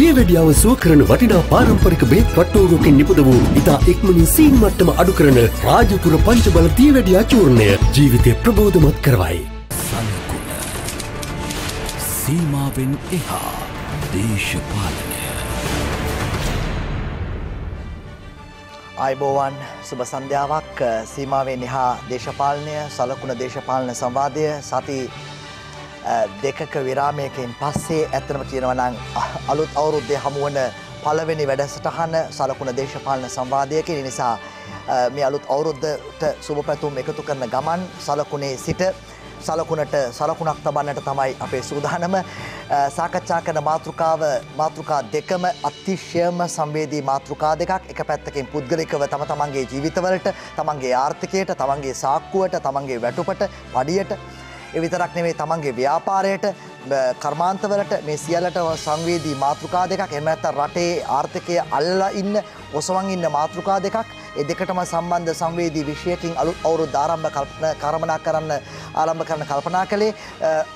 දියවැඩියාව සුව කරන වටිනා පාරම්පරික බේත් වට්ටෝරුවකින් නිපද වූ ඉතා එක්මනින් සීන් මට්ටම අඩු කරන රාජපුර පංචබල දියවැඩියා චූර්ණය ජීවිතය ප්‍රබෝධමත් කරවයි. සංකුල සීමාවෙන් එහා දේශපාලනය අයිබෝවන් සුභ සන්ධ්‍යාවක් සීමාවෙන් එහා දේශපාලනය සලකුණ දේශපාලන සම්වාදය සති දෙකක විරාමයකින් පස්සේ ඇත්තම කියනවා නම් අලුත් අවුරුද්දේ හමුවන පළවෙනි වැඩසටහන සලකුණ දේශපාලන සංවාදයකින් නිසා මේ අලුත් අවුරුද්දට සුබ පැතුම් එකතු කරන ගමන් සලකුණේ සිට සලකුණට සලකුණක් තබන්නට තමයි අපේ සූදානම සාකච්ඡා කරන මාතෘකාව මාතෘකා දෙකම අතිශයම සංවේදී මාතෘකා දෙකක් එක පැත්තකින් පුද්ගලිකව තම තමන්ගේ ජීවිතවලට තමන්ගේ ආර්ථිකයට තමන්ගේ සාක්කුවට තමන්ගේ වැටුපට පඩියට එවිතරක් නෙමේ තමන්ගේ ව්‍යාපාරයට කර්මාන්තවලට මේ සියලට සංවේදී මාතෘකා දෙකක් එමනත්ත රටේ ආර්ථකය අල්ලා ඉන්න ඔසවන් ඉන්න මාතෘකා දෙකක් ඒ දෙකටම සම්බන්ධ සංවේදී විෂයකින් අලුත් අවුරුද්ද ආරම්භ කර්මනා කරන්න ආරම්භ කරන කල්පනා කළේ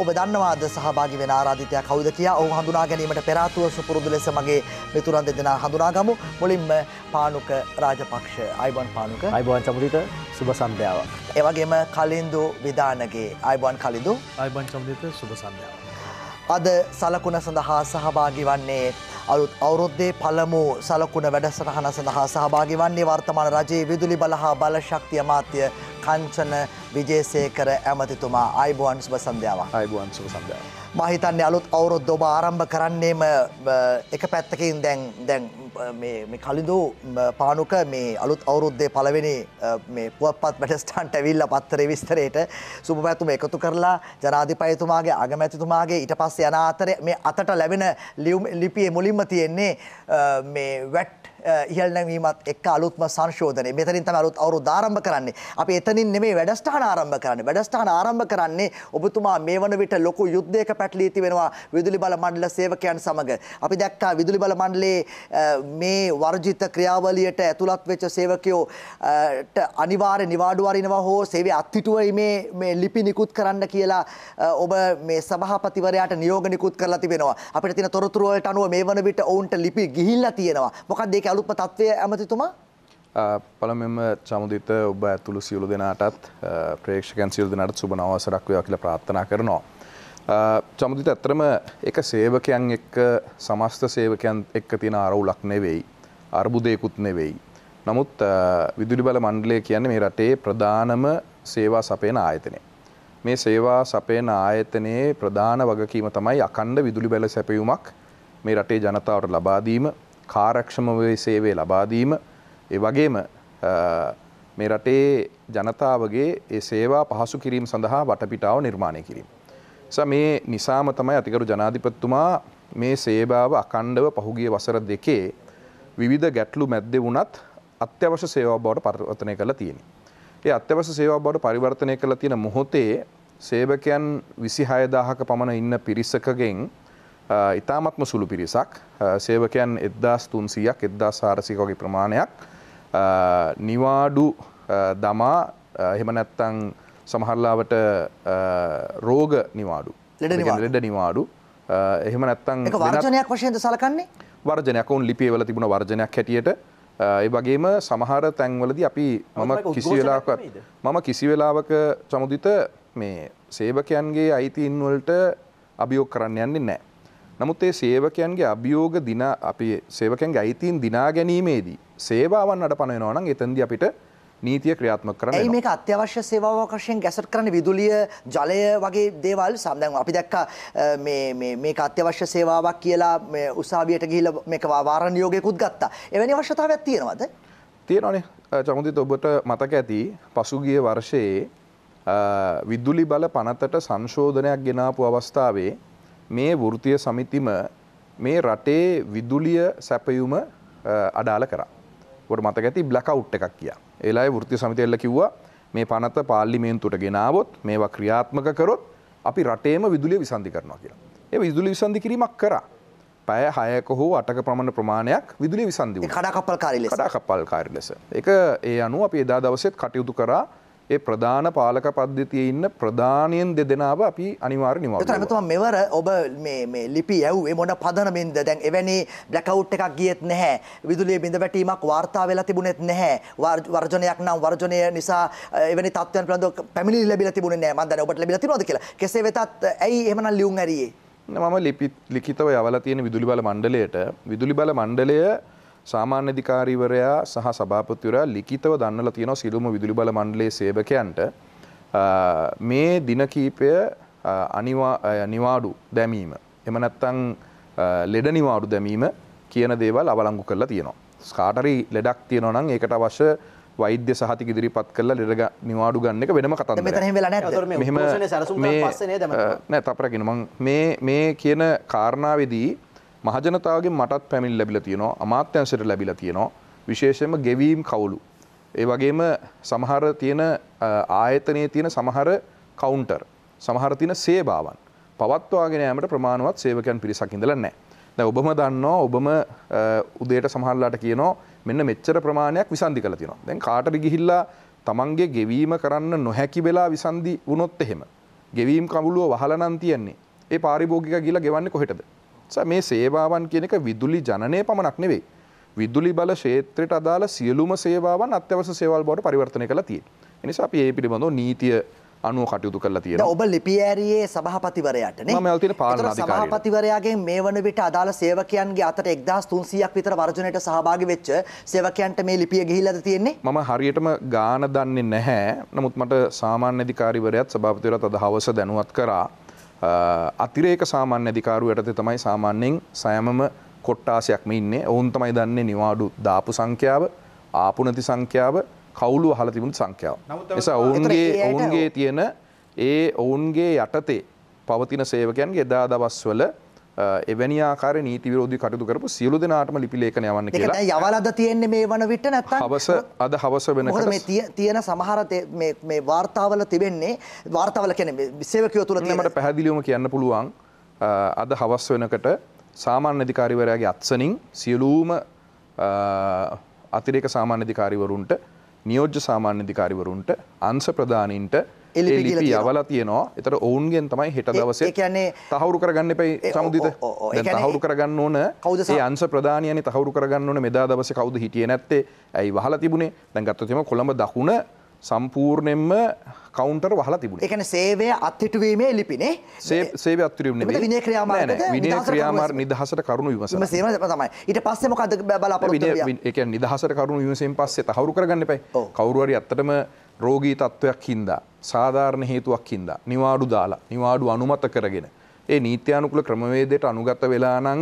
ඔබ දන්නවාද සහභාගී වෙන ආරාධිතයා කවුද කියලා ඔහු හඳුනා ගැනීමට පෙර ආතුව සුපුරුදු ලෙස මගේ මිතුරන් දෙදෙනා හඳුනාගමු මුලින්ම පානුක රාජපක්ෂ අයිබෝන් පානුක අයිබෝන් චමුදිත සුබ සන්ධ්‍යාවක් ඒ වගේම කලින්දු විදානගේ අයිබෝන් කලින්දු අයිබෝන් චමුදිත සුබ සන්ධ්‍යාවක් අද සලකුණ සඳහා සහභාගි වන්නේ අලුත් අවුරුද්දේ පළමු සලකුණ වැඩසටහන සඳහා සහභාගි වන්නේ වර්තමාන රජයේ විදුලි බල හා බල ශක්තිය අමාත්‍ය කංචන විජේසේකර ඇමතිතුමා අයිබෝන් සුබ සන්ධ්‍යාවක් අයිබෝන් සුබ සන්ධ්‍යාවක් මහිතන්නේ අලුත් අවුරුද්ද ඔබ ආරම්භ කරන්නේම එක පැත්තකින් දැන් දැන් මේ කලින්දු පානුක මේ අලුත් අවුරුද්දේ පළවෙනි මේ පුවත්පත් මැඩස්ටාන්ට ඇවිල්ලා පත්තරේ විස්තරයට සුබපැතුම එකතු කරලා ජනාධිපතිතුමාගේ අගමැතිතුමාගේ ඊට පස්සේ යන අතරේ මේ අතට ලැබෙන ලිපියේ මුලින්ම තියෙන්නේ මේ වැට් ඉහළ නැවීමත් එක්ක අලුත්ම සංශෝධනය. මෙතනින් තමයි අලුත් අවුරුද්ද ආරම්භ කරන්නේ. අපි එතනින් නෙමෙයි වැඩසටහන ආරම්භ කරන්නේ. වැඩසටහන ආරම්භ කරන්නේ ඔබතුමා මේ වන විට ලොකු යුද්ධයක පැටලී තිබෙනවා විදුලි බල මණ්ඩල සේවකයන් සමග. අපි දැක්කා විදුලි බල මණ්ඩලයේ මේ වර්ජිත ක්‍රියාවලියට ඇතුළත් වෙච්ච සේවකයෝට අනිවාර්ය නිවාඩු අරිනවා හෝ සේවයේ අත්හිටුවීමේ මේ ලිපි නිකුත් කරන්න කියලා ඔබ මේ සභාපතිවරයාට නියෝග නිකුත් කරලා තිබෙනවා. අපිට තියෙන තොරතුරු වලට අනුව මේ වන විට ඔවුන්ට ලිපි ගිහිල්ලා තියෙනවා. මොකක්ද ඒක අලුත්ම තත්ත්වය ඇමතිතුමා පළමෙම චමුදිත ඔබ ඇතුළු සියලු දෙනාටත් ප්‍රේක්ෂකන් සියලු දෙනාට සුබ නවසරක් වේවා කියලා ප්‍රාර්ථනා කරනවා. චමුදිත ඇත්තම එක සේවකයන් එක්ක සමස්ත සේවකයන් එක්ක තියෙන ආරවුලක් නෙවෙයි. අර්බුදයකුත් නෙවෙයි. නමුත් විදුලි බල මණ්ඩලය කියන්නේ මේ රටේ ප්‍රධානම සේවා සපයන ආයතනය. මේ සේවා සපයන ආයතනයේ ප්‍රධාන වගකීම තමයි අකණ්ඩ විදුලි බැල සැපයුමක් මේ රටේ ජනතාවට ලබා දීම කාරක්ෂම සේවේ ලබාදීම ඒ වගේම මේ රටේ ජනතාවගේ ඒ සේවා පහසු කිරීම සඳහා වටපිටාව නිර්මාණය කිරීම. ස මේ නිසාම තමයි අතිකරු ජනාධිපත්තුමා මේ සේභාව අකණ්ඩව පහුගිය වසර දෙකේ විවිධ ගැටලු මැද්දෙ වුණත් අත්‍යවශ්‍ය සේවා බවට පරිවර්තනය කළ තියෙන. ඒ අත්‍යවශ්‍ය සේවා බවට පරිවර්තනය කළ තියෙන මොහොතේ සේවකයන් විසි හයදාහක පමණ ඉන්න පිරිසකගෙන් ඉතාමත්ම සුළු පිරිසක් සේවකයන් එද්දාස් තුන්සියක් එද්දා සාරසිකෝගේ ප්‍රමාණයක් නිවාඩු දමා එහෙම නැත්තං සමහරලාවට රෝග නිවාඩු ලෙඩ නිවාඩු එහෙම නැත්තං වර්ජනයක් වශයෙන් සලකන්නේ වර්ජනයක් ඔවුන් ලිපියවල තිබුණ වර්ජනයක් හැටියට ඒ වගේම සමහර තැන්වලද අපි මම කිසි වෙලාකත් මම කිසි වෙලාවක සමුදිත මේ සේවකයන්ගේ අයිතින්වලට අභියෝග කරන්න යන්නේ නෑ නමුත් ඒ සේවකයන්ගේ අභියෝග දින අපි සේවකයන්ගේ අයිතීන් දිනා ගැනීමේදී සේවාවන් අට පනවෙනවා නම් එතෙන්දී අපිට නීතිය ක්‍රියාත්මක කරන්න. ඒ මේක අත්‍යවශ්‍ය සේවාවක් වශයෙන් ගැසට් කරන විදුලිය, ජලය වගේ දේවල් සම්දන් අපි දැක්කා මේ මේ මේක අත්‍යවශ්‍ය සේවාවක් කියලා මේ උසාවියට ගිහිල්ලා මේක වාර නියෝගයකුත් ගත්තා. එවැනි අවශ්‍යතාවයක් තියෙනවද? තියෙනවනේ. චමුදිත් ඔබට මතක ඇති පසුගිය වර්ෂයේ විදුලි බල පනතට සංශෝධනයක් ගෙනාපු අවස්ථාවේ මේ වෘතිය සමිතිම මේ රටේ විදුලිය සැපයුම අඩාල කරා. ොට මතක ඇති බ්ලක උට් එකක් කිය ඒලායි ෘති සමිතිල්ල කිව්වා මේ පනත පාල්ලිමේන්තුට ගෙනාවොත් මේවා ක්‍රියාත්මක කරොත් අපි රටේම විදුලිය විසන්ධි කරනවා කියලා. ඒ විදුලි විසන්ධි කිරීමක් කර. පැය හයක හෝ අටක ප්‍රමණ ප්‍රමාණයක් විදුලි විසන්ධි කඩාකපල් කාරි කඩාකපල් කාරි ලෙස. එක ඒ අනුව අප එදා දවසෙත් කටයුතු කරා ඒ ප්‍රධාන පාලක පද්ධතිය ඉන්න ප්‍රධානයෙන් දෙදෙනාව අපි අනිවාර නිම ඇමතුම මෙවර ඔබ ලිපි ඇව්ේ මොන පදනමින්ද දැන් එවැනි බ්ලකව් එකක් ගියත් නැහැ විදුලිය බිඳ වැටීමක් වාර්තා වෙලා තිබුණෙත් නැහැ වර්ජනයක් නම් වර්ජනය නිසා එවැනි තත්වයන් පිළිබඳව පැමිණිලි ලැබිලා තිබුණේ නැහැ මම දන්නේ ඔබට ලැබිලා තිබුණාද කියලා කෙසේ වෙතත් ඇයි එහෙමනම් ලියුම් ඇරියේ මම ලිපි ලිඛිතව යවලා තියෙන විදුලි බල මණ්ඩලයට විදුලි බල මණ්ඩලය සාමාන්‍යධිකාරීවරයා සහ සභාපතිවරයා ලිඛිතව දන්නලා තියෙනවා සිළුම විදුලි බල මණ්ඩලයේ සේවකයන්ට මේ දින කීපය නිවාඩු දැමීම. එම නැත්තං ලෙඩ නිවාඩු දැමීම කියන දේවල් අවලංගු කරලා තියෙනවා. ස්කාටරි ලෙඩක් තියෙනවා නම් ඒකට අවශ්‍ය වෛද්‍ය සහතික ඉදිරිපත් කරලා ලෙඩ නිවාඩු ගන්න එක වෙනම කතන්දරයක්. මෙහෙම මේ නෑ තපරකින මම මේ මේ කියන කාරණාවේදී මහජනතාවගේ මටත් පැමිණි ලැබිලා තියෙනවා අමාත්‍යංශයට ලැබිලා තියෙනවා විශේෂයෙන්ම ගෙවීම් කවුළු ඒ වගේම සමහර තියෙන ආයතනයේ තියෙන සමහර කවුන්ටර් සමහර තියෙන සේවාවන් පවත්වාගෙන යාමට ප්‍රමාණවත් සේවකයන් පිරිසක් ඉඳලා නැහැ. දැන් ඔබම දන්නවා ඔබම උදේට සමහරලාට කියනවා මෙන්න මෙච්චර ප්‍රමාණයක් විසන්දි කරලා තියෙනවා. දැන් කාටරි ගිහිල්ලා Tamange ගෙවීම කරන්න නොහැකි වෙලා විසන්දි වුණොත් එහෙම ගෙවීම් කඹුලුව වහලා නම් තියන්නේ. ඒ පාරිභෝගිකයා ගිහිල්ලා ගෙවන්නේ කොහෙටද? මේ සේවාවන් කියන එක විදුලි ජනනය පමණක් නෙවෙයි. විදුලි බල ශේත්‍රයට අදාළ සියලුම සේවාවන් අත්‍යවශ්‍ය සේවල් බවට පරිවර්තනය කළා තියෙන්නේ. ඒ නිසා අපි ඒ පිළිබඳව නීතිය අනුව කටයුතු කරලා තියෙනවා. ඔබ ලිපියෑරියේ සභාපතිවරයාට නේ. මම යල්තින පාලන අධිකාරියට. සභාපතිවරයාගෙන් මේ වන විට අදාළ සේවකයන්ගේ අතර 1300ක් විතර වර්ජනයට සහභාගී වෙච්ච සේවකයන්ට මේ ලිපිය ගිහිල්ලාද තියෙන්නේ? මම හරියටම ගාන දන්නේ නැහැ. නමුත් මට සාමාන්‍ය අධිකාරිවරයාත් සභාපතිවරයාත් අද හවස දැනුවත් කරා. අතිරේක සාමාන්‍ය අධිකාරු යටතේ තමයි සාමාන්‍යයෙන් සෑමම කොට්ටාසයක්ම ඉන්නේ ඔවුන් තමයි දන්නේ නිවාඩු දාපු සංඛ්‍යාව ආපුනති සංඛ්‍යාව කවුලු අහල තිබුණු සංඛ්‍යාව. නිසා ඔවුන්ගේ ඔවුන්ගේ තියෙන ඒ ඔවුන්ගේ යටතේ පවතින සේවකයන්ගේ එදා දවස්වල එවැනි ආකාර නීති විරෝධී කටයුතු කරපු සියලු දෙනාටම ලිපි ලේඛන යවන්න කියලා. ඒක දැන් යවලාද තියෙන්නේ මේ වන විට නැත්නම් හවස අද හවස වෙනකොට මොකද මේ තියෙන සමහර මේ මේ වාර්තාවල තිබෙන්නේ වාර්තාවල කියන්නේ සේවකයෝ තුල තියෙන මට පැහැදිලිවම කියන්න පුළුවන් අද හවස වෙනකොට සාමාන්‍ය අධිකාරිවරයාගේ අත්සනින් සියලුම අතිරේක සාමාන්‍ය අධිකාරිවරුන්ට නියෝජ්‍ය සාමාන්‍ය අධිකාරිවරුන්ට අංශ ප්‍රධානීන්ට එලිපි යවලා තියෙනවා එතට ඔවුන්ගෙන් තමයි හෙට දවසේ කියන්නේ තහවුරු කරගන්න පයි සමුදිත තහවුරු කරගන්න ඕන කවදේ අන්ස ප්‍රධානයන තහවුරු කරගන්න ඕන මෙදා දවස කවුද හිටිය නැත්තේ ඇයි වහලා තිබුණේ දැන් ගත්තතිම කොළඹ දකුණ සම්පූර්ණයෙන්ම කවන්ටර් වහලා තිබුණ එකන සේවය අත්හිටුවීමේ ලිපිනේ සේව අත්තරම් විනය ක්‍රියාම විනය ක්‍රියාමාර නිදහසට කරුණු විමස සේම තමයි ඊට පස්සේ මොකද බලාපොරොත්තු එක නිදහසට කරුණු විමසෙන් පස්සේ තහවුරු කරගන්න එපයි කවුරු හරි ඇත්තටම රෝගී තත්ත්වයක් හින්දා සාධාරණ හේතුවක් හින්දා නිවාඩු දාලා නිවාඩු අනුමත කරගෙන ඒ නීත්‍යානුකුල ක්‍රමවේදයට අනුගත වෙලා නම්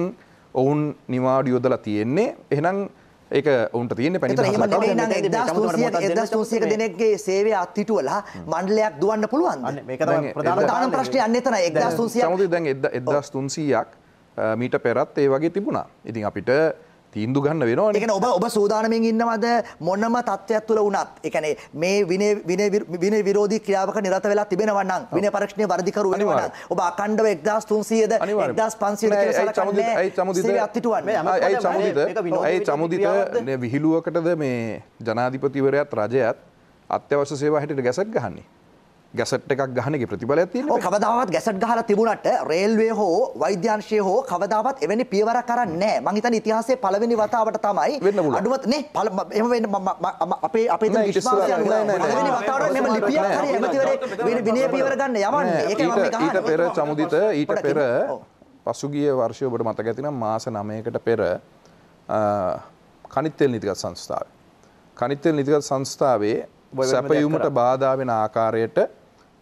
ඔවුන් නිවාඩු යොදලා තියෙන්නේ එහෙනම් ඒක උන්ට තියෙන පැනිදෝසියක දෙනෙක්ගේ සේවය අත්තිටුවලා මණ්ඩලයක් දුවන්න පුළුවන් ප්‍රධාන ප්‍රශ්නය අන්න එතන එක්දා තුන්සිය දැන් එදස් තුන්සීයක් මීට පෙරත් ඒ වගේ තිබුණා ඉතින් අපිට තීන්දු ගන්න වෙනවා එකන ඔබ ඔබ සූදානමින් ඉන්නවද මොනම තත්ත්වයක් තුළ වනත් එකන මේ වින විරෝධ ක්‍රියාවක නිරත වෙලා තිබෙනවන්න වින පරක්ෂණය වර්ධිකරු වන ඔබ අකණ්ඩව එක්දස් තුන්සියද එක්දස් පන්සිට ඇයි චමුදිත විහිළුවකටද මේ ජනාධිපතිවරයත් රජයත් අත්‍යවශ්‍ය සේවා හැට ගැසක් ගහන්නේ ගැසට් එකක් ගහනගේ ප්‍රතිඵලයක් තියෙනවා. ඔව් කවදාවත් ගැසට් ගහලා තිබුණාට රේල්වේ හෝ වෛද්‍යාංශය හෝ කවදාවත් එවැනි පියවරක් කරන්නේ නැහැ. මම හිතන්නේ ඉතිහාසයේ පළවෙනි වතාවට තමයි අඩුවත් නේ එහෙම වෙන්න මම අපේ අපේ තියෙන විශ්වාසය පළවෙනි වතාවට මෙහෙම ලිපියක් හරි ඇමතිවරේ වෙන විනය පියවර ගන්න යවන්නේ. ඒක මම ගහන්නේ. ඊට පෙර චමුදිත ඊට පෙර පසුගිය වර්ෂය ඔබට මතක ඇතිනම් මාස 9කට පෙර කනිත් තෙල් නීතිගත් සංස්ථාවේ කනිත් තෙල් නීතිගත් සංස්ථාවේ සැපයුමට බාධා වෙන ආකාරයට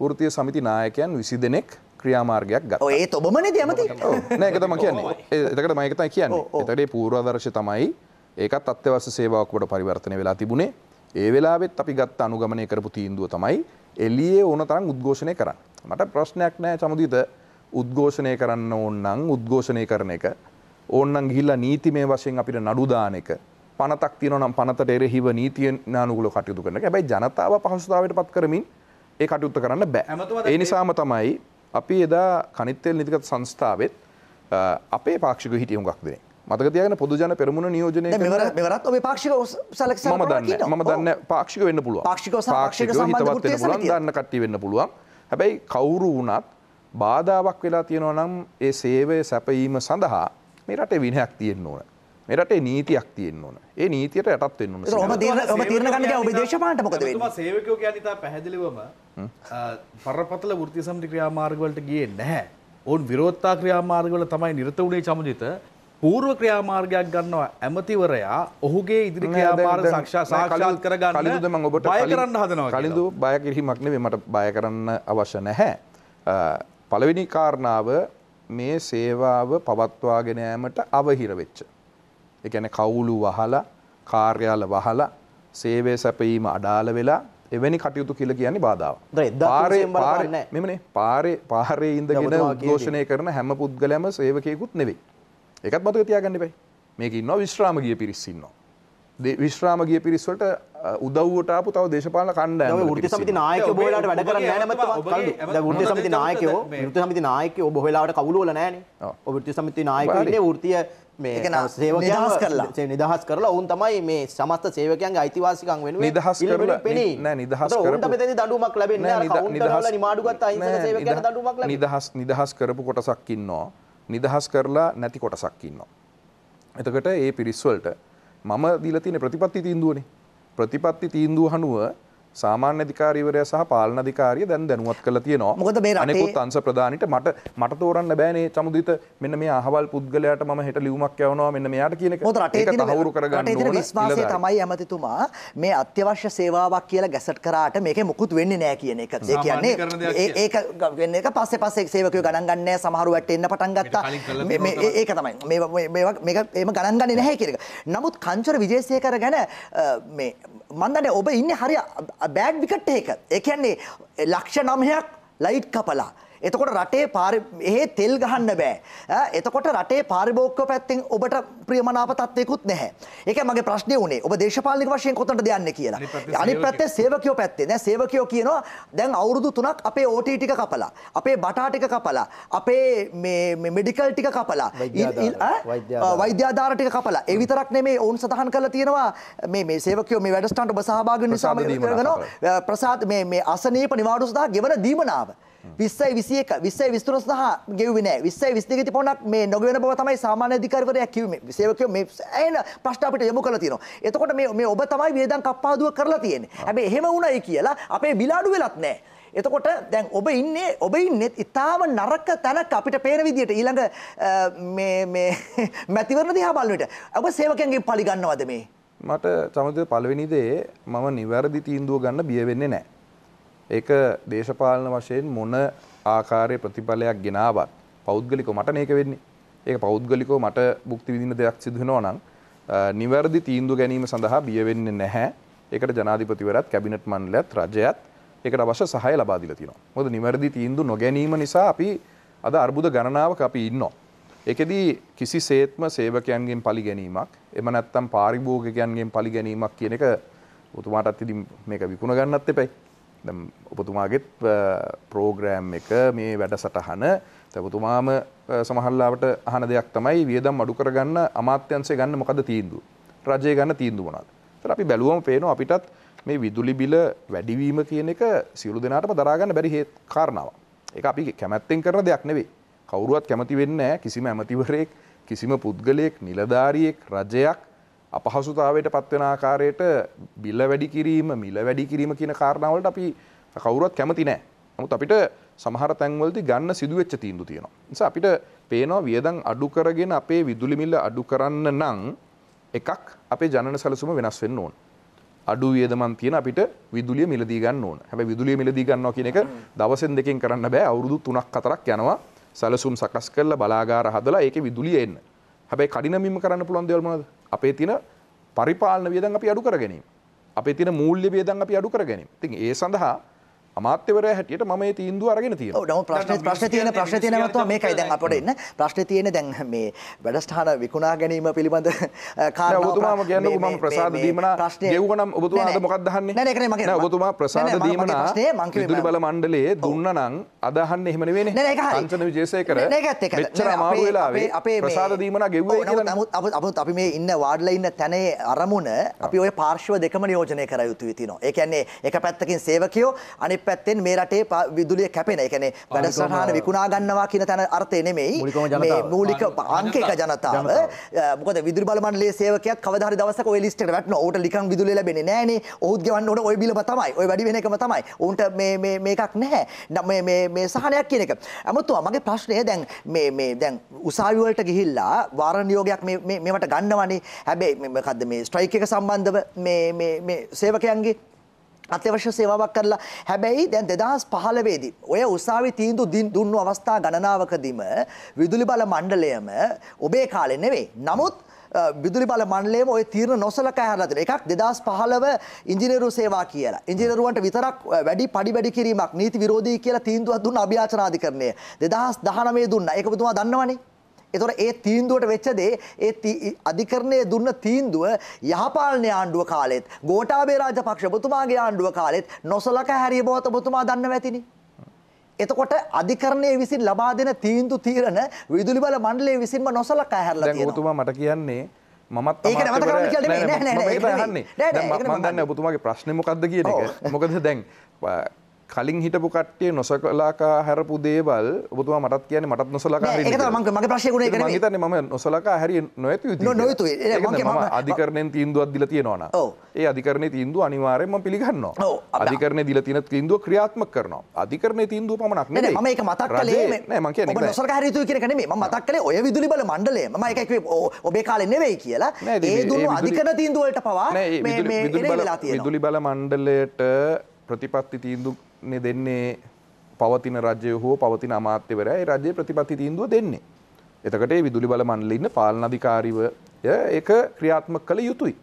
ෘතිය සමිති නායකයන් විසි දෙනෙක් ක්‍රියාමාර්ගයක් ගත් ඒ ඔබමන දමති නෑකතම කියන්නේ එතකට මයකතයි කියන්න එතකේ පූර්වාදර්ශ තමයි ඒකත් අත්‍යවස සේවාවකට පරිවර්තනය වෙලා තිබුණේ ඒ වෙලාවෙත් අපි ගත් අනුගමනය කරපු තීන්දුව තමයි එලියේ ඕන තරම් උද්ඝෝෂණය කරන්න මට ප්‍රශ්නයක් නෑ චමුදිත උද්ඝෝෂණය කරන්න ඕන්නම් උද්ඝෝෂණය කරන එක ඕන්නන් ගිල්ලා නීතිමය වශයෙන් අපිට නඩුදාන එක පනතක් තියනම් පනතට එරෙහිව නීතිය නානුගුල කටයුතු කරන හැබයි ජනතාව පහසුතාවට පත් කරමින් ඒ කටයුත්ත කරන්න බෑ ඒ නිසාම තමයි අපි එදා කනිත්තෙල් නිතිකත් සංස්ථාවත් අපේ පාක්ෂික හිටිය හුඟක් දෙන මතක තියගෙන පොදුජන පෙරමුණ නියෝජනය මෙවරත් ඔබේ පාක්ෂික සලක්ෂ මම දන්න මම දන්න පාක්ෂික වෙන්න පුළුව පාක්ෂික පාක්ෂික හිතවත් වෙන පුළුවන් දන්න කට්ටි වෙන්න පුළුවන් හැබැයි කවුරු වුණත් බාධාවක් වෙලා තියෙනවා නම් ඒ සේවය සැපයීම සඳහා මේ රටේ විනයක් තියෙන්න ඕන මෙරට නීතියක් තියෙන් ඕන ඒ නීතියට යටත් වෙන්න ම තිරගන්න ඔබ දේශපාට මොකද සේවකෝ කියනතා පැහැදිලිවම පරපතල ෘති සම්ටි ක්‍රියාමාර්ගවලට ගිය නැහැ ඔවන් විරෝත්තා ක්‍රියාමාර්ගවල තමයි නිරත වුණේ චමජිත පූර්ව ක්‍රියාමාර්ගයක් ගන්නවා ඇමතිවරයා ඔහුගේ ඉදිරි ක්‍රියාමාර්ග සක්ෂා සාක්ෂාත් කරගන්න ලිදම ඔබට බය කරන්න හදනවා කලින්දු බය කිරීමක්නේ මට බය කරන්න අවශ්‍ය නැහැ පළවෙනි කාරණාව මේ සේවාව පවත්වාගෙන ෑමට අවහිර වෙච්චා ඒ කියන්නේ කවුළු වහලා කාර්යාල වහලා සේවය සැපීම අඩාල වෙලා එවැනි කටයුතු කියලා කියන්නේ බාධාව. මෙමනේ පාරේ පාරේ ඉඳගෙන උද්ඝෝෂණය කරන හැම පුද්ගලයම සේවකයෙකුත් නෙවෙයි. ඒකත් මතක තියාගන්න එපයි. මේක ඉන්නවා විශ්‍රාම ගිය පිරිස් ඉන්නවා. විශ්‍රාම ගිය පිරිස් වලට උදව්වට ආපු තව දේශපාලන කණ්ඩායම. වෘත්ති සමිති නායකයෝ බොහලාට වැඩ කරන්නේ නැහැ නැමත් වෘත්ති සමිති නායකයෝ වෘත්ති සමිති නායකයෝ බොහලාට කවුළු වල නැහනේ. ඔය වෘත්ති සමිති නායකයෝ ඉන්නේ වෘත්තිය නිදහස් කරලා නිදහස් කරලා ඔවුන් තමයි මේ සමස්ත සේවකයන්ගේ අයිතිවාසිකම් වෙනුවෙන් නිදහස් කරලා නෑ නිදහස් කරපු ඔවුන්ට මෙතනදී දඬුවමක් ලැබෙන්නේ නෑ නිමාඩුගත් අහිංසක සේවකයන්ට දඬුවමක් ලැබෙන්නේ නිදහස් නිදහස් කරපු කොටසක් ඉන්නවා නිදහස් කරලා නැති කොටසක් ඉන්නවා එතකොට ඒ පිරිස්වලට මම දීලා තියෙන ප්‍රතිපත්ති තීන්දුවනේ ප්‍රතිපත්ති තීන්දුව හනුව සාමාන්‍ය අධිකාරීවරයා සහ පාලන අධිකාරිය දැන් දැනුවත් කරලා තියෙනවා. මොකද මේ රටේ අනෙකුත් අංශ ප්‍රධානීට මට මට තෝරන්න බෑනේ චමුදිත මෙන්න මේ අහවල් පුද්ගලයාට මම හෙට ලියුමක් යවනවා මෙන්න මෙයාට කියන එක. මොකද රටේ තියෙන තහවුරු කරගන්න ඕන විශ්වාසය තමයි ඇමතිතුමා මේ අත්‍යවශ්‍ය සේවාවක් කියලා ගැසට් කරාට මේකේ මුකුත් වෙන්නේ නෑ කියන එක. ඒ කියන්නේ ඒක වෙන එක පස්සේ පස්සේ සේවකයෝ ගණන් ගන්නෑ සමහර වට එන්න පටන් ගත්තා. මේ ඒක තමයි. මේ මේවා මේක එහෙම ගණන් ගන්නේ නැහැ කියන එක. නමුත් කංචර විජේසේකර ගැන මේ මන් දන්නේ ඔබ ඉන්නේ හරිය බෑඩ් විකට් එකක. ඒ කියන්නේ ලක්ෂ 9ක් ලයිට් කපලා එතකොට රටේ එහෙ තෙල් ගහන්න බෑ. එතකොට රටේ පාරිභෝගික පැත්තෙන් ඔබට ප්‍රියමනාප තත්ත්වයකුත් නැහැ. ඒකයි මගේ ප්‍රශ්නේ උනේ. ඔබ දේශපාලනික වශයෙන් කොතනටද යන්නේ කියලා. අනිත් පැත්තේ සේවකයෝ පැත්තේ. දැන් සේවකයෝ කියනවා දැන් අවුරුදු 3ක් අපේ OT ටික කපලා, අපේ බටා ටික කපලා, අපේ මේ මෙඩිකල් ටික කපලා, වෛද්‍ය ආධාර ටික කපලා. ඒ විතරක් නෙමෙයි ඔවුන් සඳහන් කරලා තියෙනවා මේ මේ සේවකයෝ මේ වැඩසටහනට ඔබ සහභාගී වෙන නිසා මම කරනවා ප්‍රසාද මේ මේ අසනීප නිවාඩු සඳහා ගෙවන දීමනාව. විස්සයි විසියක විස්සයි විස්තුන සහ ගෙවනෑ විස්සයි විස්තිගති පොනක් මේ නොගෙන බව තමයි සාමාන්‍ය දිකරවරය කිව සේවකය මේ ඇන ප්‍රශ්ටාපිට යොමු කල තින එතකොට මේ ඔබ තමයි වේදන් කප්පාදුව කරලා තියෙන හැබේ එහෙම වුණයි කියලා අපේ බිලාඩු වෙලත් නෑ එතකොට දැන් ඔබ ඉන්නේ ඔබ ඉන්නෙත් ඉතාම නරක තැනක අපිට පේන විදිහට ඊළඟ මේ මේ මැතිවරණ දිහා බලන විට ඔබ සේවකයන්ගෙන් පලි ගන්නවද මේ මට සමහර පළවෙනි දේ මම නිවැරදි තීන්දුව ගන්න බිය වෙන්නේ නැහැ ඒක දේශපාලන වශයෙන් මොන ආකාරයේ ප්‍රතිඵලයක් ගෙනාවත් පෞද්ගලිකව මට මේක වෙන්නේ. ඒක පෞද්ගලිකව මට භුක්ති විඳින දෙයක් සිදු වෙනවා නම් නිවැරදි තීන්දුව ගැනීම සඳහා බිය වෙන්නේ නැහැ. ඒකට ජනාධිපතිවරයාත් කැබිනට් මණ්ඩලයත් රජයත් ඒකට අවශ්‍ය සහාය ලබා දීලා තියෙනවා. මොකද නිවැරදි තීන්දුව නොගැනීම නිසා අපි අද අර්බුද ගණනාවක අපි ඉන්නවා. ඒකෙදී කිසිසේත්ම සේවකයන්ගෙන් පරිගැනීමක් එම නැත්තම් පාරිභෝගිකයන්ගෙන් පරිගැනීමක් කියන එක ඔතුමාටත් ඉතින් මේක විකුණ ගන්නත් එපයි. ඔපතුමාගෙත් ප්‍රෝග්‍රෑම් එක මේ වැඩ සටහන තැපතුමාම සමහල්ලාට අහන දෙයක් තමයි වියදම් අඩු කරගන්න අමාත්‍යන්සේ ගන්න මොකද තීන්දු. රජය ගන්න තීන්දු වනත්. තර අපි බැලුවම පේන අපිටත් මේ විදුලි බිල වැඩිවීම කියන එක සියලු දෙනාටම දරාගන්න බැරි හේත් කාරණාව. එක අපි කැමැත්තෙන් කරන දෙයක් නෙවේ. කවුරුවත් කැමති වෙන්න කිසිම ඇමතිවරයෙක් කිසිම පුද්ගලයෙක් නිලධාරියෙක් රජයක් අපහසුතාවයට පත්වෙන ආකාරයට බිල්ල වැඩි කිරීම මිල වැඩි කිරීම කියන කාරණාවලට අපි කවුරුවත් කැමති නෑ. නමුත් අපිට සමහර තැන්වලදී ගන්න සිදුවෙච්ච තීන්දුව තියෙනවා. නිසා අපිට පේනවා වියදම් අඩු කරගෙන අපේ විදුලි මිල අඩු කරන්න නම් එකක් අපේ ජනන සැලසුම වෙනස් වෙන්න ඕන. අඩු වියදමක් තියෙන අපිට විදුලිය මිලදී ගන්න ඕන. හැබැයි විදුලිය මිලදී ගන්නවා කියන එක දවසෙන් දෙකෙන් කරන්න බෑ. අවුරුදු 3ක් 4ක් යනවා. සැලසුම් සකස් කරලා බලාගාර හදලා ඒකේ විදුලිය එන්න. හැබැයි කඩිනමින්ම කරන්න පුළුවන් දේවල් මොනවද? අපේ තියෙන පරිපාලන වියදම් අපි අඩු කර ගැනීම. අපේ තියෙන මූල්‍ය වියදම් අපි අඩු කර ගැනීම. ඉතින් ඒ සඳහා අමාත්‍යවරය හැටියට ම මේ තීන්දුව අරගෙන තිය න ප්‍රශ්න ප්‍රශ්න තියන ප්‍රශ්න තියනවත්ව මේකයි දැන් අපට එන්න ප්‍රශ්න තියෙන දැන් මේ වැඩස්ථාන විකුණා ගැනීම පිළිබඳ කාර ඔබතුමාම කියන්න ම ප්‍රසාද දීමන ප්‍රශ්නය යවගනම් ඔබතුමාද මොකක්දහන්න නැකන මක ඔබතුමා ප්‍රසාද දීමන විදුලි බල මණ්ඩලේ දුන්න නම් අදහන්න එහෙමන වෙන අංචන විජේසය කර චර අමාරු වෙලාවේ අපේ ප්‍රසාද දීමන ගෙව්වේ නමුත් අපත් අපි මේ ඉන්න වාඩල ඉන්න තැනේ අරමුණ අපි ඔය පාර්ශව දෙකම නියෝජනය කර යුතු විතිනවා ඒ කියන්නේ එක පැත්තකින් සේවකයෝ අනිත් පැත්තෙන් මේ රටේ විදුලිය කැපෙන. ඒ කියන්නේ වැඩසටහන විකුණා ගන්නවා කියන තැන අර්ථය නෙමෙයි. මේ මූලික අංකික ජනතාව මොකද විදුලි බල මණ්ඩලයේ සේවකයාත් කවදා හරි දවසක ওই ලිස්ට් එකට වැටෙනවා. ඌට ලිකන් විදුලිය ලැබෙන්නේ නැහනේ. ඔහුත් ගෙවන්න ඕන ওই බිලම තමයි. ওই වැඩි වෙන එකම තමයි. ඌන්ට මේ මේ මේකක් නැහැ. මේ මේ මේ සහනයක් කියන එක. අමුතුවා මගේ ප්‍රශ්නය දැන් මේ මේ දැන් උසාවි වලට ගිහිල්ලා වාර නියෝගයක් මේ මේවට ගන්නවනේ. හැබැයි මොකද්ද මේ ස්ට්‍රයික් එක සම්බන්ධව මේ මේ මේ සේවකයන්ගේ අත්‍යවශ්‍ය සේවාවක් කරලා හැබැයි දැන් 2015 දී ඔය උසාවි තීන්දුව දුන්නු අවස්ථා ගණනාවකදීම විදුලි බල මණ්ඩලයම ඔබේ කාලේ නෙවෙයි නමුත් විදුලි බල මණ්ඩලයම ওই තීරණ නොසලකා හැරලා තියෙන එකක් 2015 ඉංජිනේරු සේවා කියලා. ඉංජිනේරුවන්ට විතරක් වැඩි පඩි වැඩි කිරීමක් නීති විරෝධී කියලා තීන්දුවක් දුන්න අභියාචනාධිකරණය 2019 දුන්නා. ඒක ඔබතුමා දන්නවනේ. එතකොට ඒ තීන්දුවට වෙච්ච දේ ඒ අධිකරණයේ දුන්න තීන්දුව යහපාලන ආණ්ඩුව කාලෙත් ගෝඨාභය රාජපක්ෂ ඔබතුමාගේ ආණ්ඩුව කාලෙත් නොසලකා හැරිය බවත් ඔබතුමා දන්නව ඇතිනේ. එතකොට අධිකරණයේ විසින් ලබා දෙන තීන්දු තීරණ විදුලි බල මණ්ඩලයේ විසින්ම නොසලකා හැරලා තියෙනවා. දැන් ඔබතුමා මට කියන්නේ මමත් තමයි ඒක නෑ නෑ නෑ මම දන්නේ ඔබතුමාගේ ප්‍රශ්නේ මොකද්ද කියන එක. මොකද දැන් කලින් හිටපු කට්ටිය නොසකලාකා හැරපු දේවල් ඔබතුමා මටත් කියන මටත් නොසලකා මගේ ප්‍රශ්න තන ම නොසලකා හැරි නොයතු නොයතු අධිකරණය තීන්දුවත් දිල තියෙනවන ඒ අධිකරණය තීන්දු අනිවාරයම පිළිගන්න අධිකරණය දිල තින තිීන්දුව ක්‍රියාත්ම කරනවා අධිකරණය තීන්දුව පමණක් න ඒක මතක් නොසක හරිතු කරන මතක් කලේ ඔය විදුලි බල මණ්ඩලේ ම එකක් ඔබේ කාල නෙවෙයි කියලා ඒ දුන්නු අධිකරණ තීන්දුවලට පවා විදුලි බල මණ්ඩලයට ප්‍රතිපත්ති තීන්දු මේ දෙන්නේ පවතින රජය හෝ පවතින අමාත්‍යවරයා ඒ රජයේ ප්‍රතිපත්ති තීන්දුව දෙන්නේ. එතකොට ඒ විදුලි බල මණ්ඩලෙ ඉන්න පාලන අධිකාරීව ඒක ක්‍රියාත්මක කළ යුතුයි.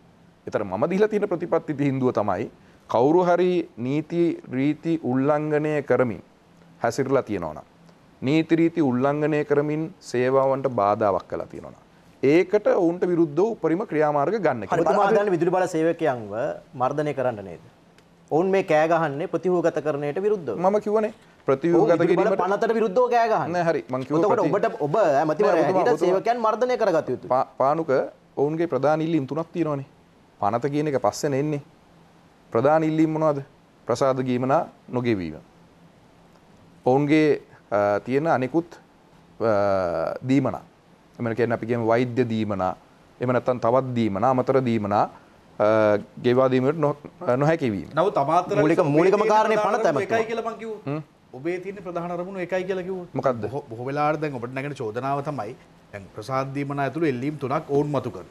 එතන මම දීලා තියෙන ප්‍රතිපත්ති තීන්දුව තමයි කවුරු හරි නීති රීති උල්ලංඝනය කරමින් හැසිරලා තියෙනවා නම් නීති රීති උල්ලංඝනය කරමින් සේවාවන්ට බාධාවක් කළා තියෙනවා නම් ඒකට ඔවුන්ට විරුද්ධව උපරිම ක්‍රියාමාර්ග ගන්න කියලා. හරි බලන්න විදුලි බල සේවකයන්ව මර්ධනය කරන්න නේද? ඔවුන් මේ කෑගහන්නේ ප්‍රතිහූගත කරනයට විරුද්ධ මම කිවනේ ප්‍රතිහූගත කිරීම පනතට විරුද්ධව කෑගහන්න හරි මං කිව්වොත් ඔබට ඔබ ඇමතිවරයාට සේවකයන් මර්ධනය කරගත යුතුයි පානුක ඔවුන්ගේ ප්‍රධාන ඉල්ලීම් තුනක් තියෙනවානේ පනත කියන එක පස්සේ නෙන්නේ ප්‍රධාන ඉල්ලීම් මොනවද ප්‍රසාද ගීමනා නොගෙවීම ඔවුන්ගේ තියෙන අනෙකුත් දීමනා එමන කියන අපි කියමු වෛද්‍ය දීමනා එමනත්තන් තවත් දීමනා අමතර දීමනා ගෙවාදීමට නොහැකිවීම නව තමාත මූලික මූලිකම කාරණය පන තැම එකයි කියලමකිව ඔබේ තින ප්‍රධාන අරමුණු එකයි කියලකිව මොකක්ද බොහවෙලාර්දැන් ඔබට නැගෙන චෝදනාව තමයි ප්‍රසාධීමන ඇතුළ එල්ලීම් තුනක් ඔවුන් මතුකර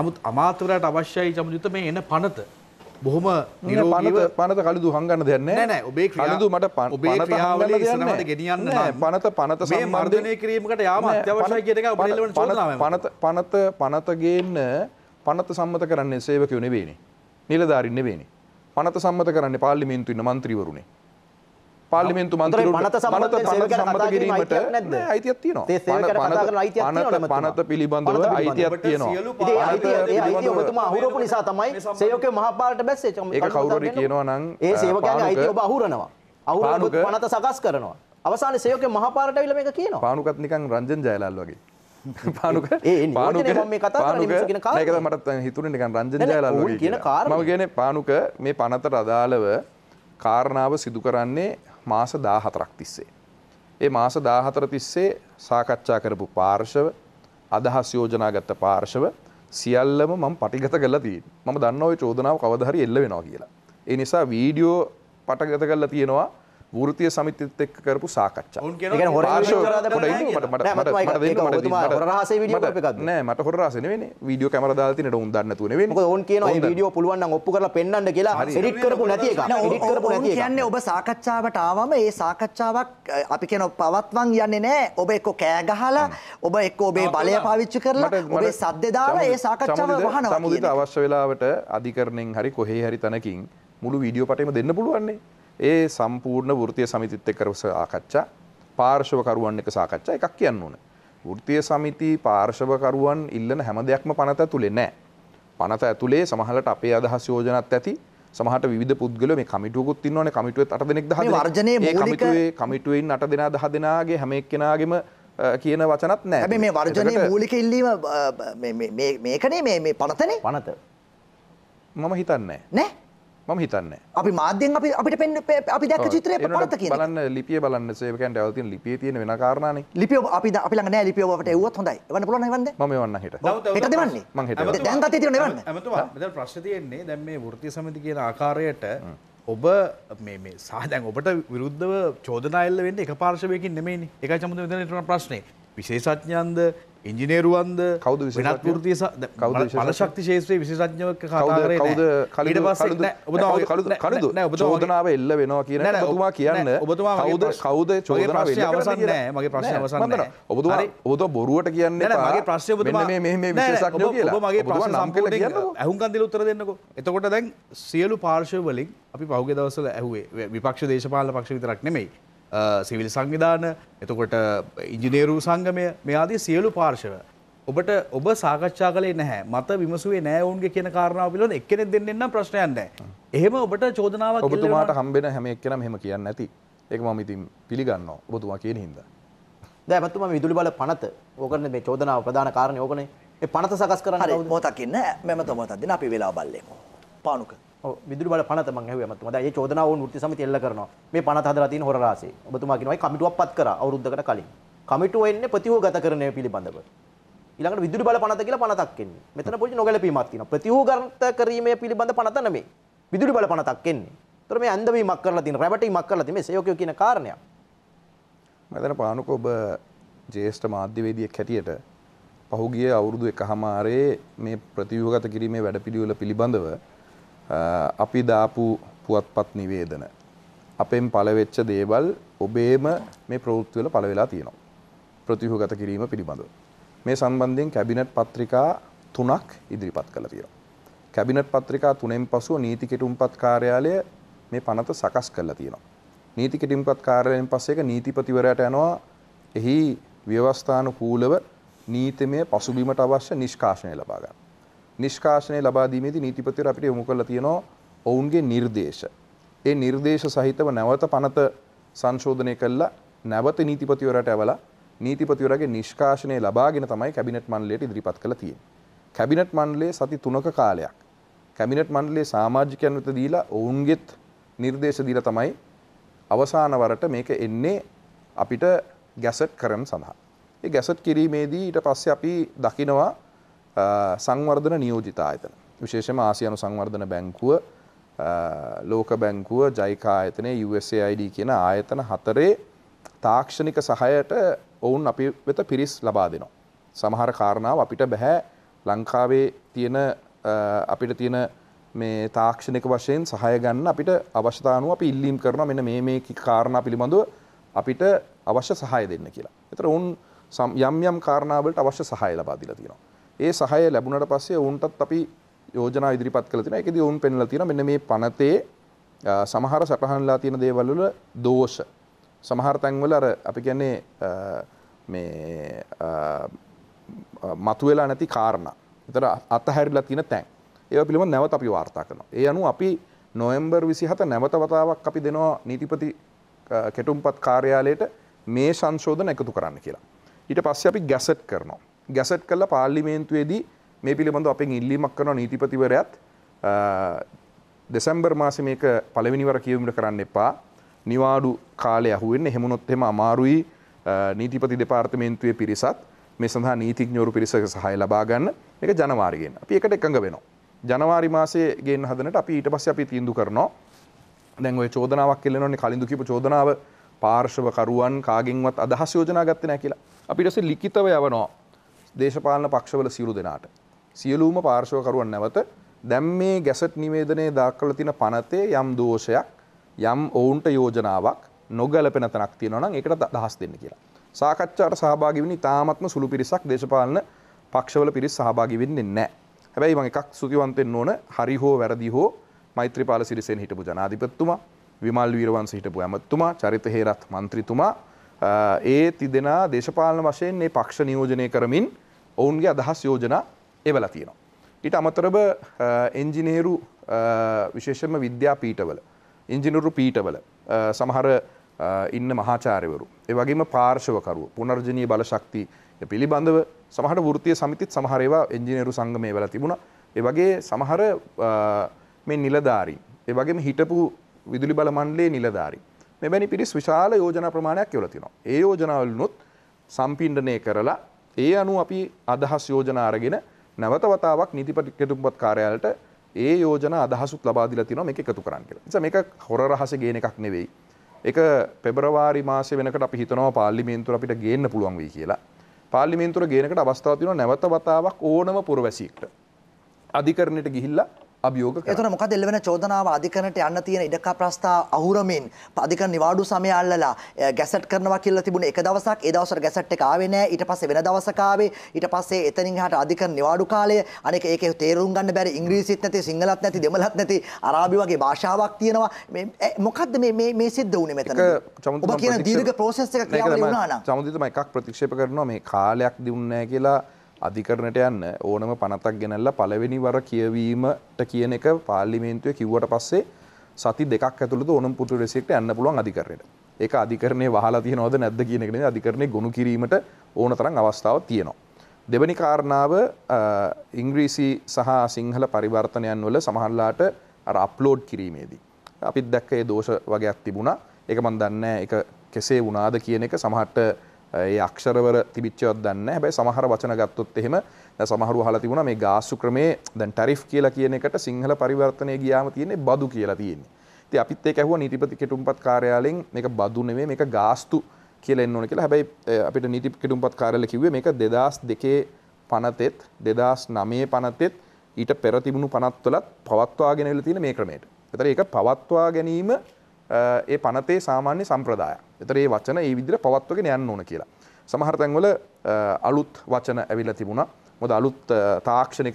නමුත් අමාතරයට අවශ්‍යයි චමුජුත මේ එන පනත බොහොම පනත පනත කලුදු හංගන්න දෙන්න නෑ ඔබේ කලුදු මට පන ඔබේ ක්‍රියාවලේ ඉස්සරහට ගෙනියන්න පනත පනත මේ මර්ධනය කිරීමකට යාම අත්‍යවශ්‍යයි කියන එක පනත පනත පනත ගේන්න පනත සම්මත කරන්නේ සේවකයෝ නෙවෙයිනේ. නිලධාරීන් නෙවෙයිනේ. පනත සම්මත කරන්නේ පාර්ලිමේන්තු ඉන්න മന്ത്രിවරුනේ. පාර්ලිමේන්තු මන්ත්‍රීවරු පනත සම්මත සම්මත කිරීමට අයිතියක් තියෙනවා. පනත පිළිබඳව අයිතියක් තියෙනවා. ඒ අයිතිය ඔබතුමා අහුරපු නිසා තමයි සේවකයෝ මහපාලට බැස්සේ. ඒක කවුරු හරි කියනවා නම් ඒ සේවකයන්ගේ අයිතිය ඔබ අහුරනවා. අහුරන පනත සකස් කරනවා. අවසානයේ සේවකයෝ මහපාලට අවිල මේක කියනවා. පානුකත් නිකන් රංජන් ජයලාල් වගේ. පානුක පානුක මට හිතුර නිකන් රංජනජයල මම කියන පානුක මේ පනතට අදාළව කාරණාව සිදු කරන්නේ මාස දාහතරක් තිස්සේ. ඒ මාස දාහතර තිස්සේ සාකච්ඡා කරපු පාර්ශව අදහස් යෝජනා ගත්ත පාර්ශව සියල්ලම මම පටිගත කලා තිී මම දන්න ඔය චෝදනාව කවදහරි එල්ල වෙනවා කියලා. ඒ නිසා වීඩියෝ පටගත කල්ලා තියෙනවා වෘතිය සමිතිත් එක්ක කරපු සාකච්ඡා. නෑ මට හොර රහස නෙවෙයි වීඩියෝ කැමරා දාලා තිනේට උන් දන්නේ නැතුව නෙවෙයි. මොකද ඕන් කියනවා මේ වීඩියෝ පුළුවන් නම් ඔප්පු කරලා පෙන්වන්න කියලා එඩිට් කරපු නැති එක. එඩිට් කරපු නැති එක. කියන්නේ ඔබ සාකච්ඡාවට ආවම ඒ සාකච්ඡාවක් අපි කියන පවත්වන් යන්නේ නෑ. ඔබ එක්ක කෑ ගහලා ඔබ එක්ක ඔබේ බලය පාවිච්චි කරලා ඔබේ සද්ද දාලා ඒ සාකච්ඡාව වහනවා. සමුදිත අවශ්‍ය වෙලාවට අධිකරණෙන් හරි කොහේ හරි තැනකින් මුළු වීඩියෝ පටේම දෙන්න පුළුවන්නේ. ඒ සම්පූර්ණ වෘතිය සමිතිත් එක්ක කරව සාකච්ඡා පාර්ශවකරුවන් එක සාකච්ඡා එකක් කියන්න ඕනේ. වෘතිය සමිති පාර්ශවකරුවන් ඉල්ලන හැම දෙයක්ම පනත ඇතුලේ නැහැ. පනත ඇතුලේ සමහරට අපේ අදහස් යෝජනාත් ඇති. සමහට විධ පුද්ගල මේ කමිටුවකුත් ඉන්නවනේ කමිටුවෙත් අට දෙනෙක් දහ වර්ජනය කමිටුවේ කමිටුවෙන් අට දෙනා දහ දෙනාගේ හැම එක්කෙනාගේම කියන වචනත් නෑ හැබැයි මේ වර්ජනය මූලික ඉල්ලීම මේකනේ මේ පනතනේ පනත මම හිතන්නේ නෑ මම හිතන්නේ අපි මාධ්‍යෙන් අපි අපිට පෙන් අපි දැක්ක චිත්‍රය පළත කියන බලන්න ලිපිය බලන්න සේවකයන්ට ඇවිත් තියෙන ලිපිය තියෙන වෙන කාරණා නේ ලිපිය අපි අපි ළඟ නැහැ ලිපිය ඔබට එව්වොත් හොඳයි එවන්න පුළුවන් නම් එවන්න මම එවන්න හෙට හෙට දෙවන්නේ මම හෙට දැන් ගත්තේ තියෙන එවන්න එමතුමා මෙතන ප්‍රශ්නේ තියෙන්නේ දැන් මේ වෘත්තීය සමිති කියන ආකාරයට ඔබ මේ සාදැන් ඔබට විරුද්ධව චෝදනායල්ල වෙන්න එක පාර්ශවයකින් නෙමෙයිනේ ඒකයි සම්බන්ධ මෙතන ප්‍රශ්නේ විශේෂඥයන්ද ඉංජිනේරුවන්ද කවද වෙනත් ෘතිය කල ශක්ති ශේත්‍රයේ විශේෂඥවක කතාරේ කවද කලට පස්සේ කලදු චෝදනාව එල්ල වෙනවා කියන ඔබතුමා කියන්න ඔබතුමා කවද කවද චෝදනාව එල්ල අවසන් නැහැ මගේ ප්‍රශ්නේ අවසන් නැහැ ඔබතුමා ඔබතුමා බොරුවට කියන්නේ නැහැ මගේ ප්‍රශ්නේ ඔබතුමා මේ මේ මේ විශේෂඥයෝ කියලා ඔබ මගේ ප්‍රශ්න සම්පූර්ණ කියන්නකෝ ඇහුම්කන් දීලා උත්තර දෙන්නකෝ එතකොට දැන් සියලු පාර්ශව වලින් අපි පහුගිය දවස්වල ඇහුවේ විපක්ෂ දේශපාලන පක්ෂ විතරක් නෙමෙයි සිවිල් සංවිධාන එතකොට ඉංජිනේරු සංගමය මෙයාදී සියලු පාර්ශව. ඔබට ඔබ සාකච්ඡා කලේ නැහැ මත විමසුවේ නෑ ඔවුන්ගේ කියන කාරණාව පිළිබඳ එක්කෙනෙක් දෙන්නෙන් නම් ප්‍රශ්නයක් නැහැ. එහෙම ඔබට චෝදනාවක් ඔබතුමාට හම්බෙන හැම එක්කෙනම එහෙම කියන්නේ නැති. ඒක මම ඉතින් පිළිගන්නවා ඔබතුමා කියන හින්දා. දැන් ඔබතුමා මේ විදුලි බල පනත ඕකනේ මේ චෝදනාව ප්‍රධාන කාරණේ ඕකනේ. මේ පනත සකස් කරන්න මොහොතක් ඉන්න මම තව මොහොතක් දෙන්න අපි වෙලාව බලලෙමු. පානුක විදුලි බල පනත මං ඇහුවේ මතුමා. දැන් මේ චෝදනාව ඕන වෘත්ති සමිතිය එල්ල කරනවා. මේ පනත හදලා තියෙන හොර රාසේ. ඔබතුමා කියනවා ඒ කමිටුවක් පත් කරා අවුරුද්දකට කලින්. කමිටුව එන්නේ ප්‍රතිහෝගතකරණය පිළිබඳව. ඊළඟට විදුලි බල පනත කියලා පනතක් එන්නේ. මෙතන පොඩි නොගැලපීමක් තියෙනවා. ප්‍රතිහෝගත කිරීමේ පිළිබඳ පනත නෙමෙයි. විදුලි බල පනතක් එන්නේ. ඒතර මේ ඇඳවීමක් කරලා තියෙන, රැවටීමක් කරලා තියෙන මේ සයෝකයෝ කියන කාරණයක්. මම පානුක ඔබ ජේෂ්ඨ මාධ්‍යවේදියෙක් හැටියට පහුගිය අවුරුදු එකහමාරේ මේ ප්‍රතිව්‍යුහගත කිරීමේ වැඩපිළිවෙල පිළිබඳව අපි දාපු පුවත්පත් නිවේදන අපෙන් පළවෙච්ච දේවල් ඔබේම මේ ප්‍රවෘත්ති වල පළ වෙලා තියෙනවා. ප්‍රතිව්‍යුහගත කිරීම පිළිබඳව. මේ සම්බන්ධයෙන් කැබිනට් පත්‍රිකා තුනක් ඉදිරිපත් කළා තියෙනවා. කැබිනට් පත්‍රිකා තුනෙන් පසුව නීති කෙටුම්පත් කාර්යාලය මේ පනත සකස් කළා තියෙනවා. නීති කෙටුම්පත් කාර්යාලයෙන් පස්සේ ඒක නීතිපතිවරයාට යනවා. එහි ව්‍යවස්ථානුකූලව නීතිමය පසුබිමට අවශ්‍ය නිෂ්කාශනය ලබා ගන්න. නිෂ්කාශනය ලබාදීමේදී නීතිපතිවර අපිට යොමු කරලා තියෙනවා ඔවුන්ගේ නිර්දේශ. ඒ නිර්දේශ සහිතව නැවත පනත සංශෝධනය කළා නැවත නීතිපතිවරට ඇවලා නීතිපතිවරගේ නිෂ්කාශනය ලබාගෙන තමයි කැබිනට් මණ්ඩලයට ඉදිරිපත් කළ තියෙන්නේ. කැබිනට් මණ්ඩලයේ සති 3ක කාලයක් කැබිනට් මණ්ඩලයේ සමාජිකයන් වෙත දීලා ඔවුන්ගෙත් නිර්දේශ දීලා තමයි අවසාන වරට මේක එන්නේ අපිට ගැසට් කරන සඳහා. ඒ ගැසට් කිරීමේදී ඊට පස්සේ අපි දකිනවා සංවර්ධන නියෝජිත ආයතන. විශේෂම ආසියනු සංවර්ධන බැංකුව ලෝක බැංකුව ජයිකා ආයතනය USAID කියන ආයතන හතරේ තාක්ෂණික සහයට ඔවුන් අපි වෙත පිරිස් ලබා දෙනවා. සමහර කාරණාව අපිට බැහැ ලංකාවේ තියෙන අපිට තියෙන මේ තාක්ෂණික වශයෙන් සහය ගන්න අපිට අවශ්‍යතානුව අපි ඉල්ලීම් කරන මෙන මේ මේ කාරණා පිළිබඳව අපිට අවශ්‍ය සහය දෙන්න කියලා. එතර ඔවුන් යම් යම් කාරණාවලට අවශ්‍ය සහය ලබා දීලා තියෙනවා. ඒ සහය ලැබුණට පස්සේ ඔවුන්ටත් අපි යෝජනා ඉදිරිපත් කළ තියෙනවා. ඒකෙදී ඔවුන් පෙන්ලා තියෙනවා මෙන්න මේ පනතේ සමහර සටහන්ලා තියෙන දේවල් වල දෝෂ. සමහර තැන්වල අර අපි කියන්නේ මේ මතුවෙලා නැති කාරණා. ඒතර අතහැරිලා තියෙන තැන්. ඒවා පිළිබඳව නැවත අපි වාර්තා කරනවා. ඒ අනුව අපි නොවැම්බර් 27 නැවත වතාවක් අපි දෙනවා නීතිපති කෙටුම්පත් කාර්යාලයට මේ සංශෝධන එකතු කරන්න කියලා. ඊට පස්සේ අපි ගැසට් කරනවා. ගැසට් කල්ල පාල්ලිමේන්තුවේදී මේ පිළිබඳ අපෙන් ඉල්ලිමක් කරන නීතිපතිවරයත් දෙසැම්බර් මාස මේක පළවිනිවර කියවීමට කරන්න එපා නිවාඩු කාලය අහුවෙන් එහෙමුණොත් එම අමාරුයි නීතිපති දෙපාර්තමේන්තුවේ පිරිසත් මේ සඳහා නීතිඥෝරු පිරිසක සහය ලබා ගන්න එක ජනවාරිගෙන් අපි එකට එකඟ වෙනවා. ජනවාරි මාසේ ගෙන් හදනට අපි ඊට පස්සේ අපි තීන්දුව කරනවා. දැන් ওই චෝදනාවක් එල්ලෙනවනේ කලින් දුකීප චෝදනාව පාර්ශවකරුවන් කාගෙන්වත් අදහස් යෝජනා ගත්තේ නැහැ කියලා. අපිට ඊට පස්සේ ලිඛිතව යවනවා දේශපාලන පක්ෂවල සියලු දෙනාට. සියලූම පාර්ශවකරුවන් නැවත දැම් මේ ගැසට් නිවේදනය දාක්කල තින පනතේ යම් දෝෂයක් යම් ඔවුන්ට යෝජනාවක් නොගැලපෙන තනක් තියෙනවනම් එකට දහස් දෙන්න කියලා. සාකච්ඡාට සහභාගිවිනි තාමත්ම සුළු පිරිසක් දේශපාලන පක්ෂවල පිරිස් සහභාගිවෙන්නේ නැහැ. හැබැයි මම එකක් සුතිවන්තෙන්න ඕන හරි හෝ වැරදි හෝ මෛත්‍රීපාල සිරිසෙන් හිටපු ජනාධිපතිතුමා විමල් වීරවංශ හිටපු ඇමතිතුමා චරිත හේරත් മന്ത്രിතුමා ඒ තිදෙනා දේශපාලන වශයෙන් මේ පක්ෂ නියෝජනය කරමින් ඔවුන්ගේ අදහස් යෝජනා එවලා තියෙනවා. ඊට අමතරව එන්ජිනේරු විශේෂම විද්‍යා පීඨවල ඉංජිනේරු පීඨවල සමහර ඉන්න මහාචාර්යවරු ඒ වගේම පාර්ශවකරුවෝ පුනර්ජනීය බලශක්ති පිළිබඳව සමහර වෘත්තීය සමිතිත් සමහර ඒවා එන්ජිනේරු සංගමයේ වෙලා තිබුණා. ඒ වගේ සමහර මේ නිලධාරීන් ඒ වගේම හිටපු විදුලි බල මණ්ඩලයේ නිලධාරීන් මෙවැනි පිරිස් විශාල යෝජනා ප්‍රමාණයක් යොලා තියෙනවා. ඒ යෝජනාවලුනුත් සම්පින්ඩනය කරලා ඒ අනුව අපි අදහස් යෝජනා අරගෙන නැවත වතාවක් නීතිපති කෙටුම්පත් කාර්යාලයට ඒ යෝජනා අදහසුත් ලබා දීලා තියෙනවා මේක එකතු කරන්න කියලා. නිසා මේක හොර රහස ගේන එකක් නෙවෙයි. ඒක පෙබරවාරි මාසේ වෙනකොට අපි හිතනවා පාර්ලිමේන්තුවට අපිට ගේන්න පුළුවන් වෙයි කියලා. පාර්ලිමේන්තුවට ගේනකට අවස්ථාවක් තියෙනවා නැවත වතාවක් ඕනම පුරවැසියෙක්ට. අධිකරණයට ගිහිල්ලා අභියෝග එතන මොකද එල්ලවෙන චෝදනාව අධිකරණයට යන්න තියෙන ඉඩකා ප්‍රස්ථා අහුරමින් අධිකරණ නිවාඩු සමය අල්ලලා ගැසට් කරනවා කියලා තිබුණේ එක දවසක් ඒ දවසට ගැසට් එක ආවේ නැහැ ඊට පස්සේ වෙන දවසක ආවේ ඊට පස්සේ එතනින් එහාට අධිකරණ නිවාඩු කාලය අනේක ඒකේ තේරුම් ගන්න බැරි ඉංග්‍රීසිත් නැති සිංහලත් නැති දෙමළත් නැති අරාබි වගේ භාෂාවක් තියෙනවා මේ මොකද්ද මේ මේ මේ සිද්ධ වුනේ මෙතන ඔබ කියන දීර්ඝ ප්‍රොසෙස් එකක් ක්‍රියාවලි වුණා නම් සමුදිත මම එකක් ප්‍රතික්ෂේප කරනවා මේ කාලයක් දුන්නේ නැහැ කියලා අධිකරණට යන්න ඕනම පනතක් ගෙනල්ලා පළවෙනි වර කියවීමට කියන එක පාර්ලිමේන්තුවේ කිව්වට පස්සේ සති දෙකක් ඇතුළත ඕනම පුටු රෙසියෙක්ට යන්න පුළුවන් අධිකරණයට. ඒක අධිකරණය වහලා තියෙනවද නැද්ද කියන එක නෙමෙයි අධිකරණය ගොනු කිරීමට ඕන තරම් අවස්ථාවක් තියෙනවා. දෙවැනි කාරණාව ඉංග්‍රීසි සහ සිංහල පරිවර්තනයන් වල සමහරලාට අර අප්ලෝඩ් කිරීමේදී. අපිත් දැක්ක ඒ දෝෂ වගේක් තිබුණා. ඒක මම දන්නේ ඒක කෙසේ වුණාද කියන එක සමහරට ඒ අක්ෂරවර තිබිච්චවත් දන්න හැබැයි සමහර වචන ගත්තොත් එහෙම සමහරු අහලා තිබුණා මේ ගාස්තු ක්‍රමේ දැන් ටැරිෆ් කියලා කියන එකට සිංහල පරිවර්තනය ගියාම තියෙන්නේ බදු කියලා තියෙන්නේ. ඉතින් අපිත් ඒක ඇහුවා නීතිපති කෙටුම්පත් කාර්යාලයෙන් මේක බදු නෙමෙයි මේක ගාස්තු කියලා එන්න ඕනේ කියලා. හැබැයි අපිට නීති කෙටුම්පත් කාර්යාලය කිව්වේ මේක 2002 පනතෙත් 2009 පනතෙත් ඊට පෙර තිබුණු පනත්වලත් පවත්වාගෙන ඉල තියෙන මේ ක්‍රමයට. ඒතර ඒක පවත්වා ගැනීම ඒ පනතේ සාමාන්‍ය සම්ප්‍රදායක්. එතර ඒ වචන ඒ විදිර පවත්වගෙන යන්න ඕන කියලා. සමහර තැන්වල අලුත් වචන ඇවිල්ල තිබුණා මොද අලුත් තාක්ෂණික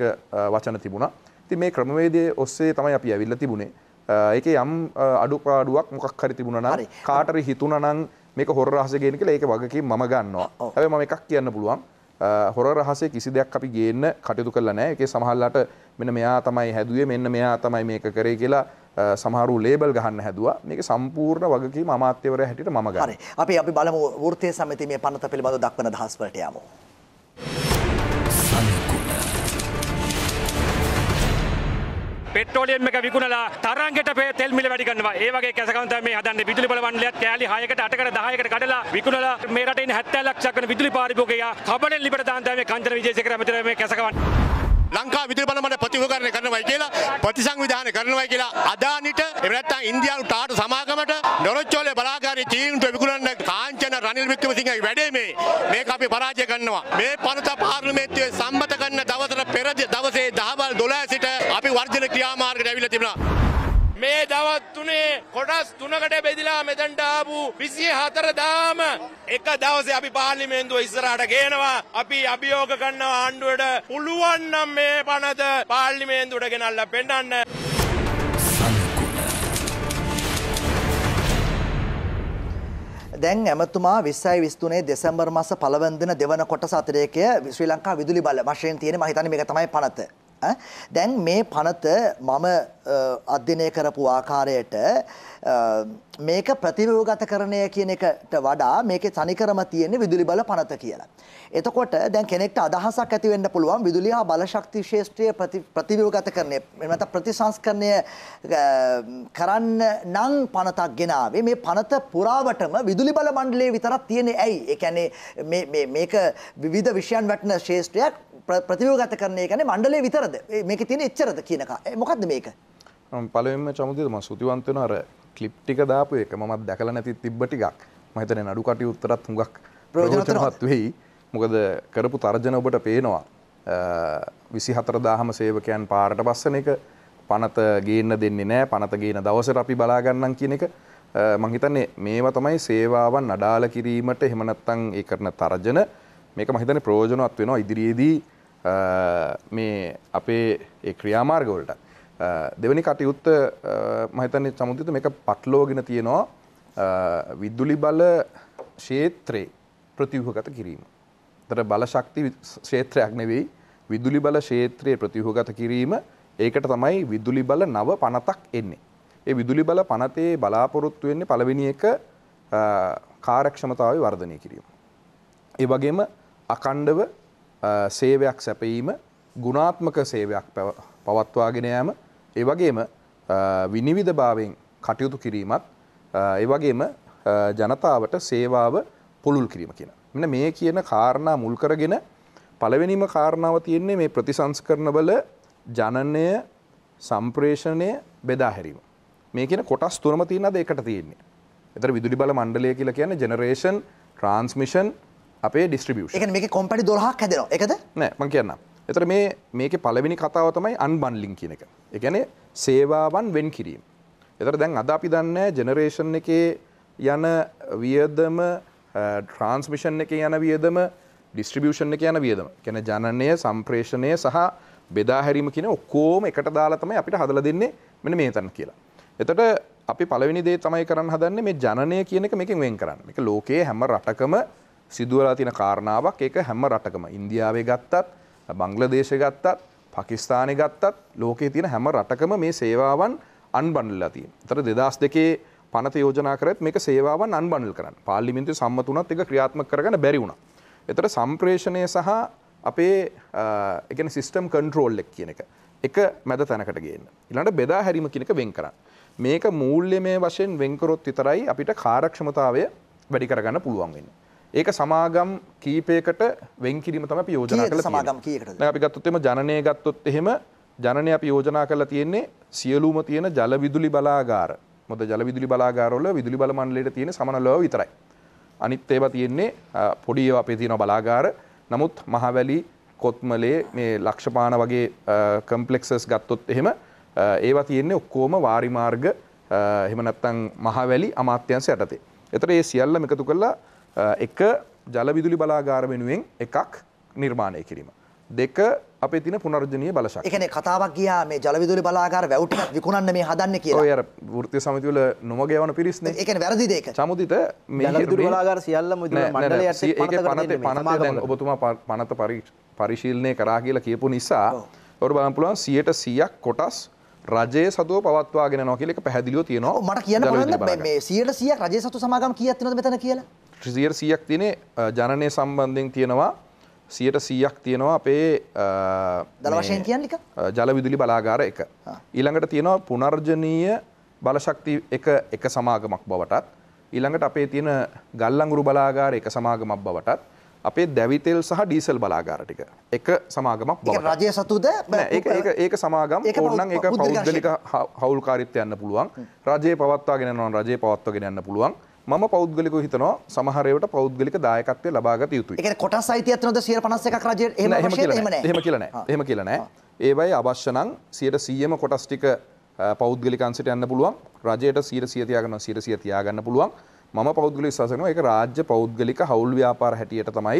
වචන තිබුණා ති මේ ක්‍රමවේදය ඔස්සේ තමයි අපි ඇවිල්ල තිබුණේ ඒක යම් අඩුපාඩුවක් මොකක් හරි තිබුණ නරි කාටරි හිතුන නං මේක හොරහසගෙනක ඒක වගකින් ම ගන්නවා ඇ ම එකක් කියන්න පුළුවන් හොර රහසේ කිසි දෙයක් අපි ගේන්න කටයුතු කරලා නැහැ. ඒකේ සමහරලාට මෙන්න මෙයා තමයි හැදුවේ මෙන්න මෙයා තමයි මේක කරේ කියලා සමහරු ලේබල් ගහන්න හැදුවා. මේක සම්පූර්ණ වගකීම අමාත්‍යවරයා හැටියට මම ගන්නවා. හරි. අපි අපි බලමු වෘත්තීය සමිතියේ මේ පනත පිළිබඳව දක්වන දහස් වලට යමු. පෙට්‍රෝලියම් එක විකුණලා තරංගෙට තෙල් මිල වැඩි කරනවා. ඒ වගේ කැසකම් තමයි මේ හදන්නේ. විදුලි බල මණ්ඩලයත් කෑලි 6කට 8කට 10කට කඩලා විකුණලා මේ රටේ ඉන්න 70 ලක්ෂයක් වෙන විදුලි පාරිභෝගිකයා කබලෙන් ලිබට දාන තමයි කන්දර විජේසේකර මැතිතුමා මේ කැසකවන්නේ. ලංකා විදුලි බලමට ප්‍රතිඋපකරණය කරනවයි කියලා ප්‍රතිසංවිධානය කරනවයි කියලා අදානිට එහෙම නැත්නම් ඉන්දියානු ටාට සමාගමට ඩොලොච්චෝලේ බලාගාරයේ චීනුට විකුණන කාංචන රනිල් වික්‍රමසිංහගේ වැඩේ මේ මේක අපි පරාජය කරනවා මේ පනත පාර්ලිමේන්තුවේ සම්මත කරන දවසට පෙර දවසේ දහවල් 12 සිට අපි වර්ජන ක්‍රියාමාර්ගයට ඇවිල්ලා තිබුණා මේ දවස් තුනේ කොටස් තුනකට බෙදිලා මෙතනට ආපු 24000ම එක දවසේ අපි පාර්ලිමේන්තුව ඉස්සරහට ගේනවා. අපි අභියෝග කරනවා ආණ්ඩුවට පුළුවන් නම් මේ පනත පාර්ලිමේන්තුවට ගෙනල්ලා පෙන්නන්න. දැන් ඇමතුමා විස්සයි විස්තුනේ දෙසැම්බර් මස පළවන්දින දෙවන කොට සතරයකය ශ්‍රී ලංකා විදුලි බල වශයෙන් තියෙන මහිතන මේ තමයි පනත. දැන් මේ පනත මම අධ්‍යනය කරපු ආකාරයට මේක ප්‍රතිරෝගත කරණය කියන එකට වඩා මේකේ තනිකරම තියෙන්නේ විදුලි බල පනත කියලා. එතකොට දැන් කෙනෙක්ට අදහසක් ඇති වෙන්න පුළුවන් විදුලි හා බල ශක්ති ශාස්ත්‍රයේ ප්‍රතිරෝගත කරණය එමෙත ප්‍රතිසංස්කරණය කරන්න නම් පනතක් ගෙනාවේ මේ පනත පුරාවටම විදුලි බල මණ්ඩලයේ විතරක් තියෙන්නේ ඇයි? ඒ කියන්නේ මේ මේක විවිධ විෂයන් වටන ශාස්ත්‍රයක් ප්‍රතිවගත කරන එකන මණ්ඩලේ විතරද මේක තියෙන එච්චරද කියනක මොකක්ද මේක පලවෙම චමුදම සුතිවන්තන අර කලිප් ටික දාපු එක මත් දැකල නැති තිබ්බ ටිකක් මහිතන නඩුකටි උත්තරත් හුඟක් ප්‍රෝජනතරහත් වෙයි මොකද කරපු තර්ජන ඔබට පේනවා විසි හතර දාහම සේවකයන් පාරට බස්සන එක පනත ගේන්න දෙන්නේ නෑ පනත ගේන දවසර අපි බලාගන්නන් කියන එක මහිතන්නේ මේවා තමයි සේවාවන් අඩාල කිරීමට එහෙමනත්තං ඒ කරන තර්ජන මේක මහිතන ප්‍රෝජනවත් වෙනවා ඉදිරියේදී මේ අපේ ඒ ක්‍රියාමාර්ගවලට දෙවැනි කටයුත්ත මහිතන්නේ සමුදිත මේක පටලෝගෙන තියෙනවා විදුලි බල ශේත්‍රයේ ප්‍රතිව්හගත කිරීම. තර බලශක්ති ශේත්‍රයක් නෙවෙයි විදුලි බල ශේත්‍රයේ ප්‍රතිව්හගත කිරීම ඒකට තමයි විදුලි බල නව පනතක් එන්නේ. ඒ විදුලි බල පනතේ බලාපොරොත්තු වෙන්නේ පළවෙනි එක කාර්යක්ෂමතාවය වර්ධනය කිරීම. ඒ වගේම අකණ්ඩව සේවයක් සැපීම ගුණාත්මක සේවයක් පවත්වාගෙන යෑම ඒ වගේම විනිවිධ භාවෙන් කටයුතු කිරීමත් ඒ වගේම ජනතාවට සේවාව පුළුල් කිරීම කියන. මෙන්න මේ කියන කාරණා මුල් කරගෙන පළවෙනිම කාරණාව තියෙන්නේ මේ ප්‍රතිසංස්කරණවල ජනනය සම්ප්‍රේෂණය බෙදා හැරීම. මේ කියන කොටස් තුනම තියෙනද ඒකට තියෙන්නේ. එතන විදුලි බල මණ්ඩලය කියලා කියන්නේ ජෙනරේෂන්, ට්‍රාන්ස්මිෂන්, අපේ ඩිස්ට්‍රිියෂ එක මේ කොම්පටි දොහක් හැදෙන එකද නෑම කියන්න එතර මේ මේක පලවෙනි කතාව තමයි අන්බන්ලිින් කියන එක එකන සේවාවන් වෙන් කිරීම එතර දැන් අද අපි දන්න ජෙනරේෂන් එක යන වියදම ට්‍රන්ස්මිෂන් එක යන වියදම ඩිස්ට්‍රිියෂන් එක යන වියදම කැන ජනනය සම්ප්‍රේෂණය සහ බෙදාහැරීම කියන ඔක්කෝම එකට දාලතම අපිට හදල දෙන්නේ මෙන මේ තැන් කියලා එතට අපි පලවෙනි දේ තමයි කරන්න හදන්න මේ ජනය කියන එක මේකින් වෙන් කරන්න එක ලෝකයේ හැම රටකම සිදුවලා තියෙන කාරණාවක් ඒක හැම රටකම ඉන්දියාවේ ගත්තත් බංග්ලදේශ ගත්තත් පකිස්ථානය ගත්තත් ලෝකයේ තියෙන හැම රටකම මේ සේවාවන් අන්බන්ඩල්ලා තියෙන. එතකොට 2002 පනත යෝජනා කරත් මේක සේවාවන් අන්බන්ඩල් කරන්න. පාර්ලිමේන්තුවේ සම්මත වුණත් ඒක ක්‍රියාත්මක කරගන්න බැරි වුණා. එතකොට සම්ප්‍රේෂණය සහ අපේ ඒ කියන්නේ සිස්ටම් කන්ට්‍රෝල් එක කියන එක එක මැද තැනකට ගේන්න. ඊළඟට බෙදා හැරීම කියන එක වෙන් කරන්න. මේක මූල්‍යමය වශයෙන් වෙන්කරොත් විතරයි අපිට කාර්යක්ෂමතාවය වැඩි කරගන්න පුළුවන් වෙන්නේ. ඒක සමාගම් කීපයකට වෙන් කිරීම තමයි අපි යෝජනා කරලා සමාගම් කීයකටද දැන් අපි ගත්තොත් එහෙම ජනනය ගත්තොත් එහෙම ජනනය අපි යෝජනා කරලා තියෙන්නේ සියලුම තියෙන ජල විදුලි බලාගාර මොකද ජල විදුලි බලාගාරවල විදුලි බල මණ්ඩලයට තියෙන සමනලව විතරයි අනිත් ඒවා තියෙන්නේ පොඩි ඒවා අපේ තියෙන බලාගාර නමුත් මහවැලි කොත්මලේ මේ ලක්ෂපාන වගේ කම්පලෙක්සස් ගත්තොත් එහෙම ඒවා තියෙන්නේ ඔක්කොම වාරිමාර්ග එහෙම නැත්නම් මහවැලි අමාත්‍යංශ යටතේ. එතකොට මේ සියල්ලම එකතු කරලා එක ජලවිදුලි බලාගාර වෙනුවෙන් එකක් නිර්මාණය කිරීම. දෙක අපේ තින පුනර්ජනය බලශක් එකන කතාවක් කියා මේ ජලවිදුලි බලාගාර වැවටක් විකුණන්න මේ හදන්න කිය ඔය ෘතිය සමතිවල නොමගේවන පිරිස් එක වැරදි දෙක සමුතිත බලාගාර සියල්ල පනත පනමාග ඔබතුමා පනත පරිශීල්නය කරා කියලා කියපු නිසා ඔරු බලම්පුලන් සියට සියක් කොටස් රජය සතුව පවත්වාගෙන නොකිලෙක පැදිලිෝ තියෙනවා මට කියන සියට සිය රජය සතු සමාගම් කියත්නද මෙතන කියලා සියයට සියයක් තියනේ ජනනය සම්බන්ධයෙන් තියෙනවා සියට සීයක් තියෙනවා අපේ දලවශයෙන් කියන්නික ජලවිදුලි බලාගාර එක. ඊළඟට තියෙනවා පුනර්ජනීය බලශක්ති එක සමාගමක් බවටත්. ඊළඟට අපේ තියෙන ගල්ලංගුරු බලාගාර එක සමාගමක් බවටත්. අපේ දැවිතෙල් සහ ඩීසල් බලාගාර ටික එක සමාගමක් බව රජය සතුද ඒක සමාගම් ඔන්නන් එක පෞද්ගලික හවුල්කාරිත්ව යන්න පුළුවන් රජය පවත්වා ගෙනනවා රජය පවත්ව ගෙනන්න පුළුවන් මම පෞද්ගලික හිතනවා සමහරයට පෞද්ගලික දායකත්වය ලබාගත යුතුයි. ඒක කොටස් අයිතියක් තියෙනවද 151ක් රජයේ එහෙම අවශ්‍යද එහෙම නැහැ. එහෙම කියලා නැහැ. එහෙම කියලා නැහැ. ඒවයි අවශ්‍ය නම් 100%ම කොටස් ටික පෞද්ගලික අංශයට යන්න පුළුවන්. රජයට 100% තියාගන්නවා 100% තියාගන්න පුළුවන්. මම පෞද්ගලික විශ්වාස කරනවා ඒක රාජ්‍ය පෞද්ගලික හවුල් ව්‍යාපාර හැටියට තමයි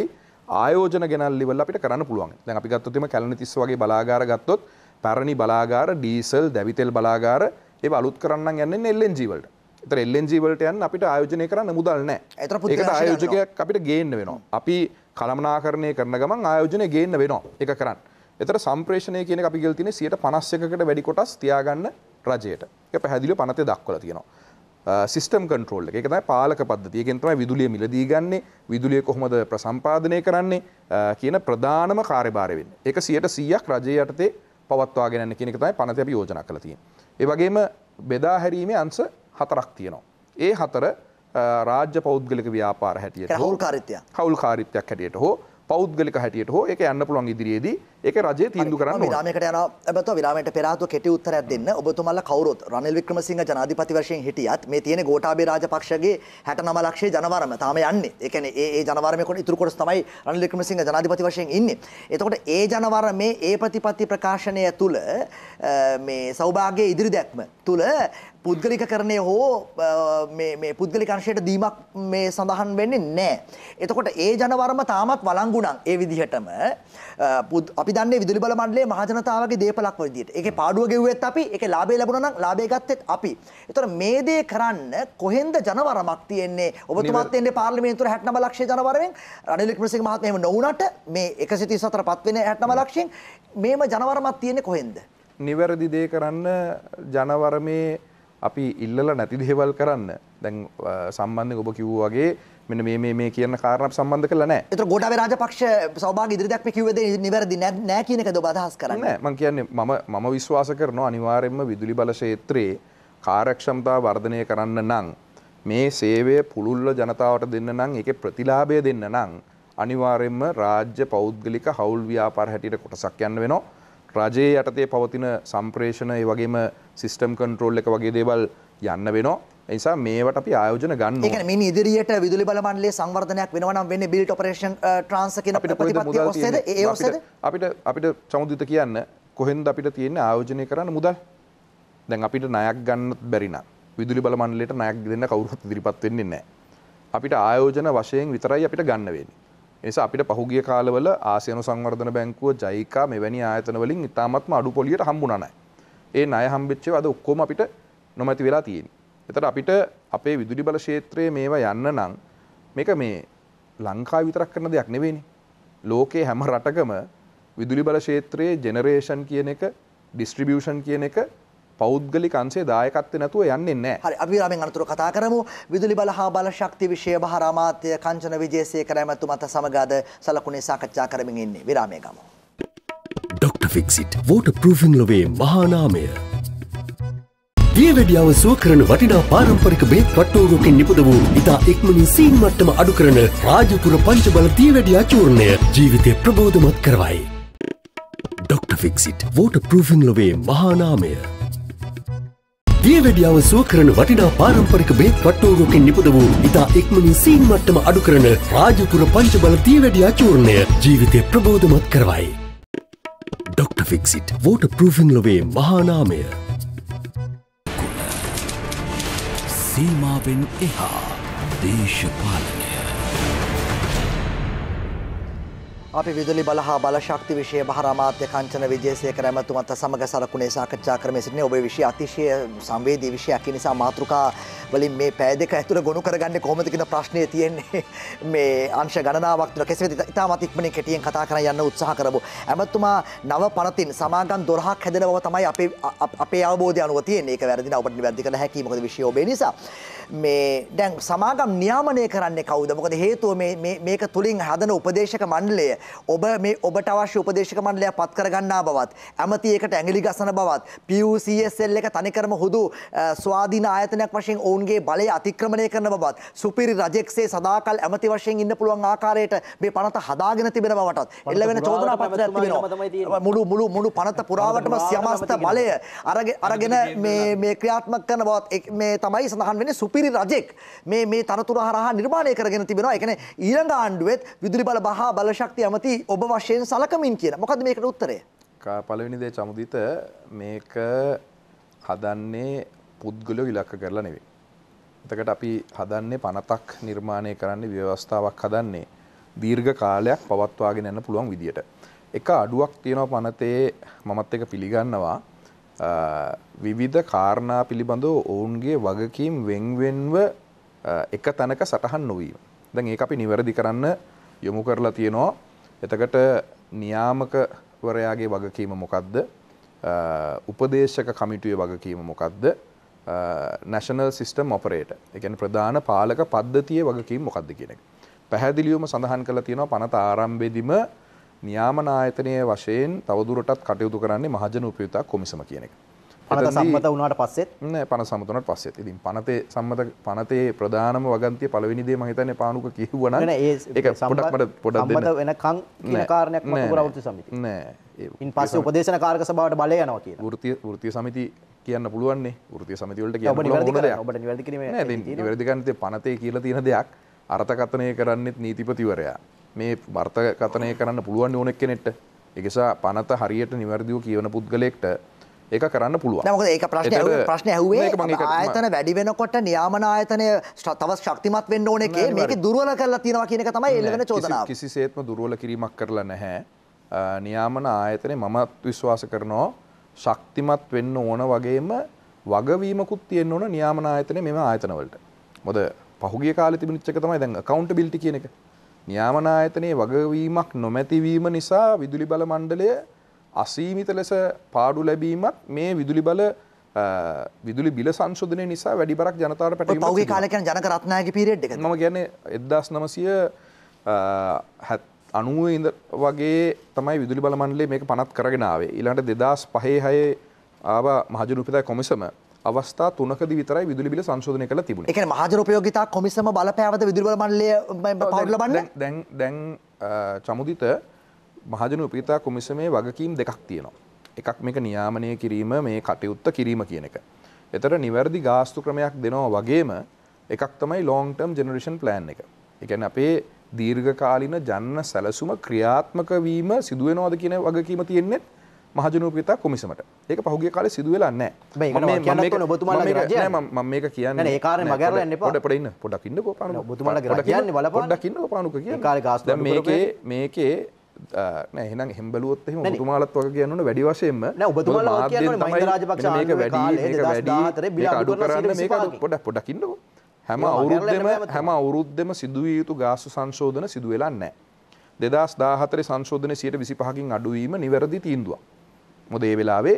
ආයෝජන ගෙනල්ලි වල අපිට කරන්න පුළුවන්. දැන් අපි ගත්තොත් එimhe කැලණි 30 වගේ බලාගාර ගත්තොත් පැරණි බලාගාර, ඩීසල්, දැවිතෙල් බලාගාර ඒව අලුත් කරන්න යන්නේ LNG වලට. එතර එල්ලෙන්ජී වලට යන්න අපිට ආයෝජනය කරන්න මුදල් නෑ ඒකට ආයෝජකයක් අපිට ගේන්න වෙනවා. අපි කළමනාකරණය කරන ගමන් ආයෝජනය ගේන්න වෙනවා එක කරන්න. එතර සම්ප්‍රේෂණය කියන අපි ගෙල් තින සියට පනස්සකට වැඩි කොටස් තියාගන්න රජයට එක පැහැදිලි පනතය දක්වල තියෙනවා. සිිස්ටම් කටරෝල් එක තමයි පාලක පද්ධතියකෙන් තමයි විදුලිය මිලදී ගන්නේ විදුලිය කොහොමද ප්‍රසම්පාදනය කරන්නේ කියන ප්‍රධානම කාර්යභාරවෙන් එක සියට සීයක් රජය යටතේ පවත්වාගෙනන්න කෙනෙක තමයි පනතැපි යෝජන කළ තියෙන. ඒ වගේම බෙදා හැරීමේ අන්ස හතරක් තියෙනවා. ඒ හතර රාජ්‍ය පෞද්ගලික ව්‍යාපාර හැටියට හවුල්කාරිත්‍ය හවුල්කාරිත්‍යයක් හැටියට හෝ පෞද්ගලික හැටියට හෝ එක යන්න පුළුවන් ඉදිරියේදී ඒක රජයේ තීන්දු කරන්න ඕනේ. විරාමයකට යනවා. එබතෝ විරාමයට පෙර ආතුව කෙටි උත්තරයක් දෙන්න. ඔබතුමාලා කවුරුත් රනිල් වික්‍රමසිංහ ජනාධිපති වශයෙන් හිටියත් මේ තියෙන ගෝඨාභය රාජපක්ෂගේ 69 ලක්ෂයේ ජනවරම තාම යන්නේ. ඒ කියන්නේ ඒ ඒ ජනවරමේ කොට ඉතුරු කොටස තමයි රනිල් වික්‍රමසිංහ ජනාධිපති වශයෙන් ඉන්නේ. එතකොට ඒ ජනවරමේ ඒ ප්‍රතිපත්ති ප්‍රකාශනය තුල මේ සෞභාග්‍ය ඉදිරි දැක්ම තුල පුද්ගලිකරණය හෝ පුද්ගලිකංශයට දීමක් මේ සඳහන් වෙන්නේ නෑ. එතකොට ඒ ජනවර්ම තාමත් වලංගුණන් ඒ විදිහටම අපි දන්න විදුලි බලමන්ඩලේ මහජනතාවගේ දේපලක් වදියට එක පාඩුව ගෙව්වත් අපි එක ලාබේ ලැබුණනම් ලාබේ ගත්තෙත් අපි. එතොට මේ දේ කරන්න කොහෙන්ද ජනවරමක් තියෙන්නේ ඔබතුමත් එන්නේ පාර්ලිමේන්තුර හැට්නම ලක්ෂ ජනවරෙන් රනිලික් ප්‍රසිං මහත්මයම නොවුනට මේ එකසිති සතර පත්වෙන හැට්නම ලක්ෂයෙන් මේම ජනවරමත් තියෙන්නේ කොහෙන්ද. නිවැරදි දේ කරන්න ජනවරමේ අපි ඉල්ලලා නැති දේවල් කරන්න දැන් සම්බන්ධ ඔබ කිව්වාගේ මෙන්න මේ මේ මේ කියන කාරණා සම්බන්ධ කරලා නැහැ. ඒතර ගොඩාවේ රාජපක්ෂ සෞභාග්‍ය ඉදිරියට අපි කිව්වද නිවැරදි නෑ කියන එකද ඔබ අදහස් කරන්නේ? නෑ මම කියන්නේ මම මම විශ්වාස කරනවා අනිවාර්යයෙන්ම විදුලි බල ක්ෂේත්‍රයේ කාර්යක්ෂමතාව වර්ධනය කරන්න නම් මේ සේවය පුළුල්ව ජනතාවට දෙන්න නම් ඒකේ ප්‍රතිලාභය දෙන්න නම් අනිවාර්යයෙන්ම රාජ්‍ය පෞද්ගලික හවුල් ව්‍යාපාර හැටියට කොටසක් යන්න වෙනවා. රජයේ යටතේ පවතින සම්ප්‍රේෂණ ඒ වගේම සිස්ටම් කන්ට්‍රෝල් එක වගේ දේවල් යන්න වෙනවා. ඒ නිසා මේවට අපි ආයෝජන ගන්න ඕනේ. ඒ කියන්නේ මේ ඉදිරියට විදුලි බල මණ්ඩලයේ සංවර්ධනයක් වෙනවා නම් වෙන්නේ බිල්ට් ඔපරේෂන් ට්‍රාන්ස්ෆර් කියන ප්‍රතිපත්තිය ඔස්සේද ඒ ඔස්සේද අපිට අපිට සමුදිත කියන්න කොහෙන්ද අපිට තියෙන්නේ ආයෝජනය කරන්න මුදල්? දැන් අපිට ණයක් ගන්න බැරි නම් විදුලි බල මණ්ඩලයට ණයක් දෙන්න කවුරුත් ඉදිරිපත් වෙන්නේ නැහැ. අපිට ආයෝජන වශයෙන් විතරයි අපිට ගන්න වෙන්නේ. එනිසා අපිට පහුගිය කාලවල ආසියානු සංවර්ධන බැංකුව ජයිකා මෙවැනි ආයතන වලින් ඉතාමත්ම අඩු පොලියට හම්බුණා නැහැ. ඒ ණය හම්බෙච්ච ඒවා අද ඔක්කොම අපිට නොමැති වෙලා තියෙන්නේ. එතකොට අපිට අපේ විදුලි බල ක්ෂේත්‍රයේ මේවා යන්න නම් මේක මේ ලංකාව විතරක් කරන දෙයක් නෙවෙයිනේ. ලෝකේ හැම රටකම විදුලි බල ක්ෂේත්‍රයේ ජෙනරේෂන් කියන එක ඩිස්ට්‍රිබියුෂන් කියන එක පෞද්ගලි කන්සේ දායකත්ව නැතුව යන්නේ නෑ හරි අපි රමෙන් අනතුර කතා කරමු විදුලි බල හා බල ශක්ති විෂය භාරාමාත්‍ය කංචන විජේසේකර ඇමතුමත සමගාද සලකුණේ සාකච්ඡා කරමින් ඉන්නේ විරාමයේ ගමු ඩොක්ටර් ෆික්සිට් වෝටර්ප්‍රූෆින් ලොවේ මහානාමය දියවැඩියාව සුව කරන වටිනා පාරම්පරික බේත් පට්ටෝරුවකින් නිපද වූ ඉතා එක්මනින් සීන් මට්ටම අඩු කරන රාජපුර පංචබල දියවැඩියා චූර්ණය ජීවිතය ප්‍රබෝධමත් කරවයි. ඩොක්ටර් ෆික්සිට් වෝට ප්‍රූෆින් ලොවේ මහානාමය දියවැඩියාව සුව කරන වටිනා පාරම්පරික බේත් වට්ටෝරුවකින් නිපද වූ ඉතා එක්මනින් සීන් මට්ටම අඩු කරන රාජපුර පංචබල දියවැඩියා චූර්ණය ජීවිතය ප්‍රබෝධමත් කරවයි. ඩොක්ට. ෆික්සිට් වෝට පෘෆින් ලොවේ මහානාමය සීමාවෙන් එහා දේශපාලන අපි විදුලි බල හා බලශක්ති විෂය භාරාමාත්‍ය කංචන විජේසේකර ඇමතුමත් සමග සලකුණේ සාකච්ඡා ක්‍රමේ සිටින ඔබේ විෂය අතිශය සංවේදී විෂයක් ඒ නිසා මාතෘකා වලින් මේ පෑ දෙක ඇතුළ ගොුණු කරගන්න කොමතිකෙන ප්‍රශ්නය තියෙන්නේ මේ අංශ ගණනාවක් කෙසේ ඉතා මතික්මන කෙටියෙන් කතා කර යන්න උත්සාහ කරපු. ඇමත්තුමා නව පනතින් සමාගන් දොරහක් හැදෙන බව තමයි අපේ අපේ අවබෝධය අනුව තියන්නේ එක වැරදින ඔබට වැදි කළ හැකිීමකද විශෂෝබේ නිසා මේ දැන් සමාගම් නියාමනය කරන්නේ කවුද මොකද හේතුව මේක තුළින් හදන උපදේශක මණ්ඩලය ඔබ මේ ඔබට අවශ්‍ය උපදේශක මණ්ඩලය පත් කරගන්නා බවත් ඇමති ඒකට ඇඟිලි ගසන බවත් PUCSL එක තනිකරම හුදු ස්වාධීන ආයතනයක් වශයෙන් ඔවුන් ඔවුන්ගේ බලය අතික්‍රමණය කරන බවත් සුපිරි රජෙක්සේ සදාකල් ඇමති වශයෙන් ඉන්න පුළුවන් ආකාරයට මේ පනත හදාගෙන තිබෙන බවටත් එල්ල වෙන චෝදනා පත්‍රයක් තිබෙනවා මුළු මුළු මුළු පනත පුරාවටම සමස්ත බලය අරගෙන මේ ක්‍රියාත්මක කරන බවත් මේ තමයි සඳහන් වෙන්නේ සුපිරි රජෙක් මේ මේ තනතුර හරහා නිර්මාණය කරගෙන තිබෙනවා. ඒ කියන්නේ ඊළඟ ආණ්ඩුවෙත් විදුලි බල බහා බලශක්ති ඇමති ඔබ වශයෙන් සලකමින් කියන. මොකද්ද මේකට උත්තරය? පළවෙනි දේ චමුදිත මේක හදන්නේ පුද්ගලයෝ ඉලක්ක කරලා නෙවෙයි. එතකට අපි හදන්නේ පනතක් නිර්මාණය කරන්නේ ව්‍යවස්ථාවක් හදන්නේ දීර්ඝ කාලයක් පවත්වාගෙන යන්න පුළුවන් විදියට. එක අඩුවක් තියෙනවා පනතේ මමත් එක පිළිගන්නවා විවිධ කාරණා පිළිබඳව ඔවුන්ගේ වගකීම් වෙන්වෙන්ව එක තැනක සටහන් නොවීම. දැන් ඒ අපි නිවැරදි කරන්න යොමු කරලා තියෙනවා එතකට නියාමකවරයාගේ වගකීම මොකක්ද උපදේශක කමිටුවේ වගකීම මොකක්ද නැශනල් සිිස්ටම් ඔපරේට එකන ප්‍රධාන පාලක පද්ධතිය වගකින් මොකක්ද කියනෙක්. පැහැදිලියුම සඳහන් කළ තියෙනවා පනත ආරම්බෙදිම නියාමනායතනය වශයෙන් තවදුරටත් කටයුතු කරන්නේ මහජන උපයුතා කොමිසම කියනෙක්. පනත සම්මත වනාට පස්සෙත් පන සමතුනට පස්සෙත් ඉතින් පනතේ සම්මත පනතේ ප්‍රධානම වගන්තය පලවෙනිදේ මහිතන පානුක කිව්වන ඒ සම්ටක්ට පොඩ වෙනකං කාරණයක් රවෘති සමි නෑ ඉන් පස්ස උපදේශන කාරක සබට බලය යනවා කිය ෘතිය ෘතිය සමිති කියන්න පුළුවන්න්නේ ෘතිය සමතිවලට කිය වැරදිගන්තය පනතේ කියල තියෙන දෙයක් අර්ථකථනය කරන්නෙත් නීතිපතිවරයා මේ වර්ථකථනය කරන්න පුළුවන් ඕනෙක් කෙනෙට එකසා පනත හරියට නිවැරදිව කියවන පුද්ගලෙක්ට ඒක කරන්න පුළුව ඒ ප්‍රශ්න ප්‍රශ්න ඇහුවේ ආයතන වැඩි වෙනකොට නියාමන ආයතනය තව ශක්තිමත් වෙන්න ඕන එකේ මේක දුරුවල කරලා තියෙනවා කියන එක තමයි එල්ලගෙන චෝදනාව කිසිසේත්ම දුරුවල කිරීමක් කරලා නැහැ නියාමන ආයතනය මමත් විශ්වාස කරනවා ශක්තිමත් වෙන්න ඕන වගේම වගවීමකුත් තියෙන්න ඕන නියාමන ආයතනයේ මෙම ආයතනවලට. මොකද පහුගිය කාලේ තිබුණිච්ච එක තමයි දැන් accountability කියන එක. නියාමන ආයතනයේ වගවීමක් නොමැතිවීම නිසා විදුලි බල මණ්ඩලය අසීමිත ලෙස පාඩු ලැබීමත් මේ විදුලි බල විදුලි බිල සංශෝධනය නිසා වැඩි බරක් ජනතාවට පැටවීම පහුගිය කාලේ කියන ජනක රත්නායක පීරියඩ් එක. මම කියන්නේ 1900 අනුව ඉඳ වගේ තමයි විදුලි බලමන්ඩලේ මේක පනත් කරගෙනාවේ ඉලාට දෙදස් පහේහයේ ආව මහජනුපිතයි කොමිසම අවස්ථා තුනකද විතරයි විදුලි බිල සංශෝධනය කළ තිබුණ එක මහජනපයෝගතා කොමිසම බලපෑවද විදුල මන්ලය පවලබන්න දැන් දැන් චමුදිත මහජන උපිතා කොමිසමේ වගකීම් දෙකක් තියෙනවා එකක් මේක නියාමනය කිරීම මේ කටයුත්ත කිරීම කියන එක එතට නිවැරදි ගාස්තු ක්‍රමයක් දෙනවා වගේම එකක් තමයි ලෝන්ටම් ජනරේෂන් ප්ලෑන් එක එකැන අපේ දීර්ඝකාලීන ජන්න සැලසුම ක්‍රියාත්මක වීම සිදු වෙනවද කියන වගකීම තියෙන්නේ මහජනූපිතා කොමිසමට. ඒක පහුගිය කාලේ සිදු වෙලා නැහැ. මම මේක කියන්නේ ඒ කාරණේ මගහැරලා යන්න එපා. පොඩ පොඩ ඉන්න. පොඩක් ඉන්නකෝ පානු. ඔබතුමාලා රජයන්නේ බලපන්. පොඩක් ඉන්නකෝ පානු කියන්නේ. කාලේ ගාස්තු දැන් මේකේ මේකේ නෑ එහෙනම් එහෙම බැලුවොත් එහෙම ඔබතුමාලත් වගේ කියන්න ඕන වැඩි වශයෙන්ම නෑ ඔබතුමාලා කියන්නේ මහින්ද රාජපක්ෂ ආණ්ඩුවේ කාලේ 2014 බිල අඩු කරන මේක පොඩක් පොඩක් ඉන්නකෝ. හැම අවුරුද්දම හැම අවුරුද්දම සිදුවිය යුතු ගාස්තු සංශෝධන සිදු වෙලා නැහැ. 2014 සංශෝධනය 125කින් අඩු වීම නිවැරදි තීන්දුවක්. මොකද ඒ වෙලාවේ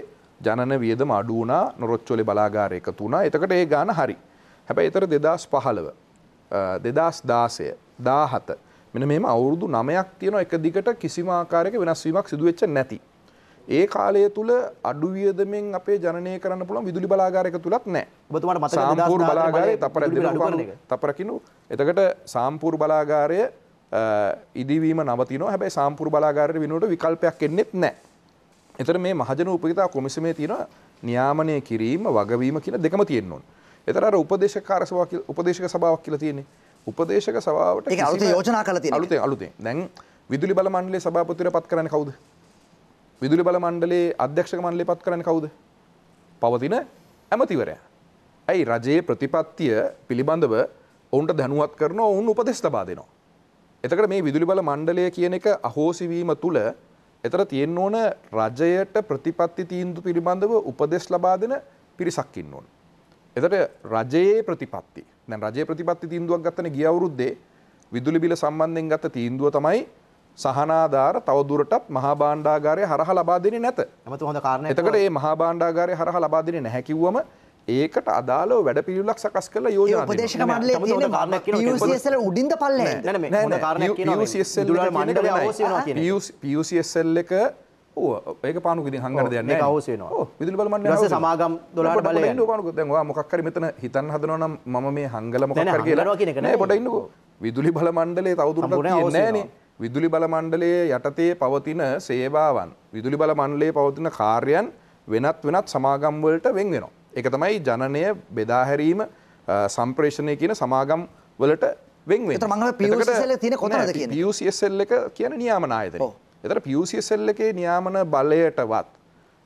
ජනන වියදම අඩු වුණා, නොරොච්චෝලේ බලාගාර එකතු වුණා. එතකොට ඒ ගාන හරි. හැබැයි ඒතර 2015 2016 17 මෙන්න මේම අවුරුදු 9ක් තියෙන එක දිගට කිසිම ආකාරයක වෙනස් වීමක් සිදු වෙච්ච නැති. ඒ කාලය තුළ අඩුවියදමෙන් අපේ ජනය කරන්න පුළන් විදුලි බලාගාරක තුළත් නෑ බතුමට සාම්පූර් බලාගාරය තපර තපරකිනු එතකට සාම්පූර් බලාගාරය ඉදිවීම නවතින හැබයි සාම්පූර් බලාගාරය වෙනුවට විකල්පයක් එන්නෙත් නෑ. එතර මේ මහජන උපගතා කොමිසමේ තියෙන නියාමනය කිරීම වගවීම කියන දෙකම තියෙන්නවා. එතර උපදේශකාර උපදේශක සභාවක් කියලා තියෙන්නේ. උපදේශක සභාවට යෝජනා කල අලුතේ අලුතේ දැන් විදුලි බල මණ්ඩලේ සභාපතිර පත් කරන්න කවුද විදුලි බල මණ්ඩලේ අධ්‍යක්ෂක මණ්ඩලේ පත් කරන්නේ කවුද? පවතින ඇමතිවරයා. ඇයි රජයේ ප්‍රතිපත්තිය පිළිබඳව ඔවුන්ට දැනුවත් කරනවා ඔවුන් උපදෙස් ලබා දෙනවා. එතකොට මේ විදුලි බල මණ්ඩලය කියන එක අහෝසි වීම තුල එතර තියෙන්න ඕන රජයට ප්‍රතිපත්ති තීන්දුව පිළිබඳව උපදෙස් ලබා දෙන පිරිසක් ඉන්න ඕන. එතකොට රජයේ ප්‍රතිපත්ති. දැන් රජයේ ප්‍රතිපත්ති තීන්දුවක් ගත්තනේ ගිය අවුරුද්දේ විදුලි බිල සම්බන්ධයෙන් ගත්ත තීන්දුව තමයි සහනාධාර තවදුරටත් මහා බාණ්ඩාගාරය හරහ ලබා දෙන්නේ නැත. එමතු හොඳ කාරණයක්. එතකොට මේ මහා බාණ්ඩාගාරය හරහ ලබා දෙන්නේ නැහැ කිව්වම ඒකට අදාළව වැඩපිළිවෙලක් සකස් කරලා යෝජනා දෙන්න. උපදේශක මණ්ඩලයේ තියෙන කාරණයක් කියනවා. PUCSL උඩින්ද පල්ලේ. නෑ නෑ හොඳ කාරණයක් කියනවා. PUCSL දුලාර මාණ්ඩලය අවශ්‍ය වෙනවා කියන්නේ. PUCSL එක ඔව් ඒක පානුක ඉතින් හංගන්න දෙයක් නෑ. ඒක අවශ්‍ය වෙනවා. ඔව් විදුලි බල මණ්ඩලය. ඊට සමාගම් දුලාර බලය. ඉන්න පානුක දැන් ඔයා මොකක් හරි මෙතන හිතන්න හදනවා නම් මම මේ හංගල මොකක් හරි කියලා. නෑ පොඩ ඉන්නකෝ. විදුලි බල මණ්ඩලයේ තවදුරටත් කියන්නේ නෑනේ. විදුලි බල මණ්ඩලයේ යටතේ පවතින සේවාවන් විදුලි බල මණ්ඩලයේ පවතින කාර්යයන් වෙනත් වෙනත් සමාගම් වලට වෙන් වෙනවා. ඒක තමයි ජනනය බෙදා හැරීම සම්ප්‍රේෂණය කියන සමාගම් වලට වෙන් වෙනවා. ඒතර මම PUCSL එක තියෙන කොතනද කියන්නේ? PUCSL එක කියන්නේ නියාමන ආයතනය. ඒතර PUCSL එකේ නියාමන බලයටවත්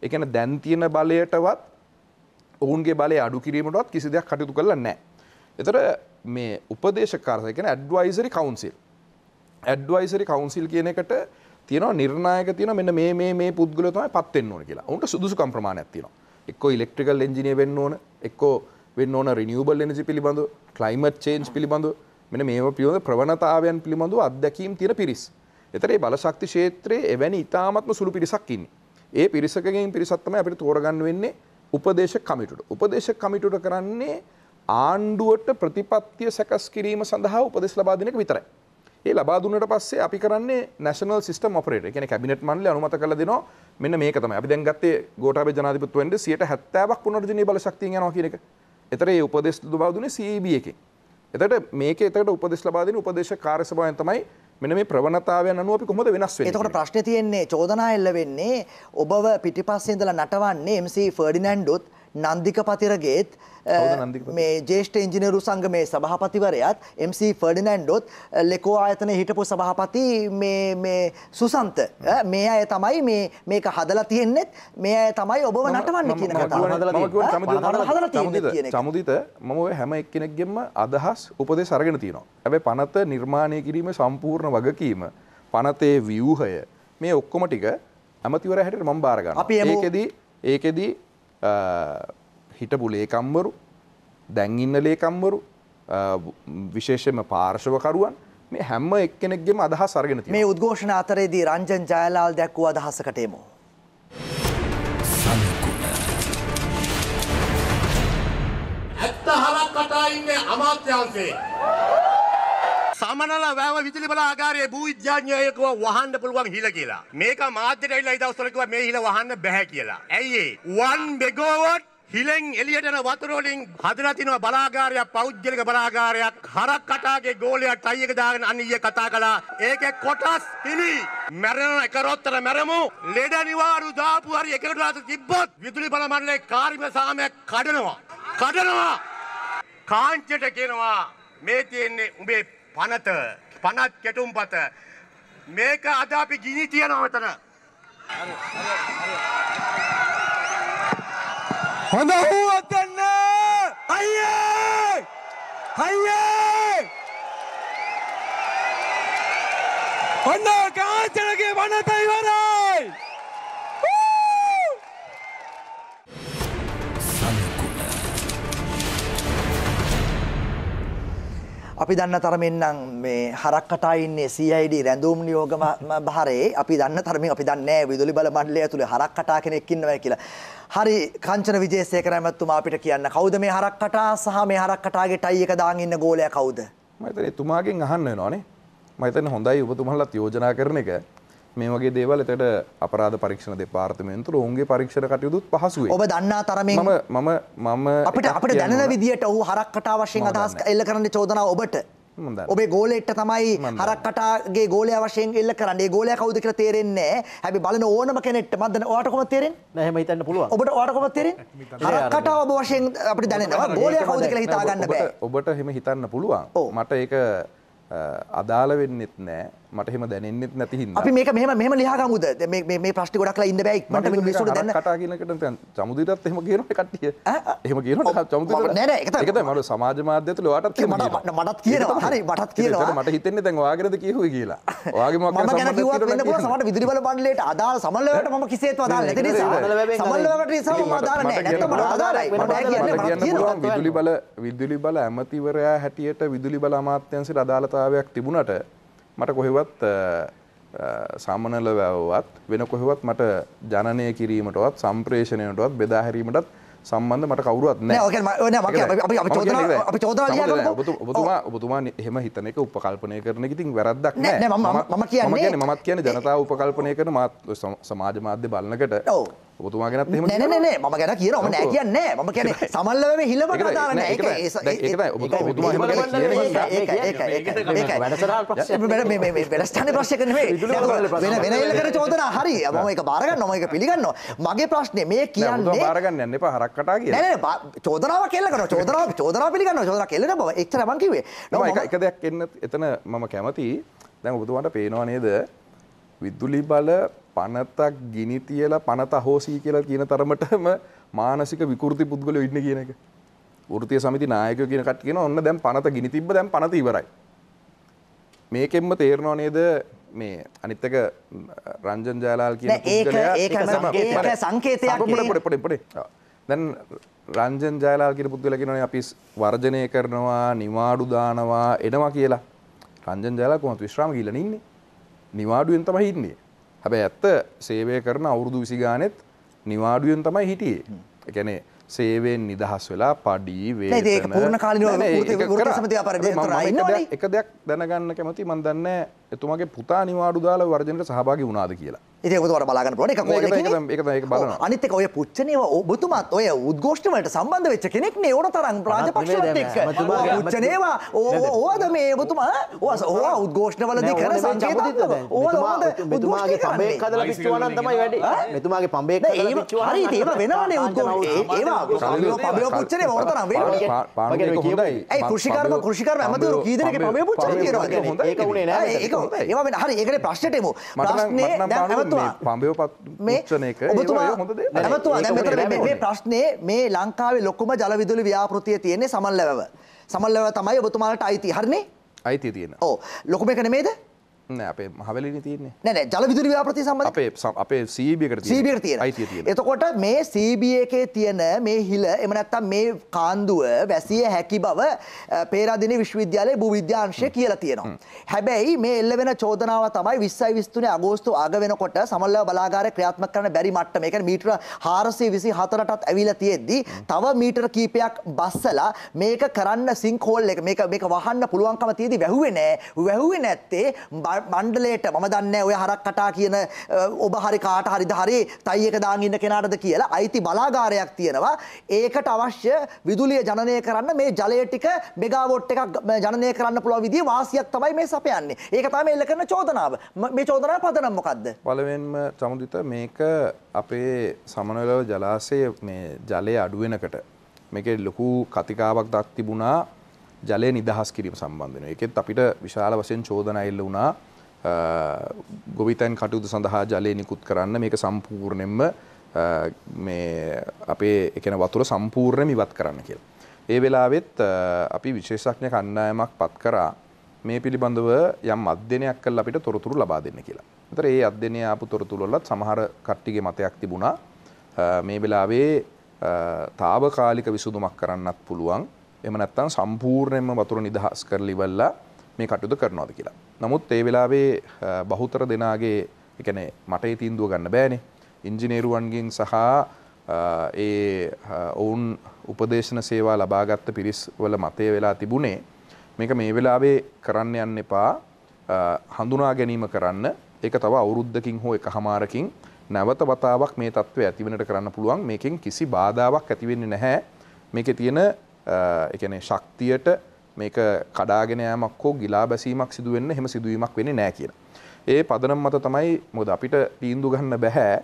ඒ කියන්නේ දැන් තියෙන බලයටවත් ඔවුන්ගේ බලය අඩු කිරීමටවත් කිසි දෙයක් කටයුතු කරලා නැහැ. ඒතර මේ උපදේශකාරය කියන්නේ ඇඩ්වයිසරි කවුන්සිල් ඇඩ්වයිසරි කවුන්සිල් කියන එකට තියෙනවා නිර්ණායක තියෙන මෙන්න මේ මේ මේ පුද්ගලය තමයි පත් වෙන්න ඕන කියලා. උන්ට සුදුසු කම්ප්‍රමාණයක් තියෙනවා. එක්කෝ ඉලෙක්ට්‍රිකල් එන්ජිනියර් වෙන්න ඕන, එක්කෝ වෙන්න ඕන රිනියුබල් එනර්ජි පිළිබඳව, ක්ලයිමට් චේන්ජ් පිළිබඳව, මෙන්න මේව පිළිබඳ ප්‍රවණතාවයන් පිළිබඳව අත්දැකීම් තියෙන පිරිස්. එතරේ බලශක්ති ක්ෂේත්‍රයේ එවැනි ඉතාමත්ම සුළු පිරිසක් ඉන්නේ. ඒ පිරිසකගෙන් පිරිසක් තමයි අපිට තෝරගන්න වෙන්නේ උපදේශක කමිටුවට. උපදේශක කමිටුවට කරන්නේ ආණ්ඩුවට ප්‍රතිපත්තිය සැකස් කිරීම සඳහා උපදෙස් ලබා දෙන එක විතරයි. ඒ ලබා දුන්නට පස්සේ අපි කරන්නේ national system operator කියන්නේ කැබිනට් මණ්ඩලය අනුමත කරලා දෙනවා මෙන්න මේක තමයි. අපි දැන් ගත්තේ ගෝඨාභය ජනාධිපතිතුමෙන්ද 70%ක් පුනර්ජනීය බලශක්තියෙන් යනවා කියන එක. එතකොට මේ උපදේශ ලබා දුන්නේ CEB එකෙන්. එතකොට මේකේ එතකොට උපදේශ ලබා දෙන උපදේශක කාර්යසභාවෙන් තමයි මෙන මේ ප්‍රවණතාවයන් අනුව අපි කොහොමද වෙනස් වෙන්නේ? එතකොට ප්‍රශ්නේ තියෙන්නේ චෝදනා එල්ල වෙන්නේ ඔබව පිටිපස්සේ ඉඳලා නටවන්නේ MC ෆර්ඩිනෑන්ඩොත් නන්දික පතිරගේත් මේ ජේෂ්ඨ ඉංජිනරු සංගමේ සභහපතිවරයත් MC ෆඩිනන්ඩොත් ලෙකෝ ආයතන හිටපු සභහපති සුසන්ත මේ අය තමයි මේක හදලා තියෙන්නෙත් මේ අය තමයි ඔබව නටවන්න කියන සමුදිත මම හැම එක්කෙනෙක්ගෙම අදහස් උපදේ සරගෙන තියෙනවා. ඇැබයි පනත නිර්මාණය කිරීම සම්පූර්ණ වගකීම පනතේ ව්‍යූහය මේ ඔක්කොම ටික ඇමතිවර හැට මම් බාරගන්න ඒකෙදී ඒකෙදී හිටපු ලේකම්වරු දැන්ඉන්න ලේකම්වරු විශේෂම පාර්ශවකරුවන් මේ හැම්ම එක්කෙනෙක්ගෙම අදහ සරගෙන මේ උද්ඝෝෂණ අතරේදී රංජන් ජයලාල් දැක්වූ අදහසකටේමෝ. ඇත්ත හරක් කටා ඉන්න අමාත්‍යන්සේ. සමනල වැව විදුලි බල ආකාරයේ භූවිද්‍යාඥයෙක් වහන්න පුළුවන් හිල කියලා. මේක මාධ්‍යට ඇවිල්ලා ඒ දවස්වල කිව්වා මේ හිල වහන්න බෑ කියලා. ඇයි ඒ? 1 මෙගාවට් හිලෙන් එලියට යන වතුර වලින් හදලා තිනවා බලාගාරයක් පෞද්ගලික බලාගාරයක් හරක් කටාගේ ගෝලයක් ටයි එක දාගෙන අනිය කතා කළා ඒකේ කොටස් හිමි මැරෙන එකරොත්තර මැරමු ලෙඩ නිවාරු දාපු හරි එකට දාත තිබ්බොත් විදුලි බල මණ්ඩලයේ කාර්මික සාමයක් කඩනවා කඩනවා කාංචයට කියනවා මේ තියෙන්නේ උඹේ පනත පනත් කෙටුම්පත මේක අද අපි ගිනි තියනවා මෙතන. හොඳ හුවත් දෙන්න! අයියේ! අයියේ! ඔන්න කාන්තලගේ වනත ඉවරයි! අපි දන්න තරමෙන්නම් මේ හරක් කටා ඉන්නේ CID රැඳවුම් නියෝගම භාරයේ අපි දන්න තරමින් අපි දන්නේ විදුලි බල මණ්ඩලය ඇතුලේ හරක් කටා කෙනෙක් ඉන්නවා කියලා. හරි කංචන විජේසේකර මහත්මයා අපිට කියන්න කවුද මේ හරක් කටා සහ මේ හරක් කටාගේ ටයි එක දාන් ඉන්න ගෝලයා කවුද? මම හිතන්නේ එතුමාගෙන් අහන්න වෙනවානේ. මම හිතන්නේ හොඳයි ඔබතුමාලත් යෝජනා කරන එක. මේ වගේ දේවල් එතට අපරාධ පරීක්ෂණ දෙපාර්තමේන්තුර ඔවුන්ගේ පරීක්ෂණ කටයුතුත් පහසුවේ ඔබ දන්නා තරමින් මම මම අපිට අපට දැන විදිට ඔහු හරක්කටා වශයෙන් අදහස් එල්ල කරන්න චෝදනාව ඔබට ඔබේ ගෝලෙට්ට තමයි හරක්කටාගේ ගෝලය වශයෙන් එල්ල කරන්නේ ගෝලය කවුද කියලා තේරෙන්නේ හැබැයි බලන ඕනම කෙනෙක්ට මම දන්න ඔයාට කොහොමද තේරෙන්නේ නෑ එහෙම හිතන්න පුළුවන් ඔබට ඔයාට කොහොමද තේරෙන්නේ හරක්කටා ඔබ වශයෙන් අපිට දැනෙනවා ගෝලය කවුද කියලා හිතා ගන්න බෑ ඔබට එහෙම හිතන්න පුළුවන් මට ඒක අදාළ වෙන්නෙත් නෑ මට හෙම දැනෙන්නෙත් නැති හින්දා අපි මේක මෙහෙම මෙහෙම ලියාගමුද මේ මේ ප්‍රශ්න ගොඩක්ලා ඉන්න බෑ ඉක්මනට මේ මිනිස්සුන්ට දැන්න කතා කියනකට දැන් චමුදිටත් එහෙම කියනවනේ කට්ටිය එහෙම කියනවනේ චමුදිට නෑ නෑ ඒක තමයි මම සමාජ මාධ්‍ය ඇතුළේ ඔයාටත් කියනවා මටත් කියනවා හරි මටත් කියනවා මට හිතෙන්නේ දැන් ඔයාගෙනද කියුවේ කියලා ඔයාගේ මොකක් සම්බන්ධයක් කියලා වෙන්න පුළුවන් සමහර විදුලි බල බණ්ඩලයට අදාළ සමල්ලවලට මම කිසිේත්ම අදාළ නැති නිසා සමල්ලවකට නිසා මම අදාළ නෑ නැත්නම් මට අදාළයි මට කියන්නේ මට කියනවා විදුලි බල විදුලි බල ඇමතිවරයා හැටියට විදුලි බල අමාත්‍යංශයට අදාළතාවයක් තිබුණට මට කොහෙවත් සාමනල වැවවත් වෙන කොහෙවත් මට ජනනය කිරීමටවත් සම්ප්‍රේෂණයටවත් බෙදාහැරීමටත් සම්බන්ධ මට කවරුවත් ඔබතුමා ඔබතුමා එහෙම හිතන එක උපකල්පනය කරන ඉතින් වැරද්දක් මම කියන්නේ මමත් කියන ජනතාව උපකල්පනය කරන මාත් සමාජ මාධ්‍ය බලන්නකට ඔබතුමා ගැනත් එහෙම නෑ නෑ මම ගැන කියනවා මම නෑ කියන්නේ මම කියන්නේ සමල්ලවෙම හිලම කතා නෑ ඒක ඒකයි ඔබතුමා එහෙම ගැන කියන්නේ ඒක ඒක ඒක ඒක වැඩසටහන ප්‍රශ්න මේ මේ මේ වැඩසටහන ප්‍රශ්නක නෙමෙයි වෙන වෙන එල්ල කරන චෝදනා හරි මම ඒක බාර ගන්නවා මම ඒක පිළිගන්නවා මගේ ප්‍රශ්නේ මේ කියන්නේ බාර ගන්න යන්න එපා හරක් කටා චෝදනාව කෙල්ලකට චෝදනාව චෝදනා පිළිගන්න චෝදනා කෙල්ලන බව එච්චර මං කිව්වේ නෝ එක දෙයක් එන්න එතන මම කැමති දැන් ඔබතුමාට පේනවා නේද විදුලි බල පනතක් ගිනි තියලා පනත අහෝසී කියලා කියන තරමටම මානසික විකෘති පුද්ගලයෝ ඉන්න කියන එක. වෘත්තීය සමිති නායකයෝ කියන කට්ටිය කියන ඔන්න දැන් පනත ගිනි තිබ්බ දැන් පනත ඉවරයි. මේකෙන්ම තේරෙනව නේද මේ අනිත් එක රංජන් ජයලාල් කියන පුද්ගලයා ඒක සංකේතයක් පොඩි පොඩි පොඩි දැන් රංජන් ජයලාල් කියන පුද්ගලයා කියනවානේ අපි වර්ජනය කරනවා නිවාඩු දානවා එනවා කියලා. රංජන් ජයලාල් කොහොමද විශ්‍රාම ගිහලා ඉන්නේ? නිවාඩුවෙන් තමයි ඉන්නේ. හැබැයි ඇත්ත සේවය කරන අවුරුදු 20 ගානෙත් නිවාඩුවෙන් තමයි හිටියේ. ඒ කියන්නේ සේවයෙන් නිදහස් වෙලා පඩි වේතන ඒක පූර්ණ කාලීන වෘත්ති සමිතිය පරිදි ඉන්නවනේ. එක දෙයක් දැනගන්න කැමතියි මම දන්නේ එතුමාගේ පුතා නිවාඩු දාලා වර්ජනයට සහභාගී වුණාද කියලා. ඉතින් ඔබතුමාට බලා ගන්න පුළුවන් එක කෝල් එකකින් ඒක ඒක බලනවා අනිත් එක ඔය පුච්චනේ ඔබතුමාත් ඔය උද්ඝෝෂණ වලට සම්බන්ධ වෙච්ච කෙනෙක් නේ ඕන තරම් රාජපක්ෂවත් එක්ක පුච්චනේවා ඕවද මේ ඔබතුමා ඕවා උද්ඝෝෂණ වලදී කරන සංකේතාත්මක ඕවද ඔබතුමාගේ පඹේක් හදලා පිච්චුවා නම් තමයි වැඩි මෙතුමාගේ පඹේක් හදලා පිච්චුවා හරි ඉතින් ඒවා වෙනවනේ උද්ඝෝෂණ ඒවා පඹේ පුච්චනේ ඕන තරම් වෙනවා පානුක හොඳයි ඒ කෘෂිකර්ම කෘෂිකර්ම ඇමතිවරු කී දෙනෙක් පඹේ පුච්චලා තියෙනවද ඒක උනේ නෑ ඒක ඒවා වෙන හරි ඒකනේ ප්‍රශ්නෙට එමු ප්‍රශ්නේ දැන් මේ ප්‍රශ්නය මේ ලංකාවේ ලොකුම ජලවිදුලි ව්‍යාපෘතිය තියෙන්නේ සමල්ලවව. සමල්ලව තමයි ඔබතුමාට අයිති හරණේ අයිති තියෙන ඕ ලොකුම එක නෙමේද අපේ මහවැලි තියන්නේ නෑ ජලවිදුලි ව්‍යාපෘති සම්බන්ධ අපේ අපේ සීබියකට සීබියකට තියෙන අයිතිය තියෙන. එතකොට මේ සීබී එකේ තියෙන මේ හිල එහෙම නැත්නම් මේ කාන්දුව වැසිය හැකි බව පේරාදෙණිය විශ්වවිද්‍යාලයේ භූවිද්‍යාංශය කියලා තියෙනවා. හැබැයි මේ එල්ල වෙන චෝදනාව තමයි 20යි 23 අගෝස්තු අග වෙනකොට සමල්ලාව බලාගාරය ක්‍රියාත්මක කරන්න බැරි මට්ටම. ඒ කියන්නේ මීටර 424ටත් ඇවිල්ලා තියෙද්දි තව මීටර කීපයක් බස්සලා මේක කරන්න සිංක් හෝල් එක මේක මේක වහන්න පුළුවන්කම තියෙදි වැහුවේ නෑ. වැහුවේ නැත්තේ මණ්ඩලයට මම දන්නේ ඔය හරක් කටා කියන ඔබ හරි කාට හරිද හරි තයි එක දාන් ඉන්න කෙනාටද කියලා අයිති බලාගාරයක් තියෙනවා. ඒකට අවශ්‍ය විදුලිය ජනනය කරන්න මේ ජලය ටික මෙගාවොට් එකක් ජනනය කරන්න පුළුවන් විදිහේ වාසියක් තමයි මේ සපයන්නේ. ඒක තමයි එල්ල කරන චෝදනාව. මේ චෝදනාව පදනම් මොකද්ද? පළවෙන්ම සමුදිත මේක අපේ සමනලව ජලාශයේ මේ ජලය අඩු වෙනකට මේකේ ලොකු කතිකාවක් දක් තිබුණා ජලය නිදහස් කිරීම සම්බන්ධන එකෙත් අපිට විශාල වශයෙන් චෝදනයිල්ල වුණා ගොවිතැන් කටයුතු සඳහා ජලය නිකුත් කරන්න මේක සම්පූර්ණයෙන්ම මේ අපේ එකන වතුර සම්පූර්ණයම ඉවත් කරන්න කියල. ඒ වෙලාවෙත් අපි විශේෂඥ කණ්ඩායමක් පත් කරා මේ පිළිබඳව යම් අධ්‍යනයක් කල් අපිට තොරතුරු ලබා දෙන්න කියලා. තර ඒ අධ්‍යනය ආපු තොරතුළොලත් සමහර කට්ටිගේ මතයක් තිබුණා මේ වෙලාවේ තාවකාලික විසුදුමක් කරන්නත් පුළුවන් එම නැත්තම් සම්පූර්ණයෙන්ම වතුර නිදහස් කරලා ඉවරලා මේ කටයුතු කරනවාද කියලා. නමුත් ඒ වෙලාවේ බහුතර දෙනාගේ ඒ කියන්නේ මටේ තීන්දුව ගන්න බෑනේ. ඉංජිනේරුවන්ගෙන් සහ ඒ ඔවුන් උපදේශන සේවා ලබාගත්ත පිරිස් වල මතය වෙලා තිබුණේ මේක මේ වෙලාවේ කරන්න යන්න එපා හඳුනා ගැනීම කරන්න ඒක තව අවුරුද්දකින් හෝ එකහමාරකින් නැවත වතාවක් මේ තත්ත්වය ඇතිවෙනට කරන්න පුළුවන් මේකෙන් කිසි බාධාවක් ඇතිවෙන්නේ නැහැ මේකේ තියෙන එකනේ ශක්තියට මේක කඩාගෙන යෑමක් හෝ ගිලා බැසීමක් සිදුවෙන්න හෙම සිදුවීමක් වෙන්නේ නෑ කියලා. ඒ පදනම් මත තමයි මොද අපිට තීන්දු ගන්න බැහැ